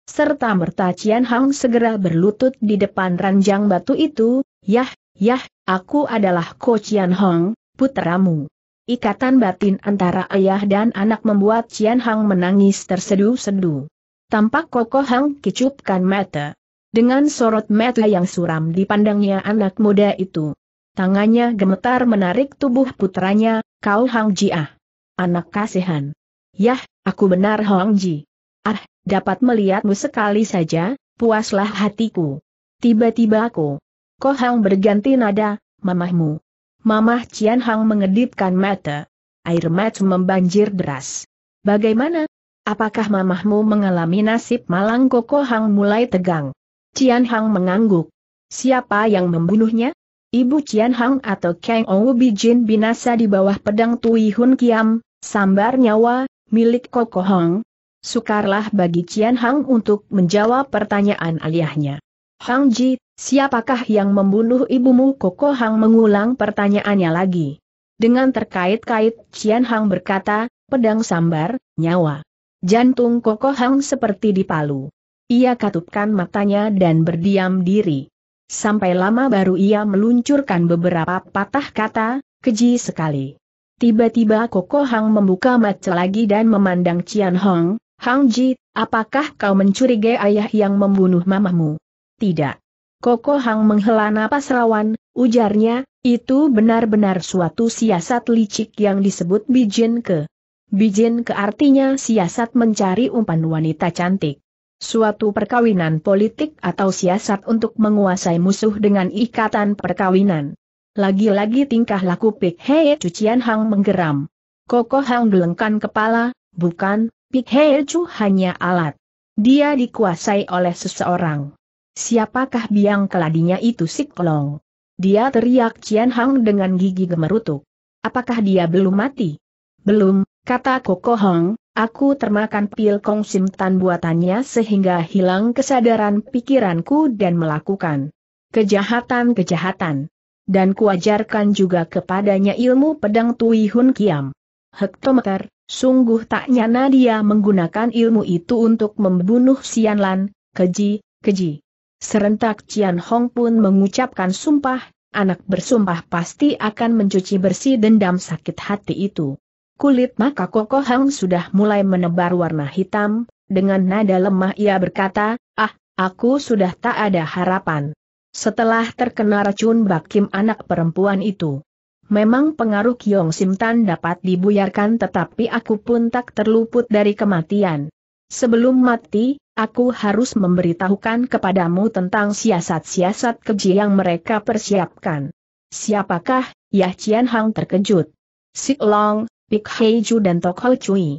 Serta merta Cian Hang segera berlutut di depan ranjang batu itu, Yah, yah, aku adalah Ko Cian Hong, putramu. Ikatan batin antara ayah dan anak membuat Cian Hang menangis tersedu-sedu. Tampak kokoh Hang kicupkan mata. Dengan sorot mata yang suram dipandangnya anak muda itu. Tangannya gemetar menarik tubuh putranya, kau Hang Jiah. Anak kasihan. Yah, aku benar Hang Ji. Ah, dapat melihatmu sekali saja, puaslah hatiku. Tiba-tiba aku. Kohang berganti nada, mamahmu. Mamah Cian Hang mengedipkan mata. Air mata membanjir deras. Bagaimana? Apakah mamahmu mengalami nasib malang Koko Hang mulai tegang? Cian Hang mengangguk. Siapa yang membunuhnya? Ibu Cian Hang atau Kang Ou Jin binasa di bawah pedang Tui Hun Kiam, sambar nyawa, milik Koko Hang. Sukarlah bagi Cian Hang untuk menjawab pertanyaan aliahnya. Hang Ji, siapakah yang membunuh ibumu? Koko Hang mengulang pertanyaannya lagi. Dengan terkait-kait, Cian Hang berkata, pedang sambar, nyawa. Jantung Koko Hang seperti dipalu. Ia katupkan matanya dan berdiam diri. Sampai lama baru ia meluncurkan beberapa patah kata, keji sekali. Tiba-tiba Koko Hang membuka mata lagi dan memandang Cian Hong, Hang Ji, apakah kau mencurigai ayah yang membunuh mamamu? Tidak. Koko Hang menghela napas rawan, ujarnya, itu benar-benar suatu siasat licik yang disebut bijin ke. Bijin ke artinya siasat mencari umpan wanita cantik. Suatu perkawinan politik atau siasat untuk menguasai musuh dengan ikatan perkawinan. Lagi-lagi tingkah laku Pik Hei cucian Hang menggeram. Koko Hang gelengkan kepala, bukan, Pik Hei Chu hanya alat. Dia dikuasai oleh seseorang. Siapakah biang keladinya itu Siklong? Dia teriak Cian Hang dengan gigi gemerutuk. Apakah dia belum mati? Belum, kata Koko Hong, aku termakan pil Kong Simtan buatannya sehingga hilang kesadaran pikiranku dan melakukan kejahatan-kejahatan. Dan kuajarkan juga kepadanya ilmu pedang Tui Hun Kiam. Hektometer, sungguh tak nyana dia menggunakan ilmu itu untuk membunuh Lan. keji, keji. Serentak Cian Hong pun mengucapkan sumpah, anak bersumpah pasti akan mencuci bersih dendam sakit hati itu. Kulit maka Koko Hang sudah mulai menebar warna hitam, dengan nada lemah ia berkata, ah, aku sudah tak ada harapan. Setelah terkena racun bakim anak perempuan itu. Memang pengaruh Kiong Sim Tan dapat dibuyarkan tetapi aku pun tak terluput dari kematian. Sebelum mati, aku harus memberitahukan kepadamu tentang siasat-siasat keji yang mereka persiapkan. Siapakah, Yah Chien Hang terkejut. Sik Long, Pik Ju dan Tok Ho Cui.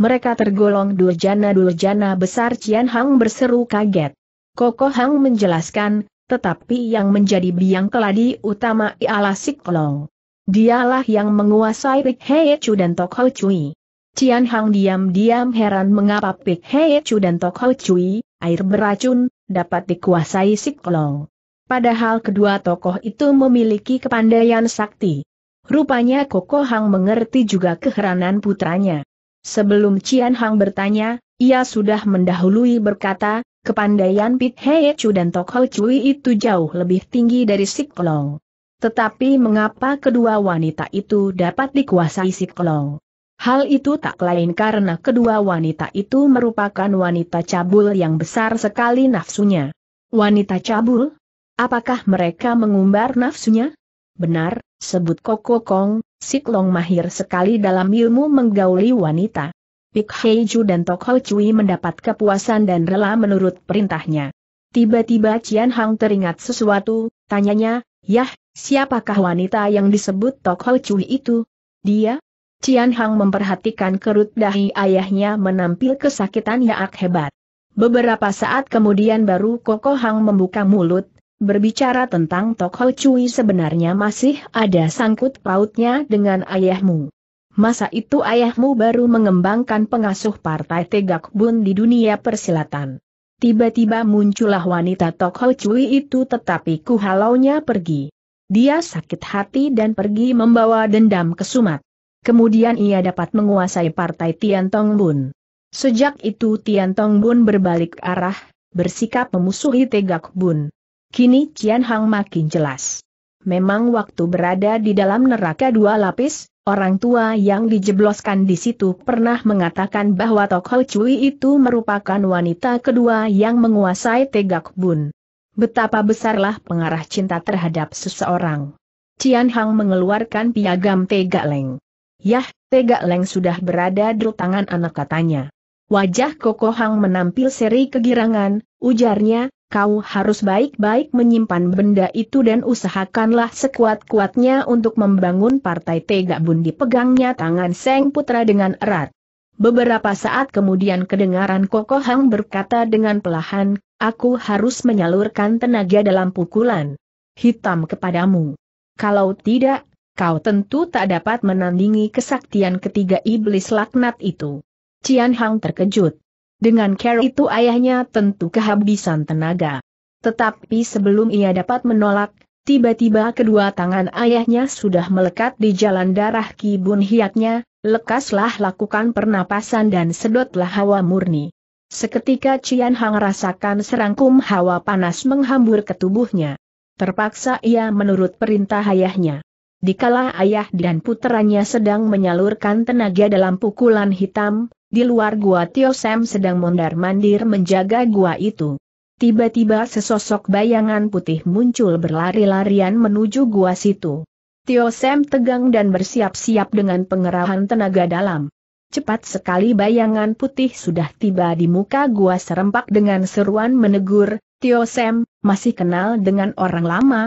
Mereka tergolong durjana-durjana besar Chien Hang berseru kaget. Koko Hang menjelaskan, tetapi yang menjadi biang keladi utama ialah Sik Long. Dialah yang menguasai Pik Chu dan Tok Ho Cui. Cian Hang diam-diam heran mengapa Pik Hei Chu dan Tok Ho Chui, air beracun, dapat dikuasai Siklong. Padahal kedua tokoh itu memiliki kepandaian sakti. Rupanya Koko Hang mengerti juga keheranan putranya. Sebelum Cian Hang bertanya, ia sudah mendahului berkata, kepandaian Pit Hei Chu dan Tok Ho Chui itu jauh lebih tinggi dari Siklong. Tetapi mengapa kedua wanita itu dapat dikuasai Siklong? Hal itu tak lain karena kedua wanita itu merupakan wanita cabul yang besar sekali nafsunya. Wanita cabul? Apakah mereka mengumbar nafsunya? Benar, sebut Koko Kong, Siklong mahir sekali dalam ilmu menggauli wanita. Pik Heiju dan Tok Ho Chui mendapat kepuasan dan rela menurut perintahnya. Tiba-tiba Cian Hang teringat sesuatu, tanyanya, Yah, siapakah wanita yang disebut Tok Ho Chui itu? Dia, Cian Hang memperhatikan kerut dahi ayahnya menampil kesakitan yang hebat. Beberapa saat kemudian baru Koko Hang membuka mulut, berbicara tentang Tok Ho Cui sebenarnya masih ada sangkut pautnya dengan ayahmu. Masa itu ayahmu baru mengembangkan pengasuh partai Tegak Bun di dunia persilatan. Tiba-tiba muncullah wanita Tok Ho Cui itu tetapi kuhalaunya pergi. Dia sakit hati dan pergi membawa dendam ke Sumat. Kemudian ia dapat menguasai partai Tian Tong Bun. Sejak itu Tian Tong Bun berbalik arah, bersikap memusuhi Tegak Bun. Kini Cian Hang makin jelas. Memang waktu berada di dalam neraka dua lapis, orang tua yang dijebloskan di situ pernah mengatakan bahwa Tok Ho itu merupakan wanita kedua yang menguasai Tegak Bun. Betapa besarlah pengarah cinta terhadap seseorang. Cian Hang mengeluarkan piagam Tegak Leng. Yah, Tega Leng sudah berada di tangan anak katanya. Wajah Koko Hang menampil seri kegirangan, ujarnya, kau harus baik-baik menyimpan benda itu dan usahakanlah sekuat-kuatnya untuk membangun partai Tega Bun dipegangnya tangan Seng Putra dengan erat. Beberapa saat kemudian kedengaran Koko Hang berkata dengan pelahan, aku harus menyalurkan tenaga dalam pukulan hitam kepadamu. Kalau tidak, kau tentu tak dapat menandingi kesaktian ketiga iblis laknat itu. Cian Hang terkejut. Dengan care itu ayahnya tentu kehabisan tenaga. Tetapi sebelum ia dapat menolak, tiba-tiba kedua tangan ayahnya sudah melekat di jalan darah kibun hiatnya, lekaslah lakukan pernapasan dan sedotlah hawa murni. Seketika Cian Hang rasakan serangkum hawa panas menghambur ke tubuhnya. Terpaksa ia menurut perintah ayahnya. Dikala ayah dan puteranya sedang menyalurkan tenaga dalam pukulan hitam, di luar gua Tio Sam sedang mondar-mandir menjaga gua itu. Tiba-tiba sesosok bayangan putih muncul berlari-larian menuju gua situ. Tio Sam tegang dan bersiap-siap dengan pengerahan tenaga dalam. Cepat sekali bayangan putih sudah tiba di muka gua serempak dengan seruan menegur, Tio Sam, masih kenal dengan orang lama?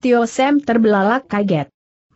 Tio Sam terbelalak kaget.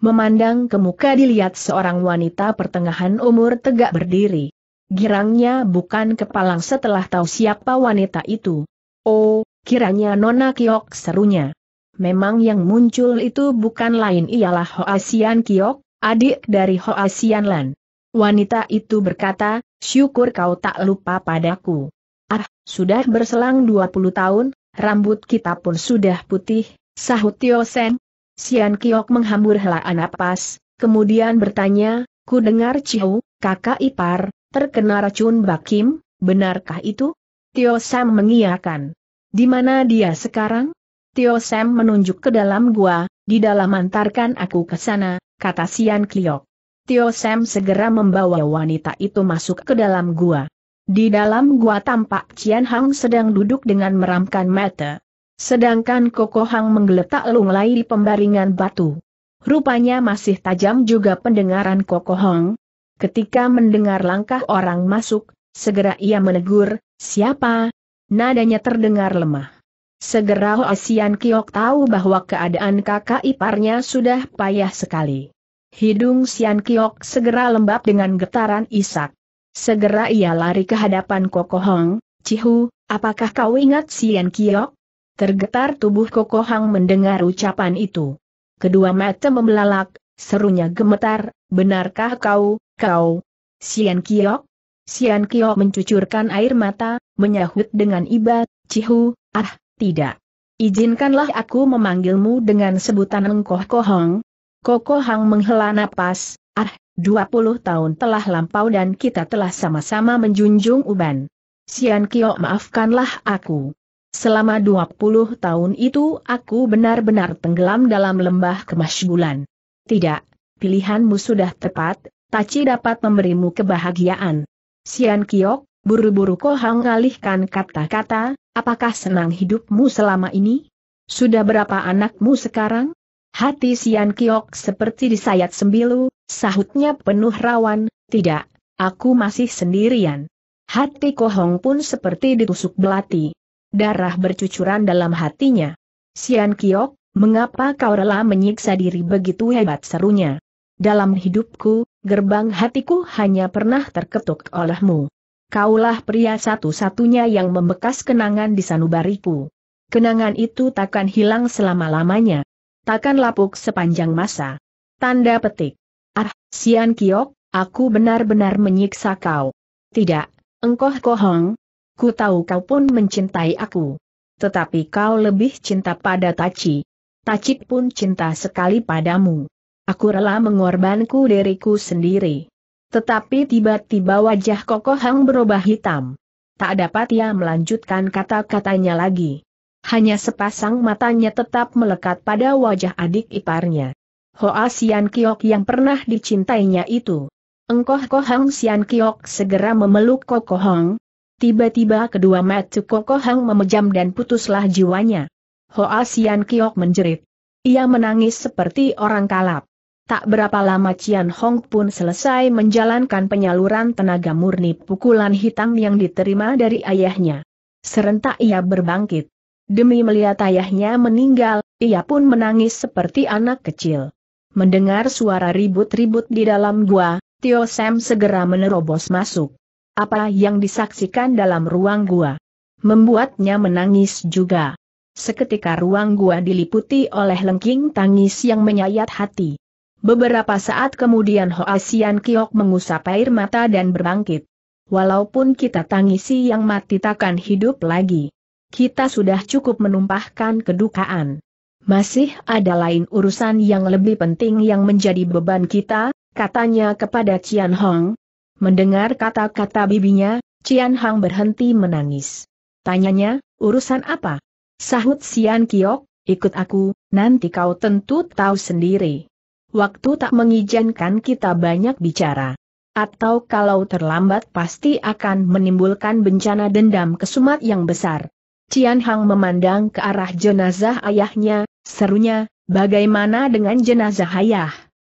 Memandang ke muka dilihat seorang wanita pertengahan umur tegak berdiri. Girangnya bukan kepalang setelah tahu siapa wanita itu. Oh, kiranya Nona Kiok serunya. Memang yang muncul itu bukan lain ialah Hoasian Kiok, adik dari Hoasian Lan. Wanita itu berkata, syukur kau tak lupa padaku. Ah, sudah berselang 20 tahun, rambut kita pun sudah putih, sahut Tio Sen, Sian Kiok menghambur helaan napas, kemudian bertanya, ku dengar Chiu, kakak ipar, terkena racun bakim, benarkah itu? Tio Sam mengiyakan. Di mana dia sekarang? Tio Sam menunjuk ke dalam gua, di dalam antarkan aku ke sana, kata Sian Kiok. Tio Sam segera membawa wanita itu masuk ke dalam gua. Di dalam gua tampak Cian Hang sedang duduk dengan meramkan mata. Sedangkan Kokohang menggeletak lunglai di pembaringan batu. Rupanya masih tajam juga pendengaran Kokohang. Ketika mendengar langkah orang masuk, segera ia menegur, siapa? Nadanya terdengar lemah. Segera Hoasian Kiok tahu bahwa keadaan kakak iparnya sudah payah sekali. Hidung Sian Kiok segera lembab dengan getaran isak. Segera ia lari ke hadapan Kokohong, Cihu, apakah kau ingat Sian Kiok? Tergetar tubuh Kokohang mendengar ucapan itu. Kedua mata membelalak, serunya gemetar, benarkah kau, kau? Sian Kiok? Sian Kiok mencucurkan air mata, menyahut dengan iba, Cihu, ah, tidak. Izinkanlah aku memanggilmu dengan sebutan Engkoh Kohong. Kokohang menghela napas, ah, 20 tahun telah lampau dan kita telah sama-sama menjunjung uban. Sian Kiok maafkanlah aku. Selama 20 tahun itu aku benar-benar tenggelam dalam lembah kemasgulan. Tidak, pilihanmu sudah tepat, Taci dapat memberimu kebahagiaan. Sian Kiok, buru-buru Kohang alihkan kata-kata, apakah senang hidupmu selama ini? Sudah berapa anakmu sekarang? Hati Sian Kiok seperti disayat sembilu, sahutnya penuh rawan, tidak, aku masih sendirian. Hati Kohong pun seperti ditusuk belati darah bercucuran dalam hatinya. Sian Kiok, mengapa kau rela menyiksa diri begitu hebat serunya? Dalam hidupku, gerbang hatiku hanya pernah terketuk olehmu. Kaulah pria satu-satunya yang membekas kenangan di sanubariku. Kenangan itu takkan hilang selama-lamanya. Takkan lapuk sepanjang masa. Tanda petik. Ah, Sian Kiok, aku benar-benar menyiksa kau. Tidak, engkau kohong, ku tahu kau pun mencintai aku. Tetapi kau lebih cinta pada Taci. Taci pun cinta sekali padamu. Aku rela mengorbanku diriku sendiri. Tetapi tiba-tiba wajah Koko Hang berubah hitam. Tak dapat ia melanjutkan kata-katanya lagi. Hanya sepasang matanya tetap melekat pada wajah adik iparnya. Hoa Sian Kiok yang pernah dicintainya itu. Engkoh Kohang Sian Kiok segera memeluk Kokohong, Tiba-tiba kedua mata Kokohang memejam dan putuslah jiwanya. Hoa Sian Kiok menjerit. Ia menangis seperti orang kalap. Tak berapa lama Cian Hong pun selesai menjalankan penyaluran tenaga murni pukulan hitam yang diterima dari ayahnya. Serentak ia berbangkit. Demi melihat ayahnya meninggal, ia pun menangis seperti anak kecil. Mendengar suara ribut-ribut di dalam gua, Tio Sam segera menerobos masuk. Apa yang disaksikan dalam ruang gua? Membuatnya menangis juga. Seketika ruang gua diliputi oleh lengking tangis yang menyayat hati. Beberapa saat kemudian Hoasian Kiok mengusap air mata dan berbangkit. Walaupun kita tangisi yang mati takkan hidup lagi. Kita sudah cukup menumpahkan kedukaan. Masih ada lain urusan yang lebih penting yang menjadi beban kita, katanya kepada Cian Hong, Mendengar kata-kata bibinya, Cian Hang berhenti menangis. Tanyanya, urusan apa? Sahut Sian Kiok, ikut aku, nanti kau tentu tahu sendiri. Waktu tak mengizinkan kita banyak bicara. Atau kalau terlambat pasti akan menimbulkan bencana dendam kesumat yang besar. Cian Hang memandang ke arah jenazah ayahnya, serunya, bagaimana dengan jenazah ayah?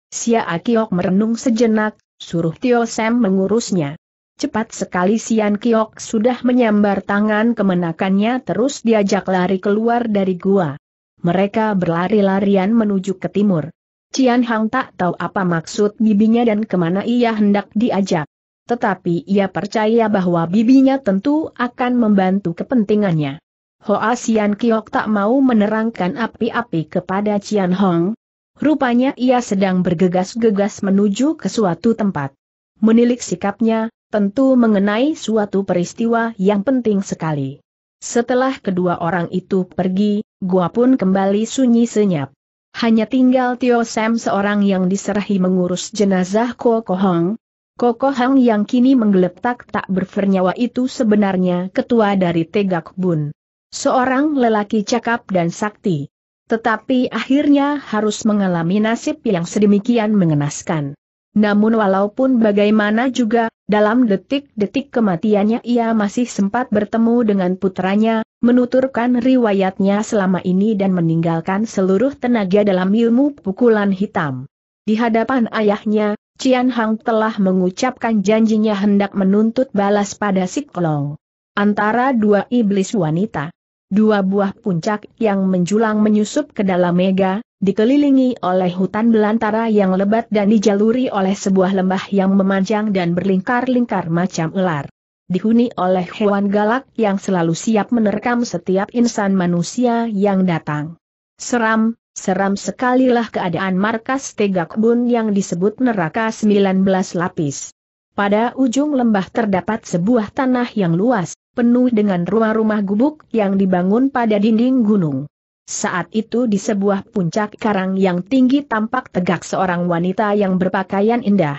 Sia Akiok merenung sejenak, suruh Tio Sam mengurusnya. Cepat sekali Sian Kiok sudah menyambar tangan kemenakannya terus diajak lari keluar dari gua. Mereka berlari-larian menuju ke timur. Cian Hang tak tahu apa maksud bibinya dan kemana ia hendak diajak. Tetapi ia percaya bahwa bibinya tentu akan membantu kepentingannya. Hoa Sian Kiok tak mau menerangkan api-api kepada Cian Hong, Rupanya ia sedang bergegas-gegas menuju ke suatu tempat. Menilik sikapnya, tentu mengenai suatu peristiwa yang penting sekali. Setelah kedua orang itu pergi, gua pun kembali sunyi senyap. Hanya tinggal Tio Sam seorang yang diserahi mengurus jenazah Koko Hong. Koko Hong yang kini menggeletak tak bernyawa itu sebenarnya ketua dari Tegak Bun. Seorang lelaki cakap dan sakti. Tetapi akhirnya harus mengalami nasib yang sedemikian mengenaskan. Namun walaupun bagaimana juga, dalam detik-detik kematiannya ia masih sempat bertemu dengan putranya, menuturkan riwayatnya selama ini dan meninggalkan seluruh tenaga dalam ilmu pukulan hitam. Di hadapan ayahnya, Cian Hang telah mengucapkan janjinya hendak menuntut balas pada Siklong. Antara dua iblis wanita, dua buah puncak yang menjulang menyusup ke dalam mega, dikelilingi oleh hutan belantara yang lebat dan dijaluri oleh sebuah lembah yang memanjang dan berlingkar-lingkar macam ular. Dihuni oleh hewan galak yang selalu siap menerkam setiap insan manusia yang datang. Seram, seram sekalilah keadaan markas tegak bun yang disebut neraka 19 lapis. Pada ujung lembah terdapat sebuah tanah yang luas, penuh dengan rumah-rumah gubuk yang dibangun pada dinding gunung. Saat itu di sebuah puncak karang yang tinggi tampak tegak seorang wanita yang berpakaian indah.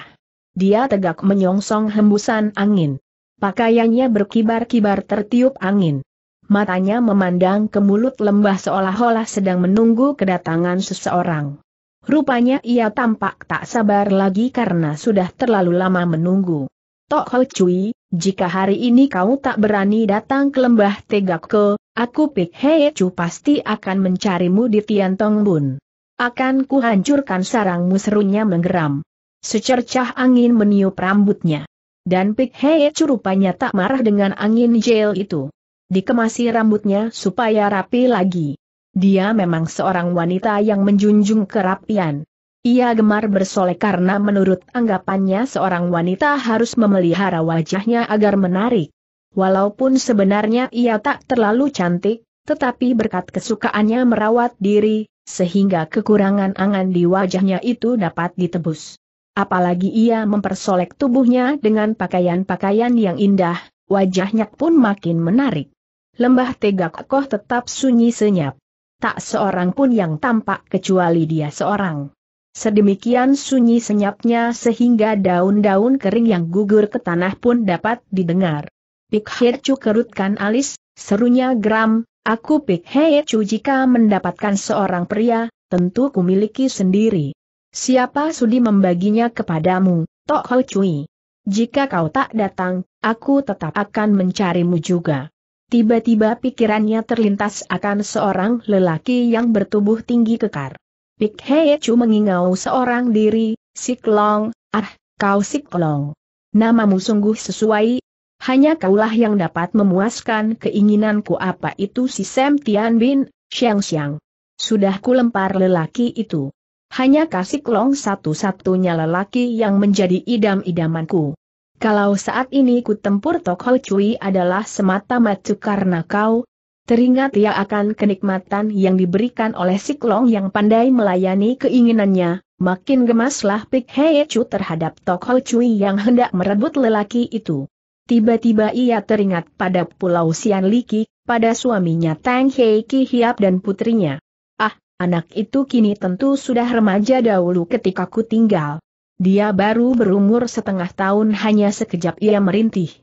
Dia tegak menyongsong hembusan angin. Pakaiannya berkibar-kibar tertiup angin. Matanya memandang ke mulut lembah seolah-olah sedang menunggu kedatangan seseorang. Rupanya ia tampak tak sabar lagi karena sudah terlalu lama menunggu. Tok Ho Cui, jika hari ini kau tak berani datang ke lembah Tegakko, aku Pik Chu pasti akan mencarimu di Tiantong Bun. Akan kuhancurkan sarangmu serunya menggeram. Secercah angin meniup rambutnya. Dan Pik Chu rupanya tak marah dengan angin jail itu. Dikemasi rambutnya supaya rapi lagi. Dia memang seorang wanita yang menjunjung kerapian. Ia gemar bersolek karena menurut anggapannya seorang wanita harus memelihara wajahnya agar menarik. Walaupun sebenarnya ia tak terlalu cantik, tetapi berkat kesukaannya merawat diri, sehingga kekurangan angan di wajahnya itu dapat ditebus. Apalagi ia mempersolek tubuhnya dengan pakaian-pakaian yang indah, wajahnya pun makin menarik. Lembah Tegak kokoh tetap sunyi senyap. Tak seorang pun yang tampak kecuali dia seorang. Sedemikian sunyi senyapnya sehingga daun-daun kering yang gugur ke tanah pun dapat didengar. Pik Hercu kerutkan alis, serunya geram, aku Pik Hercu jika mendapatkan seorang pria, tentu kumiliki sendiri. Siapa sudi membaginya kepadamu, Tok Ho Cui? Jika kau tak datang, aku tetap akan mencarimu juga. Tiba-tiba pikirannya terlintas akan seorang lelaki yang bertubuh tinggi kekar. Pik Hei Chu mengingau seorang diri, Siklong, ah, kau Siklong. Namamu sungguh sesuai, hanya kaulah yang dapat memuaskan keinginanku apa itu si Sam Tian Bin, Xiang Xiang. Sudah kulempar lelaki itu. Hanya kasih long satu-satunya lelaki yang menjadi idam-idamanku. Kalau saat ini ku tempur Tok Cui adalah semata-mata karena kau, Teringat ia akan kenikmatan yang diberikan oleh Siklong yang pandai melayani keinginannya, makin gemaslah Pik Hei Chu terhadap Tok Ho Chui yang hendak merebut lelaki itu. Tiba-tiba ia teringat pada Pulau Sian Liki, pada suaminya Tang Hei Ki Hiap dan putrinya. Ah, anak itu kini tentu sudah remaja dahulu ketika ku tinggal. Dia baru berumur setengah tahun hanya sekejap ia merintih.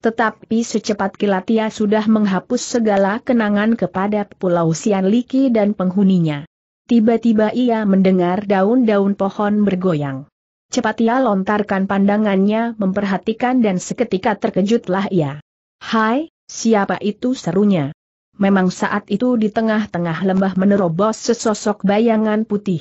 Tetapi secepat kilat ia sudah menghapus segala kenangan kepada Pulau Sian Liki dan penghuninya. Tiba-tiba ia mendengar daun-daun pohon bergoyang. Cepat ia lontarkan pandangannya memperhatikan dan seketika terkejutlah ia. Hai, siapa itu serunya? Memang saat itu di tengah-tengah lembah menerobos sesosok bayangan putih.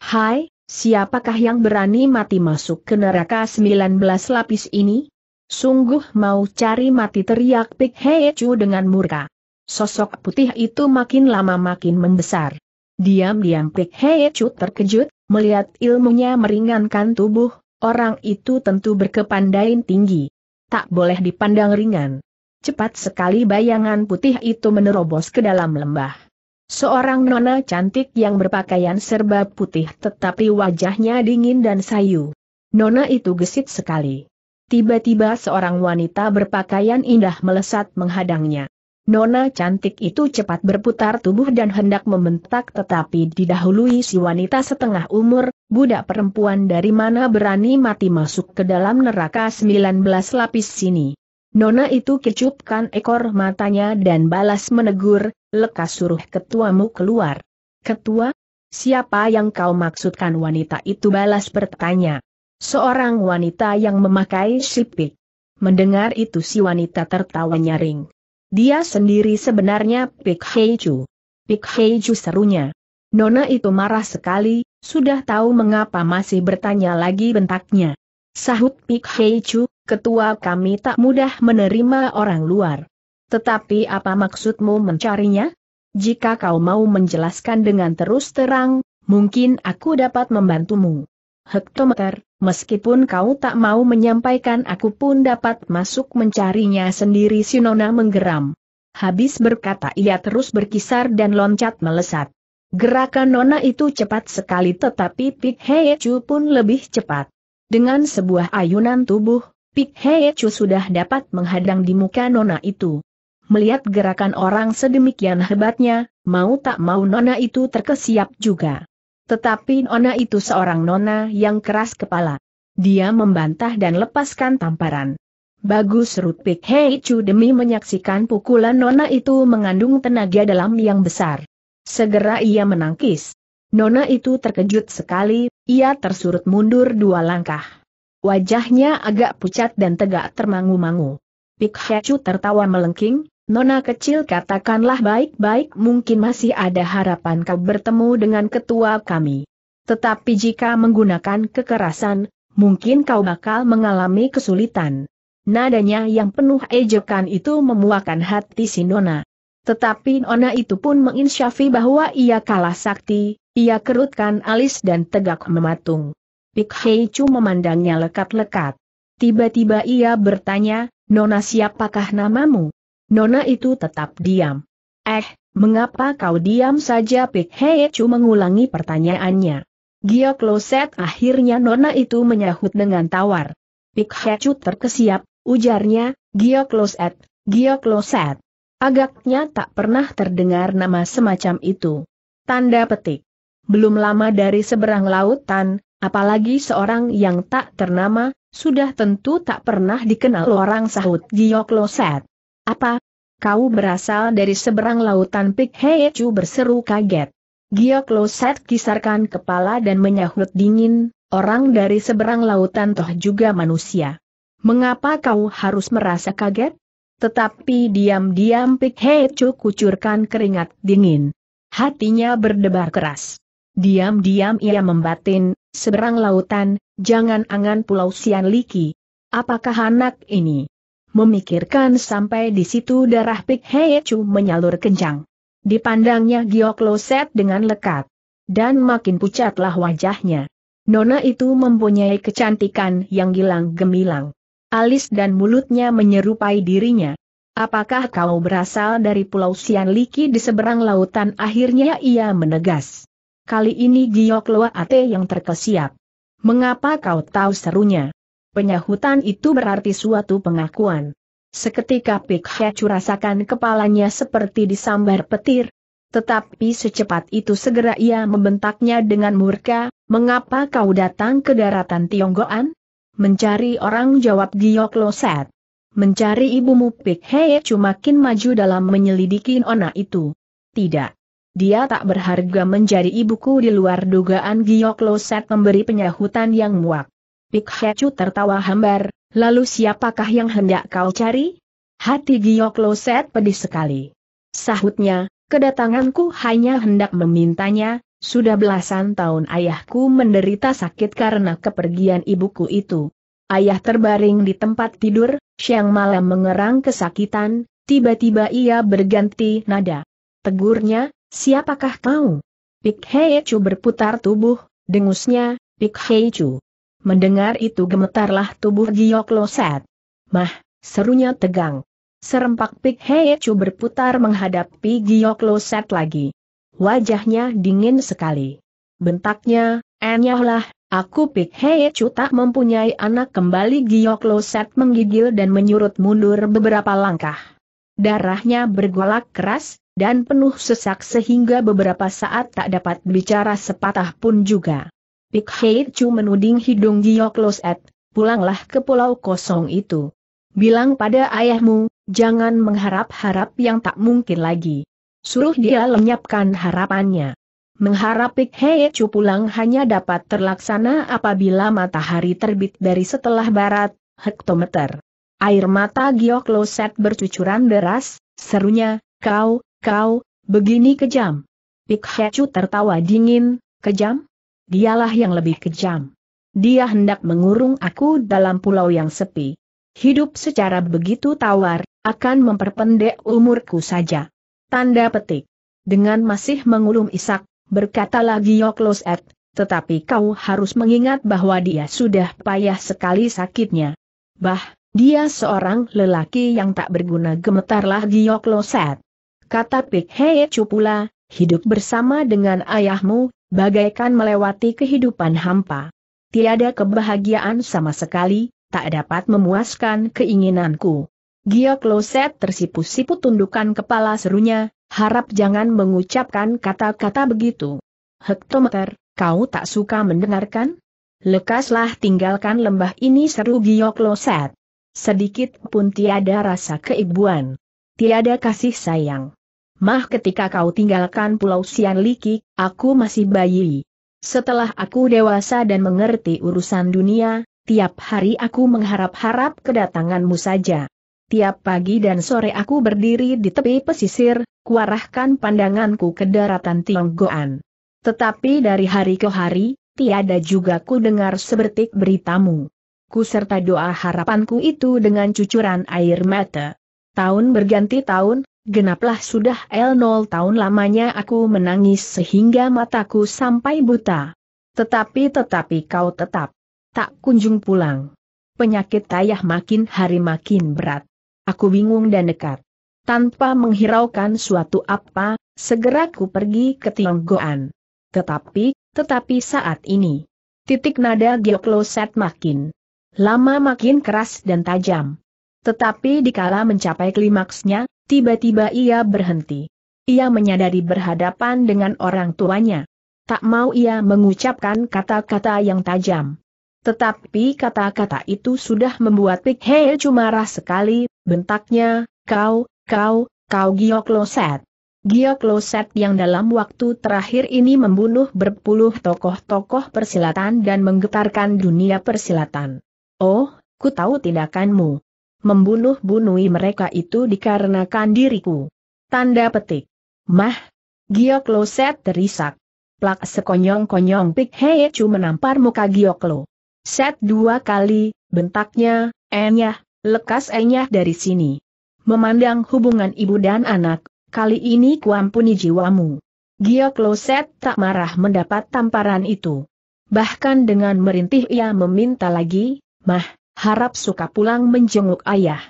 Hai, siapakah yang berani mati masuk ke neraka 19 lapis ini? Sungguh mau cari mati teriak Pik Hei Chu dengan murka. Sosok putih itu makin lama makin membesar. Diam-diam Pik Hei Chu terkejut, melihat ilmunya meringankan tubuh, orang itu tentu berkepandaian tinggi. Tak boleh dipandang ringan. Cepat sekali bayangan putih itu menerobos ke dalam lembah. Seorang nona cantik yang berpakaian serba putih tetapi wajahnya dingin dan sayu. Nona itu gesit sekali. Tiba-tiba seorang wanita berpakaian indah melesat menghadangnya. Nona cantik itu cepat berputar tubuh dan hendak membentak tetapi didahului si wanita setengah umur, budak perempuan dari mana berani mati masuk ke dalam neraka 19 lapis sini. Nona itu kecupkan ekor matanya dan balas menegur, lekas suruh ketuamu keluar. Ketua? Siapa yang kau maksudkan wanita itu balas bertanya. Seorang wanita yang memakai sipit. Mendengar itu si wanita tertawa nyaring. Dia sendiri sebenarnya Pik Heiju. Pik Heiju serunya. Nona itu marah sekali, sudah tahu mengapa masih bertanya lagi bentaknya. Sahut Pik Heiju, ketua kami tak mudah menerima orang luar. Tetapi apa maksudmu mencarinya? Jika kau mau menjelaskan dengan terus terang, mungkin aku dapat membantumu. Hektometer, Meskipun kau tak mau menyampaikan aku pun dapat masuk mencarinya sendiri Sinona menggeram. Habis berkata ia terus berkisar dan loncat melesat. Gerakan Nona itu cepat sekali tetapi Pik Hei Chu pun lebih cepat. Dengan sebuah ayunan tubuh, Pik Hei Chu sudah dapat menghadang di muka Nona itu. Melihat gerakan orang sedemikian hebatnya, mau tak mau Nona itu terkesiap juga. Tetapi Nona itu seorang nona yang keras kepala. Dia membantah dan lepaskan tamparan. Bagus Hei Chu demi menyaksikan pukulan Nona itu mengandung tenaga dalam yang besar. Segera ia menangkis. Nona itu terkejut sekali, ia tersurut mundur dua langkah. Wajahnya agak pucat dan tegak termangu-mangu. Pik Chu tertawa melengking, Nona kecil katakanlah baik-baik mungkin masih ada harapan kau bertemu dengan ketua kami. Tetapi jika menggunakan kekerasan, mungkin kau bakal mengalami kesulitan. Nadanya yang penuh ejekan itu memuakan hati si Nona. Tetapi Nona itu pun menginsyafi bahwa ia kalah sakti, ia kerutkan alis dan tegak mematung. Pik Chu memandangnya lekat-lekat. Tiba-tiba ia bertanya, Nona siapakah namamu? Nona itu tetap diam. Eh, mengapa kau diam saja Pik Heyechu mengulangi pertanyaannya. Gio Kloset akhirnya Nona itu menyahut dengan tawar. Pik Heyechu terkesiap, ujarnya, Gio Kloset, Gio Kloset. Agaknya tak pernah terdengar nama semacam itu. Tanda petik. Belum lama dari seberang lautan, apalagi seorang yang tak ternama, sudah tentu tak pernah dikenal orang sahut Gio Kloset. Apa? Kau berasal dari seberang lautan Pik Chu berseru kaget. Giok Set kisarkan kepala dan menyahut dingin, orang dari seberang lautan toh juga manusia. Mengapa kau harus merasa kaget? Tetapi diam-diam Pik Chu kucurkan keringat dingin. Hatinya berdebar keras. Diam-diam ia membatin, seberang lautan, jangan angan pulau Sian Liki. Apakah anak ini? Memikirkan sampai di situ darah Pik Hei Chu menyalur kencang. Dipandangnya Giok Loset dengan lekat. Dan makin pucatlah wajahnya. Nona itu mempunyai kecantikan yang gilang gemilang. Alis dan mulutnya menyerupai dirinya. Apakah kau berasal dari Pulau Sian Liki di seberang lautan? Akhirnya ia menegas. Kali ini Giok Loa Ate yang terkesiap. Mengapa kau tahu serunya? Penyahutan itu berarti suatu pengakuan. Seketika Pik Hecu rasakan kepalanya seperti disambar petir. Tetapi secepat itu segera ia membentaknya dengan murka, mengapa kau datang ke daratan Tionggoan? Mencari orang jawab Giyok Loset. Mencari ibumu Pik Hecu makin maju dalam menyelidiki nona itu. Tidak. Dia tak berharga menjadi ibuku di luar dugaan Giyok Loset memberi penyahutan yang muak. Pik Pikhecu tertawa hambar, lalu siapakah yang hendak kau cari? Hati Giok Loset pedih sekali. Sahutnya, kedatanganku hanya hendak memintanya, sudah belasan tahun ayahku menderita sakit karena kepergian ibuku itu. Ayah terbaring di tempat tidur, siang malam mengerang kesakitan, tiba-tiba ia berganti nada. Tegurnya, siapakah kau? Pik Chu berputar tubuh, dengusnya, Pik Chu. Mendengar itu gemetarlah tubuh Giok Loset. Mah, serunya tegang. Serempak Pik Hei Chu berputar menghadapi Giok Loset lagi. Wajahnya dingin sekali. Bentaknya, enyahlah, aku Pik Hei Chu tak mempunyai anak kembali Giok Loset menggigil dan menyurut mundur beberapa langkah. Darahnya bergolak keras, dan penuh sesak sehingga beberapa saat tak dapat bicara sepatah pun juga. Pik Hei Chu menuding hidung Giok Loset, pulanglah ke pulau kosong itu. Bilang pada ayahmu, jangan mengharap-harap yang tak mungkin lagi. Suruh dia lenyapkan harapannya. Mengharap Pik Hei Chu pulang hanya dapat terlaksana apabila matahari terbit dari setelah barat, hektometer. Air mata Giok Loset bercucuran deras, serunya, kau, kau, begini kejam. Pik Chu tertawa dingin, kejam? Dialah yang lebih kejam. Dia hendak mengurung aku dalam pulau yang sepi. Hidup secara begitu tawar, akan memperpendek umurku saja. Tanda petik. Dengan masih mengulum isak, berkata lagi Yokloset, tetapi kau harus mengingat bahwa dia sudah payah sekali sakitnya. Bah, dia seorang lelaki yang tak berguna gemetarlah Giyokloset. Kata Pik Hei Cupula, hidup bersama dengan ayahmu, bagaikan melewati kehidupan hampa. Tiada kebahagiaan sama sekali, tak dapat memuaskan keinginanku. Gio Kloset tersipu-sipu tundukan kepala serunya, harap jangan mengucapkan kata-kata begitu. Hektometer, kau tak suka mendengarkan? Lekaslah tinggalkan lembah ini seru Gio Kloset. Sedikit pun tiada rasa keibuan. Tiada kasih sayang. Mah ketika kau tinggalkan pulau Sianliki, aku masih bayi. Setelah aku dewasa dan mengerti urusan dunia, tiap hari aku mengharap-harap kedatanganmu saja. Tiap pagi dan sore aku berdiri di tepi pesisir, kuarahkan pandanganku ke daratan Tionggoan. Tetapi dari hari ke hari, tiada juga ku dengar sebertik beritamu. Ku serta doa harapanku itu dengan cucuran air mata. Tahun berganti tahun, Genaplah sudah L0 tahun lamanya aku menangis sehingga mataku sampai buta. Tetapi tetapi kau tetap tak kunjung pulang. Penyakit ayah makin hari makin berat. Aku bingung dan dekat. Tanpa menghiraukan suatu apa, segera ku pergi ke Tionggoan. Tetapi, tetapi saat ini. Titik nada Geokloset makin lama makin keras dan tajam. Tetapi dikala mencapai klimaksnya, Tiba-tiba ia berhenti. Ia menyadari berhadapan dengan orang tuanya. Tak mau ia mengucapkan kata-kata yang tajam. Tetapi kata-kata itu sudah membuat Pik Hei marah sekali, bentaknya, kau, kau, kau Giok Loset. Giok Loset yang dalam waktu terakhir ini membunuh berpuluh tokoh-tokoh persilatan dan menggetarkan dunia persilatan. Oh, ku tahu tindakanmu membunuh bunuhi mereka itu dikarenakan diriku. Tanda petik. Mah. Gioklo Set terisak. Plak sekonyong-konyong Pik cuma menampar muka Gioklo. Set dua kali, bentaknya, enyah, lekas enyah dari sini. Memandang hubungan ibu dan anak, kali ini kuampuni jiwamu. Gioklo Set tak marah mendapat tamparan itu. Bahkan dengan merintih ia meminta lagi, Mah, harap suka pulang menjenguk ayah.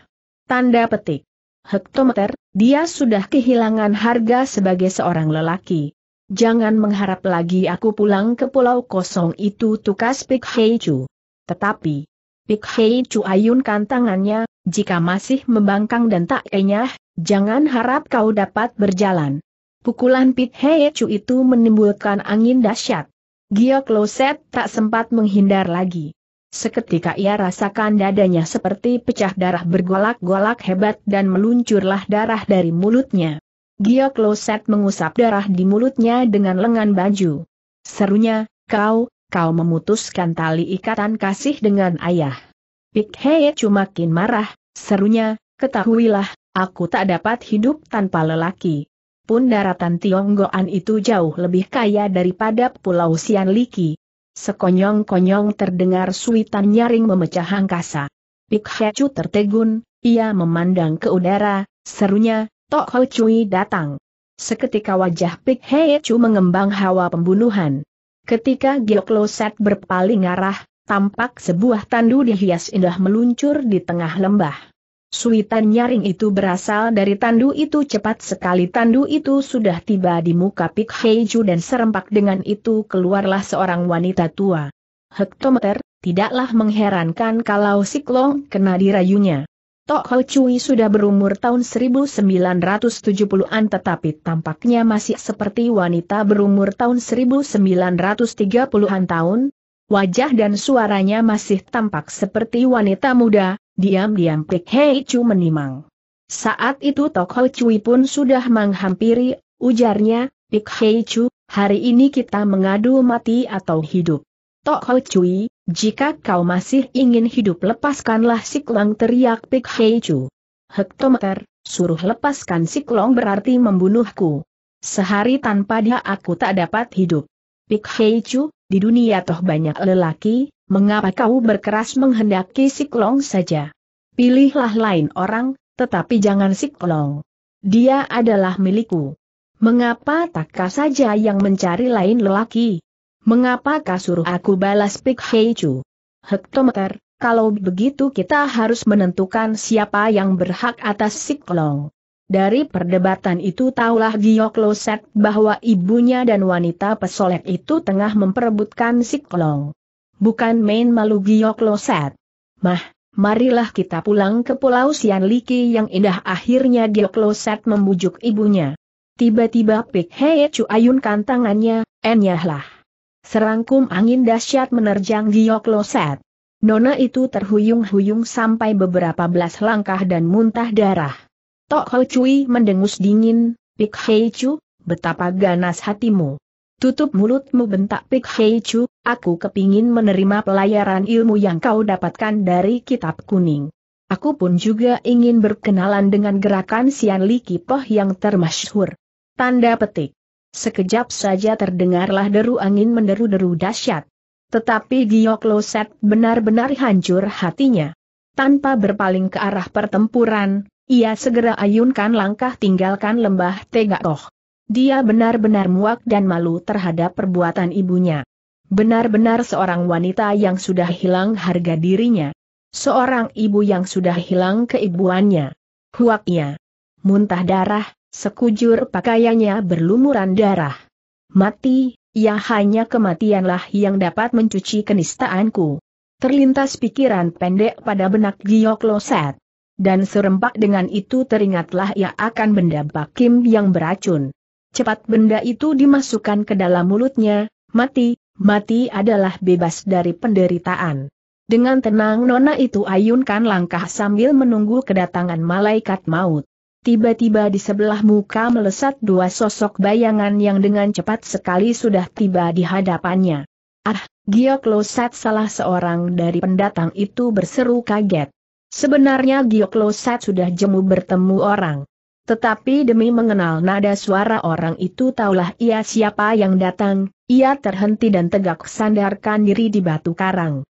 Tanda petik. Hektometer, dia sudah kehilangan harga sebagai seorang lelaki. Jangan mengharap lagi aku pulang ke pulau kosong itu tukas Pik Hei Chu. Tetapi, Pik Hei Chu ayunkan tangannya, jika masih membangkang dan tak enyah, jangan harap kau dapat berjalan. Pukulan Pik Hei Chu itu menimbulkan angin dahsyat. Gio Kloset tak sempat menghindar lagi. Seketika ia rasakan dadanya seperti pecah darah bergolak-golak hebat dan meluncurlah darah dari mulutnya. Gio Kloset mengusap darah di mulutnya dengan lengan baju. Serunya, kau, kau memutuskan tali ikatan kasih dengan ayah. Pik cuma makin marah, serunya, ketahuilah, aku tak dapat hidup tanpa lelaki. Pun daratan Tionggoan itu jauh lebih kaya daripada Pulau Sianliki. Sekonyong-konyong terdengar suitan nyaring memecah angkasa. Pik Hecu tertegun, ia memandang ke udara, serunya, Tok Ho Cui datang. Seketika wajah Pik Hecu mengembang hawa pembunuhan. Ketika Giokloset berpaling arah, tampak sebuah tandu dihias indah meluncur di tengah lembah. Suitan nyaring itu berasal dari tandu itu cepat sekali tandu itu sudah tiba di muka Pik Heiju dan serempak dengan itu keluarlah seorang wanita tua. Hektometer, tidaklah mengherankan kalau Siklong kena dirayunya. Tok Ho Cui sudah berumur tahun 1970-an tetapi tampaknya masih seperti wanita berumur tahun 1930-an tahun. Wajah dan suaranya masih tampak seperti wanita muda, Diam-diam Pik Hei Chu menimang. Saat itu Toko Cui pun sudah menghampiri, ujarnya, Pik Hei Chu, hari ini kita mengadu mati atau hidup. Toko Cui, jika kau masih ingin hidup lepaskanlah siklang, teriak Pik Hei Chu. Hektometer, suruh lepaskan siklong berarti membunuhku. Sehari tanpa dia aku tak dapat hidup. Pik Hei Chu, di dunia toh banyak lelaki, mengapa kau berkeras menghendaki Siklong saja? Pilihlah lain orang, tetapi jangan Siklong. Dia adalah milikku. Mengapa takkah saja yang mencari lain lelaki? Mengapa kasuruh aku balas Pik Chu? Hektometer, kalau begitu kita harus menentukan siapa yang berhak atas Siklong. Dari perdebatan itu taulah Giokloset bahwa ibunya dan wanita pesolek itu tengah memperebutkan Siklong bukan main malu giok loset. Mah, marilah kita pulang ke Pulau Sian Liki yang indah akhirnya giok loset membujuk ibunya. Tiba-tiba Pik Hei ayunkan tangannya, enyahlah. Serangkum angin dahsyat menerjang giok loset. Nona itu terhuyung-huyung sampai beberapa belas langkah dan muntah darah. Tok Ho Cui mendengus dingin, Pik Hei Chu, betapa ganas hatimu. Tutup mulutmu bentak Pik Hei Chu, aku kepingin menerima pelayaran ilmu yang kau dapatkan dari kitab kuning. Aku pun juga ingin berkenalan dengan gerakan Sian Li Kipoh yang termasyhur. Tanda petik. Sekejap saja terdengarlah deru angin menderu-deru dahsyat. Tetapi Giok Loset benar-benar hancur hatinya. Tanpa berpaling ke arah pertempuran, ia segera ayunkan langkah tinggalkan lembah Tegakoh. Dia benar-benar muak dan malu terhadap perbuatan ibunya. Benar-benar seorang wanita yang sudah hilang harga dirinya. Seorang ibu yang sudah hilang keibuannya. Huaknya. Muntah darah, sekujur pakaiannya berlumuran darah. Mati, ya hanya kematianlah yang dapat mencuci kenistaanku. Terlintas pikiran pendek pada benak Giok Loset dan serempak dengan itu teringatlah ia akan benda bakim yang beracun. Cepat benda itu dimasukkan ke dalam mulutnya, mati, mati adalah bebas dari penderitaan. Dengan tenang nona itu ayunkan langkah sambil menunggu kedatangan malaikat maut. Tiba-tiba di sebelah muka melesat dua sosok bayangan yang dengan cepat sekali sudah tiba di hadapannya. Ah, Giok Losat salah seorang dari pendatang itu berseru kaget. Sebenarnya Giok Losat sudah jemu bertemu orang. Tetapi demi mengenal nada suara orang itu taulah ia siapa yang datang, ia terhenti dan tegak sandarkan diri di batu karang.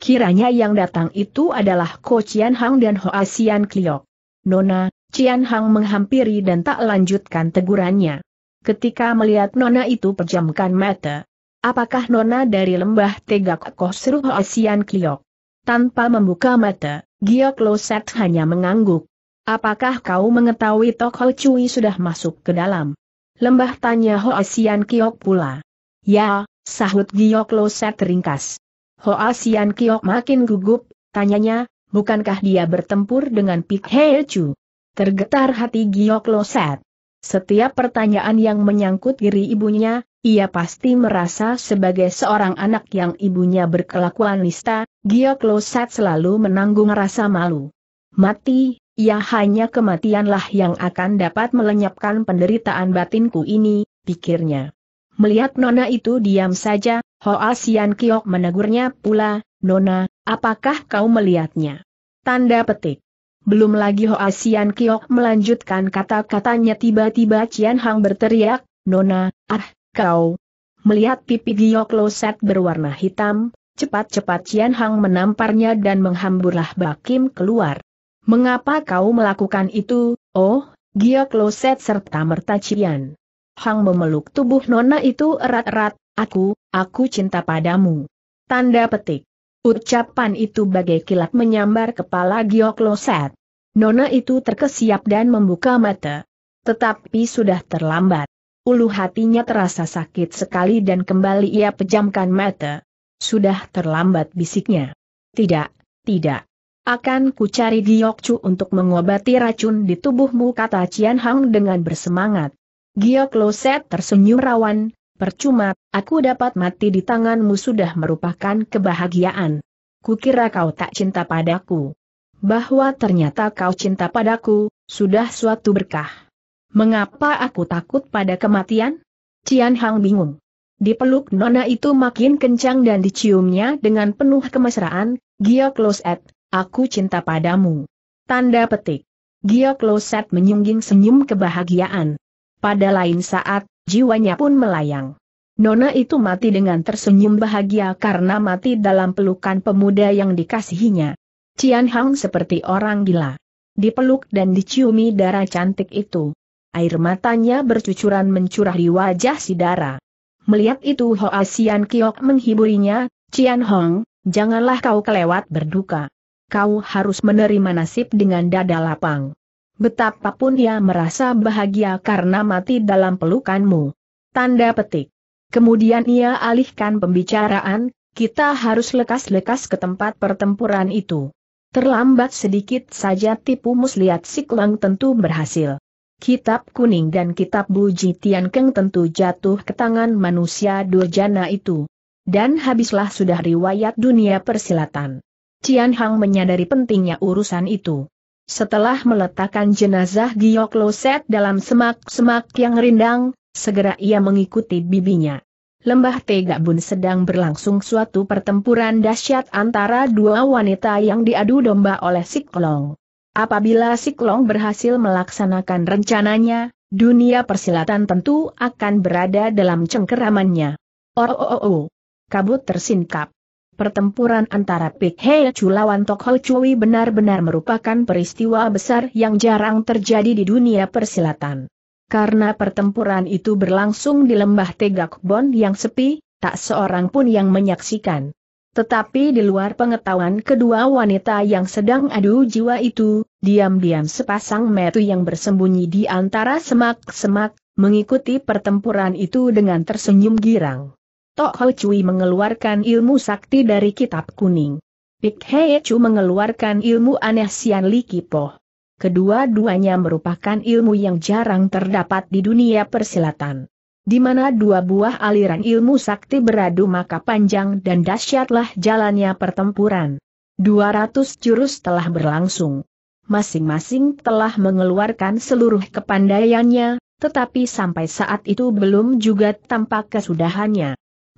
Kiranya yang datang itu adalah Ko Chian Hang dan Hoa Sian Kliok. Nona, Cian Hang menghampiri dan tak lanjutkan tegurannya. Ketika melihat Nona itu pejamkan mata. Apakah Nona dari lembah tegak Ko seru Hoa Sian Kliok? Tanpa membuka mata, Giok Loset hanya mengangguk. Apakah kau mengetahui Tok Ho Cui sudah masuk ke dalam? Lembah tanya Ho Asian Kiok pula. Ya, sahut Giok Lo Set ringkas. Ho Asian Kiok makin gugup, tanyanya, bukankah dia bertempur dengan Pik Hei Chu? Tergetar hati Giok Lo Set. Setiap pertanyaan yang menyangkut diri ibunya, ia pasti merasa sebagai seorang anak yang ibunya berkelakuan nista, Giok Lo Set selalu menanggung rasa malu. Mati, Ya hanya kematianlah yang akan dapat melenyapkan penderitaan batinku ini, pikirnya. Melihat Nona itu diam saja, Hoa Sian Kiok menegurnya pula, Nona, apakah kau melihatnya? Tanda petik. Belum lagi Hoa Sian Kiok melanjutkan kata-katanya tiba-tiba Cian Hang berteriak, Nona, ah, kau. Melihat pipi Giok Loset berwarna hitam, cepat-cepat Cian Hang menamparnya dan menghamburlah Bakim keluar. Mengapa kau melakukan itu, oh, Gia Kloset serta Merta Cian? Hang memeluk tubuh nona itu erat-erat, aku, aku cinta padamu. Tanda petik. Ucapan itu bagai kilat menyambar kepala Gio Kloset. Nona itu terkesiap dan membuka mata. Tetapi sudah terlambat. Ulu hatinya terasa sakit sekali dan kembali ia pejamkan mata. Sudah terlambat bisiknya. Tidak, tidak. Akan kucari cari Giokcu untuk mengobati racun di tubuhmu kata Cian Hang dengan bersemangat. Giok Loset tersenyum rawan, percuma, aku dapat mati di tanganmu sudah merupakan kebahagiaan. Kukira kau tak cinta padaku. Bahwa ternyata kau cinta padaku, sudah suatu berkah. Mengapa aku takut pada kematian? Cian Hang bingung. Dipeluk Nona itu makin kencang dan diciumnya dengan penuh kemesraan, Giok Loset, Aku cinta padamu. Tanda petik. Gia Kloset menyungging senyum kebahagiaan. Pada lain saat, jiwanya pun melayang. Nona itu mati dengan tersenyum bahagia karena mati dalam pelukan pemuda yang dikasihinya. Cian Hang seperti orang gila. Dipeluk dan diciumi darah cantik itu. Air matanya bercucuran mencurah di wajah si darah. Melihat itu Hoa Sian Kiok menghiburinya, Cian Hong, janganlah kau kelewat berduka kau harus menerima nasib dengan dada lapang. Betapapun ia merasa bahagia karena mati dalam pelukanmu. Tanda petik. Kemudian ia alihkan pembicaraan, kita harus lekas-lekas ke tempat pertempuran itu. Terlambat sedikit saja tipu muslihat siklang tentu berhasil. Kitab kuning dan kitab buji keng tentu jatuh ke tangan manusia durjana itu. Dan habislah sudah riwayat dunia persilatan. Cian Hang menyadari pentingnya urusan itu. Setelah meletakkan jenazah Giok Loset dalam semak-semak yang rindang, segera ia mengikuti bibinya. Lembah Tegakbun sedang berlangsung suatu pertempuran dahsyat antara dua wanita yang diadu domba oleh Siklong. Apabila Siklong berhasil melaksanakan rencananya, dunia persilatan tentu akan berada dalam cengkeramannya. Oh, oh, oh, oh. Kabut tersingkap. Pertempuran antara Pik Hei Chu lawan Tok Ho Chui benar-benar merupakan peristiwa besar yang jarang terjadi di dunia persilatan. Karena pertempuran itu berlangsung di lembah Tegak Bon yang sepi, tak seorang pun yang menyaksikan. Tetapi di luar pengetahuan kedua wanita yang sedang adu jiwa itu, diam-diam sepasang metu yang bersembunyi di antara semak-semak, mengikuti pertempuran itu dengan tersenyum girang. Tok Ho Cui mengeluarkan ilmu sakti dari kitab kuning. Pik Hei Chu mengeluarkan ilmu aneh Sian Li Kipo. Kedua-duanya merupakan ilmu yang jarang terdapat di dunia persilatan. Di mana dua buah aliran ilmu sakti beradu maka panjang dan dahsyatlah jalannya pertempuran. 200 jurus telah berlangsung. Masing-masing telah mengeluarkan seluruh kepandaiannya, tetapi sampai saat itu belum juga tampak kesudahannya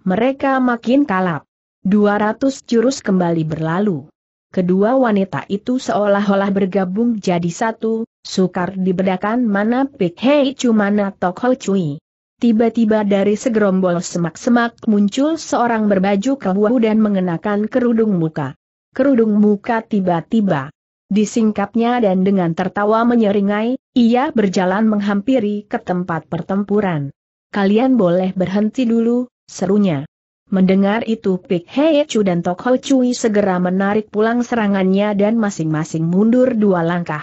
mereka makin kalap. 200 jurus kembali berlalu. Kedua wanita itu seolah-olah bergabung jadi satu, sukar dibedakan mana Pik Hei cumana mana cuy. Tiba-tiba dari segerombol semak-semak muncul seorang berbaju kewu dan mengenakan kerudung muka. Kerudung muka tiba-tiba disingkapnya dan dengan tertawa menyeringai, ia berjalan menghampiri ke tempat pertempuran. Kalian boleh berhenti dulu, serunya. Mendengar itu Pik Hei Chu dan Tok Ho Chui segera menarik pulang serangannya dan masing-masing mundur dua langkah.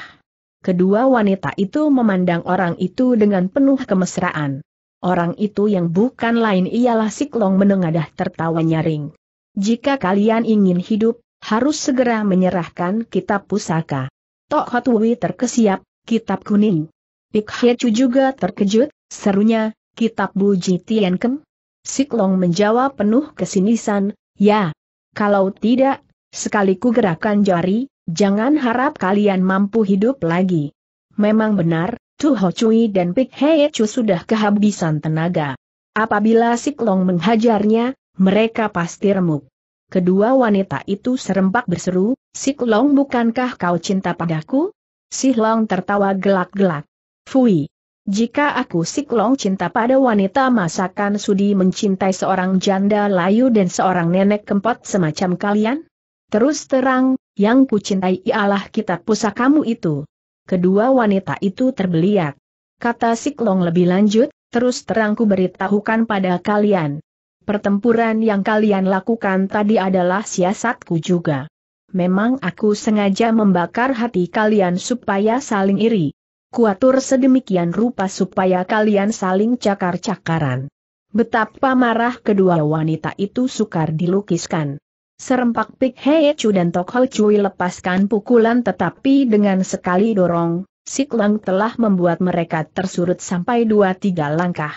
Kedua wanita itu memandang orang itu dengan penuh kemesraan. Orang itu yang bukan lain ialah Siklong menengadah tertawa nyaring. Jika kalian ingin hidup, harus segera menyerahkan kitab pusaka. Tok Ho cui terkesiap, kitab kuning. Pik Hei Chu juga terkejut, serunya, kitab Buji kem Siklong menjawab penuh kesinisan, ya. Kalau tidak, sekaliku gerakan jari, jangan harap kalian mampu hidup lagi. Memang benar, Tu Ho Cui dan Pik Hei Chu sudah kehabisan tenaga. Apabila Siklong menghajarnya, mereka pasti remuk. Kedua wanita itu serempak berseru, Siklong bukankah kau cinta padaku? Siklong tertawa gelak-gelak. Fui. Jika aku siklong cinta pada wanita masakan sudi mencintai seorang janda layu dan seorang nenek kempot semacam kalian? Terus terang, yang kucintai ialah kitab pusakamu itu. Kedua wanita itu terbeliak. Kata Siklong lebih lanjut, terus terang ku beritahukan pada kalian. Pertempuran yang kalian lakukan tadi adalah siasatku juga. Memang aku sengaja membakar hati kalian supaya saling iri kuatur sedemikian rupa supaya kalian saling cakar-cakaran. Betapa marah kedua wanita itu sukar dilukiskan. Serempak Pik Hei Chu dan Tok Ho Chui lepaskan pukulan tetapi dengan sekali dorong, Sik Lang telah membuat mereka tersurut sampai dua tiga langkah.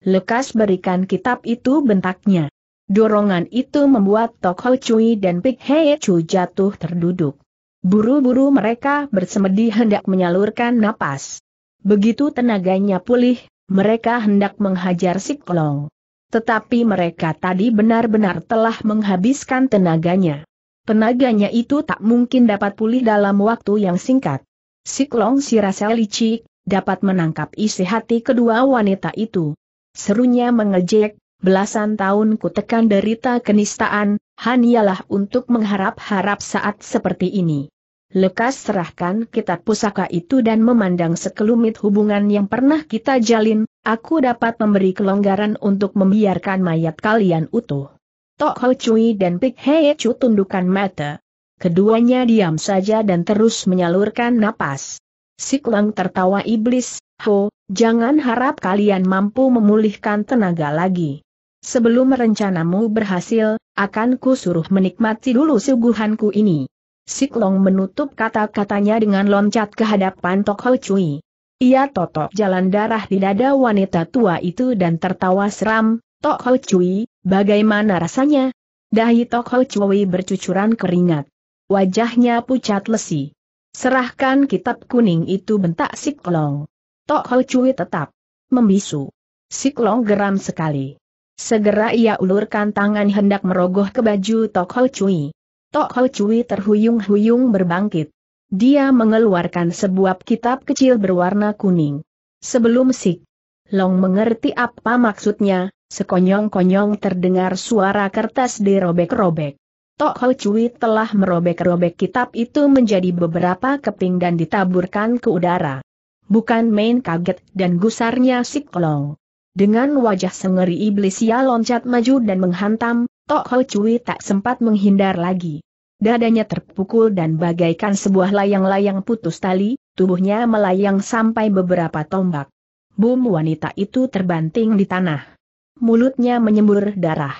Lekas berikan kitab itu bentaknya. Dorongan itu membuat Tok Ho Chui dan Pik Hei Chu jatuh terduduk. Buru-buru mereka bersemedi hendak menyalurkan napas. Begitu tenaganya pulih, mereka hendak menghajar siklong. Tetapi mereka tadi benar-benar telah menghabiskan tenaganya. Tenaganya itu tak mungkin dapat pulih dalam waktu yang singkat. Siklong rasa licik, dapat menangkap isi hati kedua wanita itu. Serunya mengejek, belasan tahun kutekan derita kenistaan, Hanyalah untuk mengharap-harap saat seperti ini. Lekas serahkan kitab pusaka itu dan memandang sekelumit hubungan yang pernah kita jalin, aku dapat memberi kelonggaran untuk membiarkan mayat kalian utuh. Tok Ho Cui dan Pik Hei Chu tundukkan mata. Keduanya diam saja dan terus menyalurkan napas. Siklang tertawa iblis, Ho, jangan harap kalian mampu memulihkan tenaga lagi. Sebelum rencanamu berhasil, akan ku suruh menikmati dulu suguhanku ini. Siklong menutup kata-katanya dengan loncat ke hadapan Tok Ho Cui. Ia totok jalan darah di dada wanita tua itu dan tertawa seram, Tok Ho Cui, bagaimana rasanya? Dahi Tok Ho Cui bercucuran keringat. Wajahnya pucat lesi. Serahkan kitab kuning itu bentak Siklong. Tok Ho Cui tetap membisu. Siklong geram sekali. Segera ia ulurkan tangan hendak merogoh ke baju Tok Ho Cui. Tok Ho Cui terhuyung-huyung berbangkit. Dia mengeluarkan sebuah kitab kecil berwarna kuning. Sebelum Sik Long mengerti apa maksudnya, sekonyong-konyong terdengar suara kertas dirobek-robek. Tok Ho Cui telah merobek-robek kitab itu menjadi beberapa keping dan ditaburkan ke udara. Bukan main kaget dan gusarnya Sik Long. Dengan wajah sengeri iblis ia loncat maju dan menghantam, Tok Ho Cui tak sempat menghindar lagi. Dadanya terpukul dan bagaikan sebuah layang-layang putus tali, tubuhnya melayang sampai beberapa tombak. Bum wanita itu terbanting di tanah. Mulutnya menyembur darah.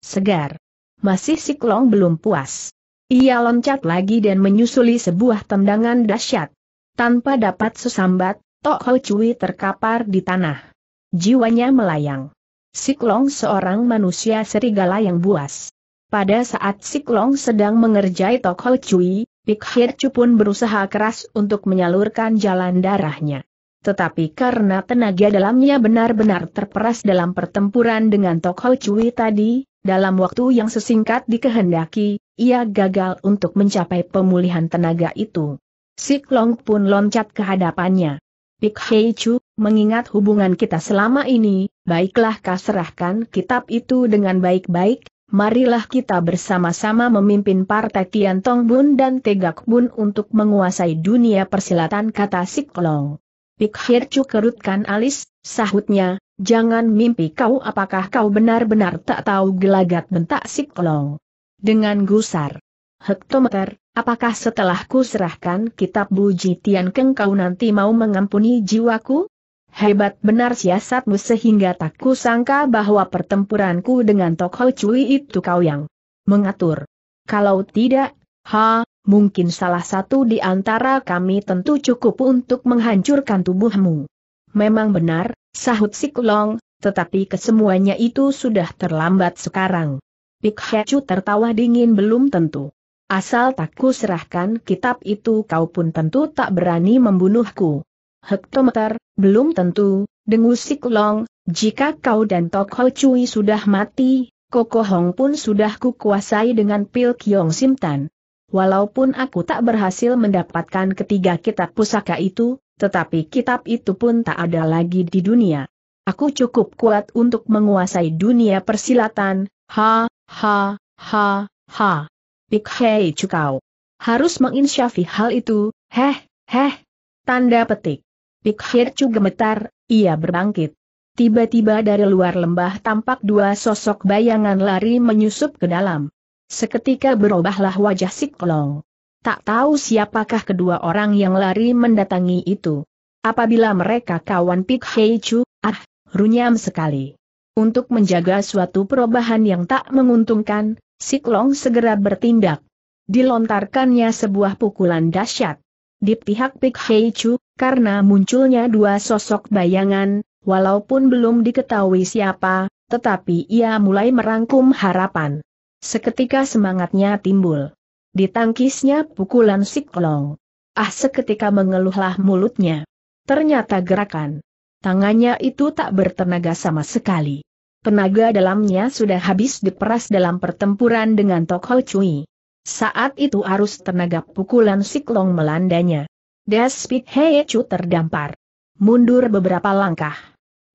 Segar. Masih siklong belum puas. Ia loncat lagi dan menyusuli sebuah tendangan dahsyat. Tanpa dapat sesambat, Tok Ho Cui terkapar di tanah. Jiwanya melayang. Siklong seorang manusia serigala yang buas. Pada saat Siklong sedang mengerjai Tokhol Cui, Pik Hircu pun berusaha keras untuk menyalurkan jalan darahnya. Tetapi karena tenaga dalamnya benar-benar terperas dalam pertempuran dengan Tokhol Cui tadi, dalam waktu yang sesingkat dikehendaki, ia gagal untuk mencapai pemulihan tenaga itu. Siklong pun loncat ke hadapannya. Pik Hei Chu, mengingat hubungan kita selama ini, baiklah kau serahkan kitab itu dengan baik-baik, marilah kita bersama-sama memimpin partai Tian Tong Bun dan Tegak Bun untuk menguasai dunia persilatan kata Siklong. Pik Hei Chu kerutkan alis, sahutnya, jangan mimpi kau apakah kau benar-benar tak tahu gelagat bentak Siklong. Dengan gusar. Hektometer, Apakah setelah ku serahkan kitab buji Tian Keng kau nanti mau mengampuni jiwaku? Hebat benar siasatmu sehingga tak kusangka bahwa pertempuranku dengan Tok Ho Cui itu kau yang mengatur. Kalau tidak, ha, mungkin salah satu di antara kami tentu cukup untuk menghancurkan tubuhmu. Memang benar, sahut si Kulong, tetapi kesemuanya itu sudah terlambat sekarang. Pik Hecu tertawa dingin belum tentu. Asal tak serahkan kitab itu kau pun tentu tak berani membunuhku. Hektometer, belum tentu, dengus Siklong, jika kau dan Tok Ho Cui sudah mati, Koko Hong pun sudah kukuasai dengan pil Kiong Simtan. Walaupun aku tak berhasil mendapatkan ketiga kitab pusaka itu, tetapi kitab itu pun tak ada lagi di dunia. Aku cukup kuat untuk menguasai dunia persilatan, ha, ha, ha, ha. Pik Hei Cukau. Harus menginsyafi hal itu, heh, heh. Tanda petik. Pik Hei Cu gemetar, ia berbangkit. Tiba-tiba dari luar lembah tampak dua sosok bayangan lari menyusup ke dalam. Seketika berubahlah wajah Siklong. Tak tahu siapakah kedua orang yang lari mendatangi itu. Apabila mereka kawan Pik Hei Chu, ah, runyam sekali. Untuk menjaga suatu perubahan yang tak menguntungkan, Siklong segera bertindak. Dilontarkannya sebuah pukulan dahsyat. Di pihak Pik Hei Chu, karena munculnya dua sosok bayangan, walaupun belum diketahui siapa, tetapi ia mulai merangkum harapan. Seketika semangatnya timbul. Ditangkisnya pukulan siklong. Ah seketika mengeluhlah mulutnya. Ternyata gerakan. Tangannya itu tak bertenaga sama sekali. Tenaga dalamnya sudah habis diperas dalam pertempuran dengan Tok Cui. Saat itu arus tenaga pukulan siklong melandanya. Despit Hei Chu terdampar. Mundur beberapa langkah.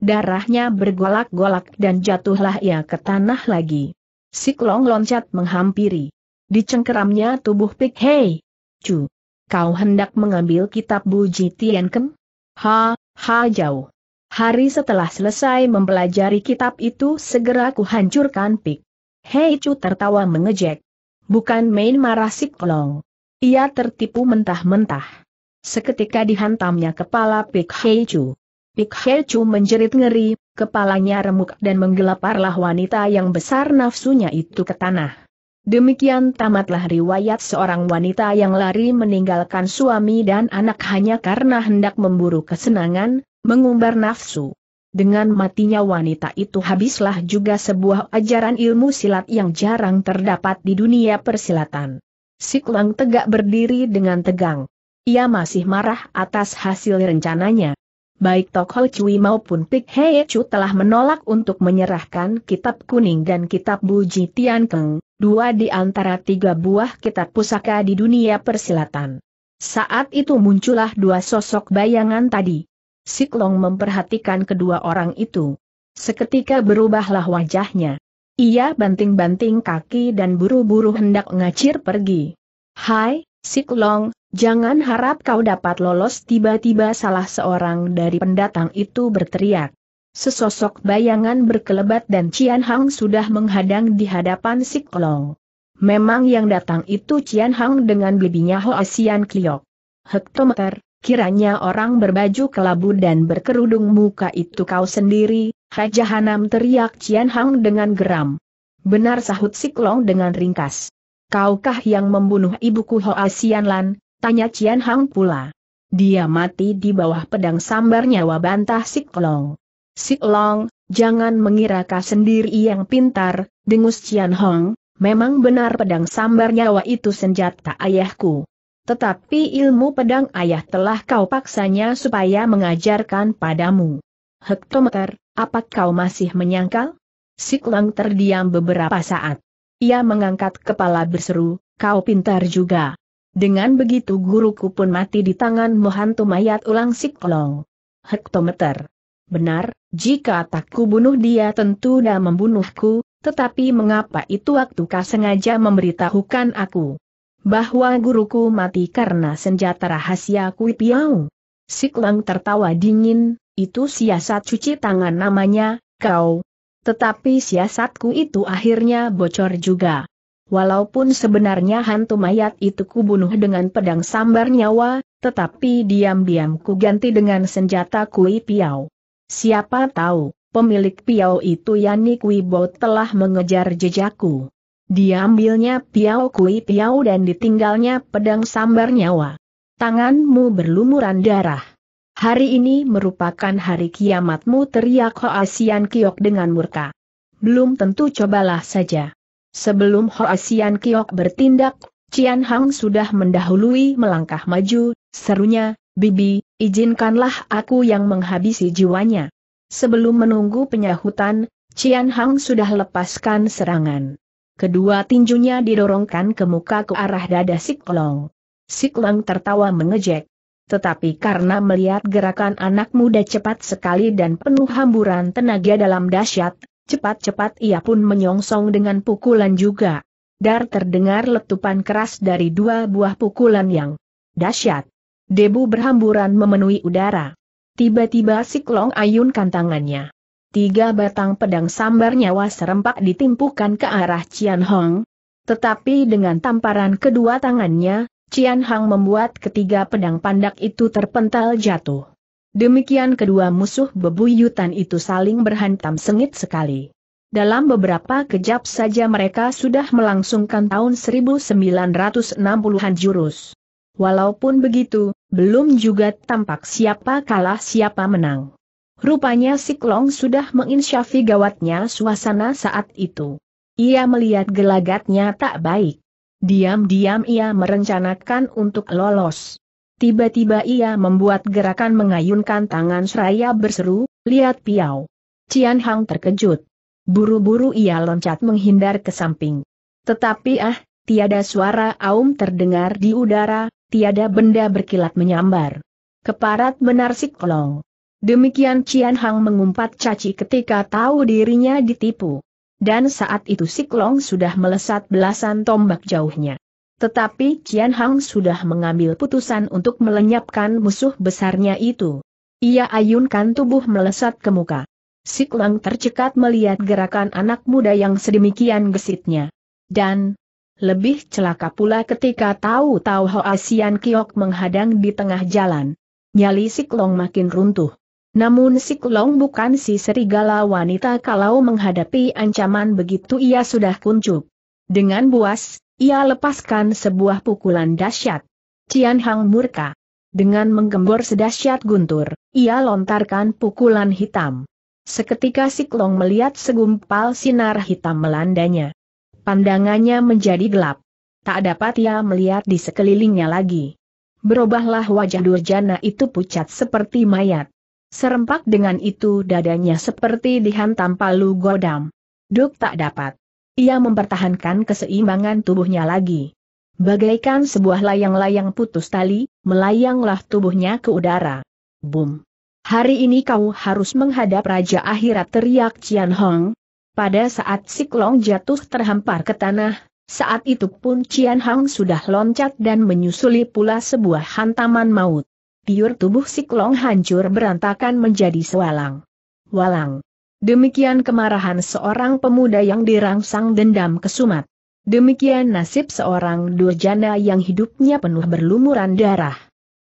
Darahnya bergolak-golak dan jatuhlah ia ke tanah lagi. Siklong loncat menghampiri. Dicengkeramnya tubuh Pik Hei Chu. Kau hendak mengambil kitab Buji Tiankem? Ha, ha jauh. Hari setelah selesai mempelajari kitab itu segera kuhancurkan pik. Hei Chu tertawa mengejek. Bukan main marah siklong. Ia tertipu mentah-mentah. Seketika dihantamnya kepala Pik Hei Chu. Pik Hei Chu menjerit ngeri, kepalanya remuk dan menggelaparlah wanita yang besar nafsunya itu ke tanah. Demikian tamatlah riwayat seorang wanita yang lari meninggalkan suami dan anak hanya karena hendak memburu kesenangan, mengumbar nafsu. Dengan matinya wanita itu habislah juga sebuah ajaran ilmu silat yang jarang terdapat di dunia persilatan. Siklang tegak berdiri dengan tegang. Ia masih marah atas hasil rencananya. Baik Tok Cui maupun Pik Hei Chu telah menolak untuk menyerahkan kitab kuning dan kitab Buji Tian Keng, dua di antara tiga buah kitab pusaka di dunia persilatan. Saat itu muncullah dua sosok bayangan tadi, Siklong memperhatikan kedua orang itu. Seketika berubahlah wajahnya. Ia banting-banting kaki dan buru-buru hendak ngacir pergi. Hai, Siklong, jangan harap kau dapat lolos tiba-tiba salah seorang dari pendatang itu berteriak. Sesosok bayangan berkelebat dan Cian Hang sudah menghadang di hadapan Siklong. Memang yang datang itu Cian Hang dengan bibinya Sian Kliok. Hektometer, Kiranya orang berbaju kelabu dan berkerudung muka itu kau sendiri, Raja Hanam teriak Cian Hang dengan geram. Benar sahut Siklong dengan ringkas. Kaukah yang membunuh ibuku Hoa Sianlan? Tanya Cian Hang pula. Dia mati di bawah pedang sambar nyawa bantah Siklong. Siklong, jangan mengira kau sendiri yang pintar, dengus Cian Hong, memang benar pedang sambar nyawa itu senjata ayahku. Tetapi ilmu pedang ayah telah kau paksanya supaya mengajarkan padamu. Hektometer, apa kau masih menyangkal? Siklang terdiam beberapa saat. Ia mengangkat kepala berseru, kau pintar juga. Dengan begitu guruku pun mati di tangan hantu mayat ulang Siklong. Hektometer. Benar, jika tak kubunuh dia tentu dah membunuhku, tetapi mengapa itu waktu kau sengaja memberitahukan aku? bahwa guruku mati karena senjata rahasia Kui Piau. Siklang tertawa dingin, itu siasat cuci tangan namanya, kau. Tetapi siasatku itu akhirnya bocor juga. Walaupun sebenarnya hantu mayat itu kubunuh dengan pedang sambar nyawa, tetapi diam-diam ku ganti dengan senjata kui piau. Siapa tahu, pemilik piau itu Yani Kui Bo telah mengejar jejakku. Diambilnya piau kui piau dan ditinggalnya pedang sambar nyawa. Tanganmu berlumuran darah. Hari ini merupakan hari kiamatmu teriak Hoasian Kiok dengan murka. Belum tentu cobalah saja. Sebelum Hoasian Kiok bertindak, Cian Hang sudah mendahului melangkah maju, serunya, Bibi, izinkanlah aku yang menghabisi jiwanya. Sebelum menunggu penyahutan, Cian Hang sudah lepaskan serangan. Kedua tinjunya didorongkan ke muka ke arah dada Siklong. Siklong tertawa mengejek. Tetapi karena melihat gerakan anak muda cepat sekali dan penuh hamburan tenaga dalam dahsyat, cepat-cepat ia pun menyongsong dengan pukulan juga. Dar terdengar letupan keras dari dua buah pukulan yang dahsyat. Debu berhamburan memenuhi udara. Tiba-tiba Siklong ayunkan tangannya tiga batang pedang sambar nyawa serempak ditimpukan ke arah Cian Hong. Tetapi dengan tamparan kedua tangannya, Cian Hong membuat ketiga pedang pandak itu terpental jatuh. Demikian kedua musuh bebuyutan itu saling berhantam sengit sekali. Dalam beberapa kejap saja mereka sudah melangsungkan tahun 1960-an jurus. Walaupun begitu, belum juga tampak siapa kalah siapa menang. Rupanya Siklong sudah menginsyafi gawatnya suasana saat itu. Ia melihat gelagatnya tak baik. Diam-diam ia merencanakan untuk lolos. Tiba-tiba ia membuat gerakan mengayunkan tangan seraya berseru, lihat piao. Cian Hang terkejut. Buru-buru ia loncat menghindar ke samping. Tetapi ah, tiada suara aum terdengar di udara, tiada benda berkilat menyambar. Keparat benar siklong. Demikian Cian Hang mengumpat caci ketika tahu dirinya ditipu. Dan saat itu Siklong sudah melesat belasan tombak jauhnya. Tetapi Cian Hang sudah mengambil putusan untuk melenyapkan musuh besarnya itu. Ia ayunkan tubuh melesat ke muka. Siklong tercekat melihat gerakan anak muda yang sedemikian gesitnya. Dan lebih celaka pula ketika tahu-tahu Hoa Sian Kiok menghadang di tengah jalan. Nyali Siklong makin runtuh. Namun si Kulong bukan si serigala wanita kalau menghadapi ancaman begitu ia sudah kuncup. Dengan buas, ia lepaskan sebuah pukulan dahsyat. Cian Hang murka. Dengan menggembor sedahsyat guntur, ia lontarkan pukulan hitam. Seketika Siklong melihat segumpal sinar hitam melandanya. Pandangannya menjadi gelap. Tak dapat ia melihat di sekelilingnya lagi. Berubahlah wajah Durjana itu pucat seperti mayat. Serempak dengan itu dadanya seperti dihantam palu godam. Duk tak dapat. Ia mempertahankan keseimbangan tubuhnya lagi. Bagaikan sebuah layang-layang putus tali, melayanglah tubuhnya ke udara. Boom. Hari ini kau harus menghadap Raja Akhirat teriak Cian Hong. Pada saat Siklong jatuh terhampar ke tanah, saat itu pun Cian Hong sudah loncat dan menyusuli pula sebuah hantaman maut piur tubuh Siklong hancur berantakan menjadi sewalang. Walang. Demikian kemarahan seorang pemuda yang dirangsang dendam kesumat. Demikian nasib seorang durjana yang hidupnya penuh berlumuran darah.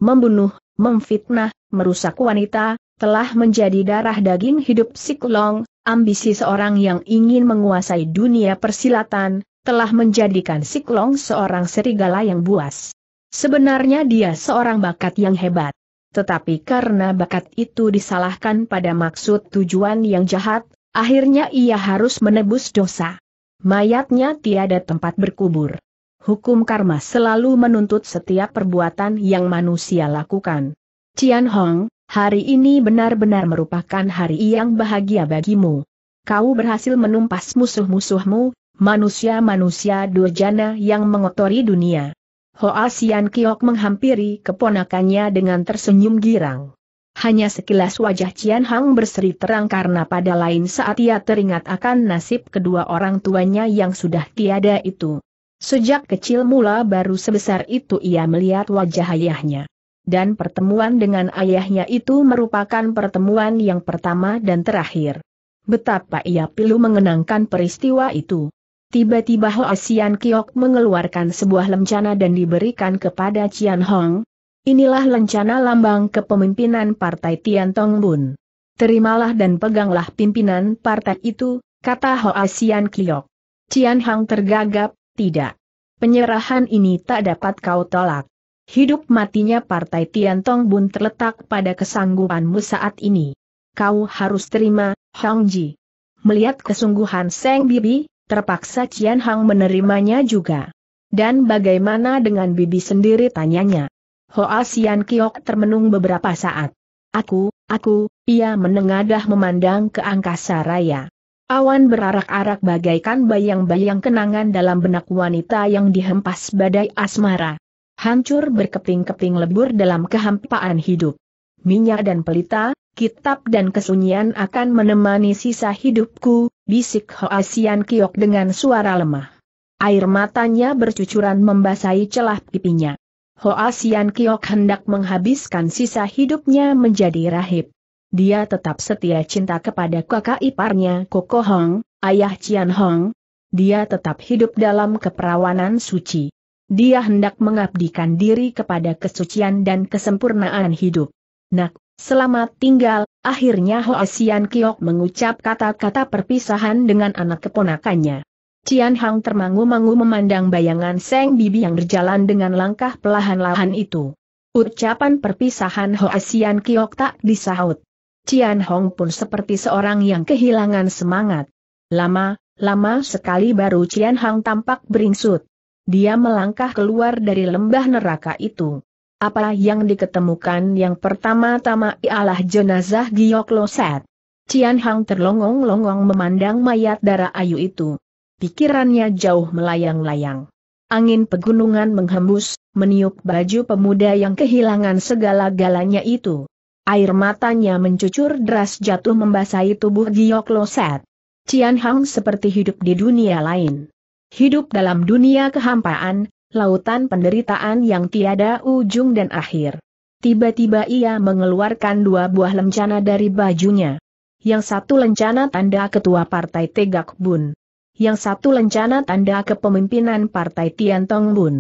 Membunuh, memfitnah, merusak wanita, telah menjadi darah daging hidup Siklong, ambisi seorang yang ingin menguasai dunia persilatan, telah menjadikan Siklong seorang serigala yang buas. Sebenarnya dia seorang bakat yang hebat. Tetapi karena bakat itu disalahkan pada maksud tujuan yang jahat, akhirnya ia harus menebus dosa. Mayatnya tiada tempat berkubur. Hukum karma selalu menuntut setiap perbuatan yang manusia lakukan. Cian Hong, hari ini benar-benar merupakan hari yang bahagia bagimu. Kau berhasil menumpas musuh-musuhmu, manusia-manusia durjana yang mengotori dunia. Hoa ah Sian Kiok menghampiri keponakannya dengan tersenyum girang. Hanya sekilas wajah Cian Hang berseri terang karena pada lain saat ia teringat akan nasib kedua orang tuanya yang sudah tiada itu. Sejak kecil mula baru sebesar itu ia melihat wajah ayahnya. Dan pertemuan dengan ayahnya itu merupakan pertemuan yang pertama dan terakhir. Betapa ia pilu mengenangkan peristiwa itu. Tiba-tiba Hoasian Kiok mengeluarkan sebuah lencana dan diberikan kepada Cian Hong. Inilah lencana lambang kepemimpinan Partai Tian Tong Bun. Terimalah dan peganglah pimpinan partai itu, kata Hoasian Kiok. Cian Hong tergagap, tidak. Penyerahan ini tak dapat kau tolak. Hidup matinya Partai Tian Tong Bun terletak pada kesanggupanmu saat ini. Kau harus terima, Hong Ji. Melihat kesungguhan Seng Bibi, terpaksa Cian Hang menerimanya juga. Dan bagaimana dengan bibi sendiri tanyanya? Hoa Sian Kiok termenung beberapa saat. Aku, aku, ia menengadah memandang ke angkasa raya. Awan berarak-arak bagaikan bayang-bayang kenangan dalam benak wanita yang dihempas badai asmara. Hancur berkeping-keping lebur dalam kehampaan hidup. Minyak dan pelita, kitab dan kesunyian akan menemani sisa hidupku, bisik Hoa Sian Kiok dengan suara lemah. Air matanya bercucuran membasahi celah pipinya. Hoa Sian Kiok hendak menghabiskan sisa hidupnya menjadi rahib. Dia tetap setia cinta kepada kakak iparnya Koko Hong, ayah Cian Hong. Dia tetap hidup dalam keperawanan suci. Dia hendak mengabdikan diri kepada kesucian dan kesempurnaan hidup. Nak, Selamat tinggal, akhirnya Sian Kiok mengucap kata-kata perpisahan dengan anak keponakannya. Cian Hang termangu-mangu memandang bayangan Seng Bibi yang berjalan dengan langkah pelahan-lahan itu. Ucapan perpisahan Sian Kiok tak disahut. Cian Hong pun seperti seorang yang kehilangan semangat. Lama, lama sekali baru Cian Hang tampak beringsut. Dia melangkah keluar dari lembah neraka itu. Apa yang diketemukan yang pertama-tama ialah jenazah Giok Loset. Cian Hang terlongong-longong memandang mayat darah ayu itu. Pikirannya jauh melayang-layang. Angin pegunungan menghembus, meniup baju pemuda yang kehilangan segala-galanya itu. Air matanya mencucur deras jatuh membasahi tubuh Giok Loset. Cian Hang seperti hidup di dunia lain. Hidup dalam dunia kehampaan, lautan penderitaan yang tiada ujung dan akhir. Tiba-tiba ia mengeluarkan dua buah lencana dari bajunya. Yang satu lencana tanda ketua partai Tegak Bun. Yang satu lencana tanda kepemimpinan partai Tiantong Bun.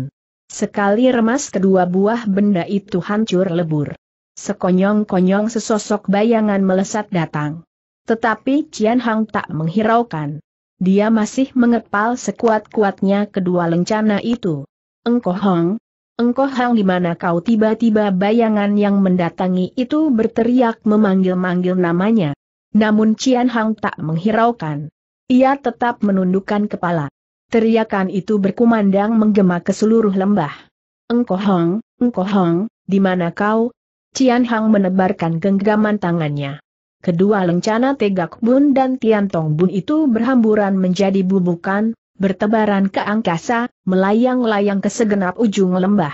Sekali remas kedua buah benda itu hancur lebur. Sekonyong-konyong sesosok bayangan melesat datang. Tetapi Cian Hang tak menghiraukan. Dia masih mengepal sekuat-kuatnya kedua lencana itu. Engkohang, Engkohang di mana kau tiba-tiba bayangan yang mendatangi itu berteriak memanggil-manggil namanya. Namun Cian Hang tak menghiraukan. Ia tetap menundukkan kepala. Teriakan itu berkumandang menggema ke seluruh lembah. Engkohang, Engkohang di mana kau? Cian Hang menebarkan genggaman tangannya. Kedua lencana Tegak Bun dan Tian Tong Bun itu berhamburan menjadi bubukan, bertebaran ke angkasa, melayang-layang ke segenap ujung lembah.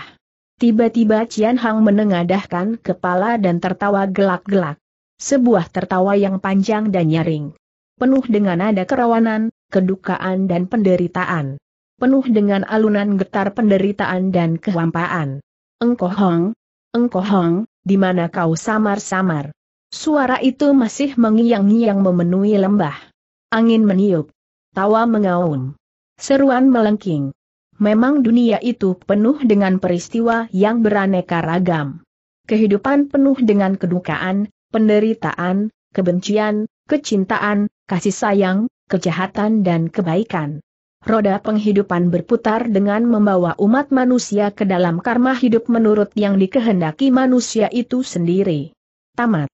Tiba-tiba Cian Hang menengadahkan kepala dan tertawa gelak-gelak. Sebuah tertawa yang panjang dan nyaring. Penuh dengan nada kerawanan, kedukaan dan penderitaan. Penuh dengan alunan getar penderitaan dan kehampaan. Engkoh Hong, Engkoh Hong, di mana kau samar-samar? Suara itu masih mengiang-ngiang memenuhi lembah. Angin meniup. Tawa mengaum. Seruan melengking. Memang dunia itu penuh dengan peristiwa yang beraneka ragam. Kehidupan penuh dengan kedukaan, penderitaan, kebencian, kecintaan, kasih sayang, kejahatan dan kebaikan. Roda penghidupan berputar dengan membawa umat manusia ke dalam karma hidup menurut yang dikehendaki manusia itu sendiri. Tamat.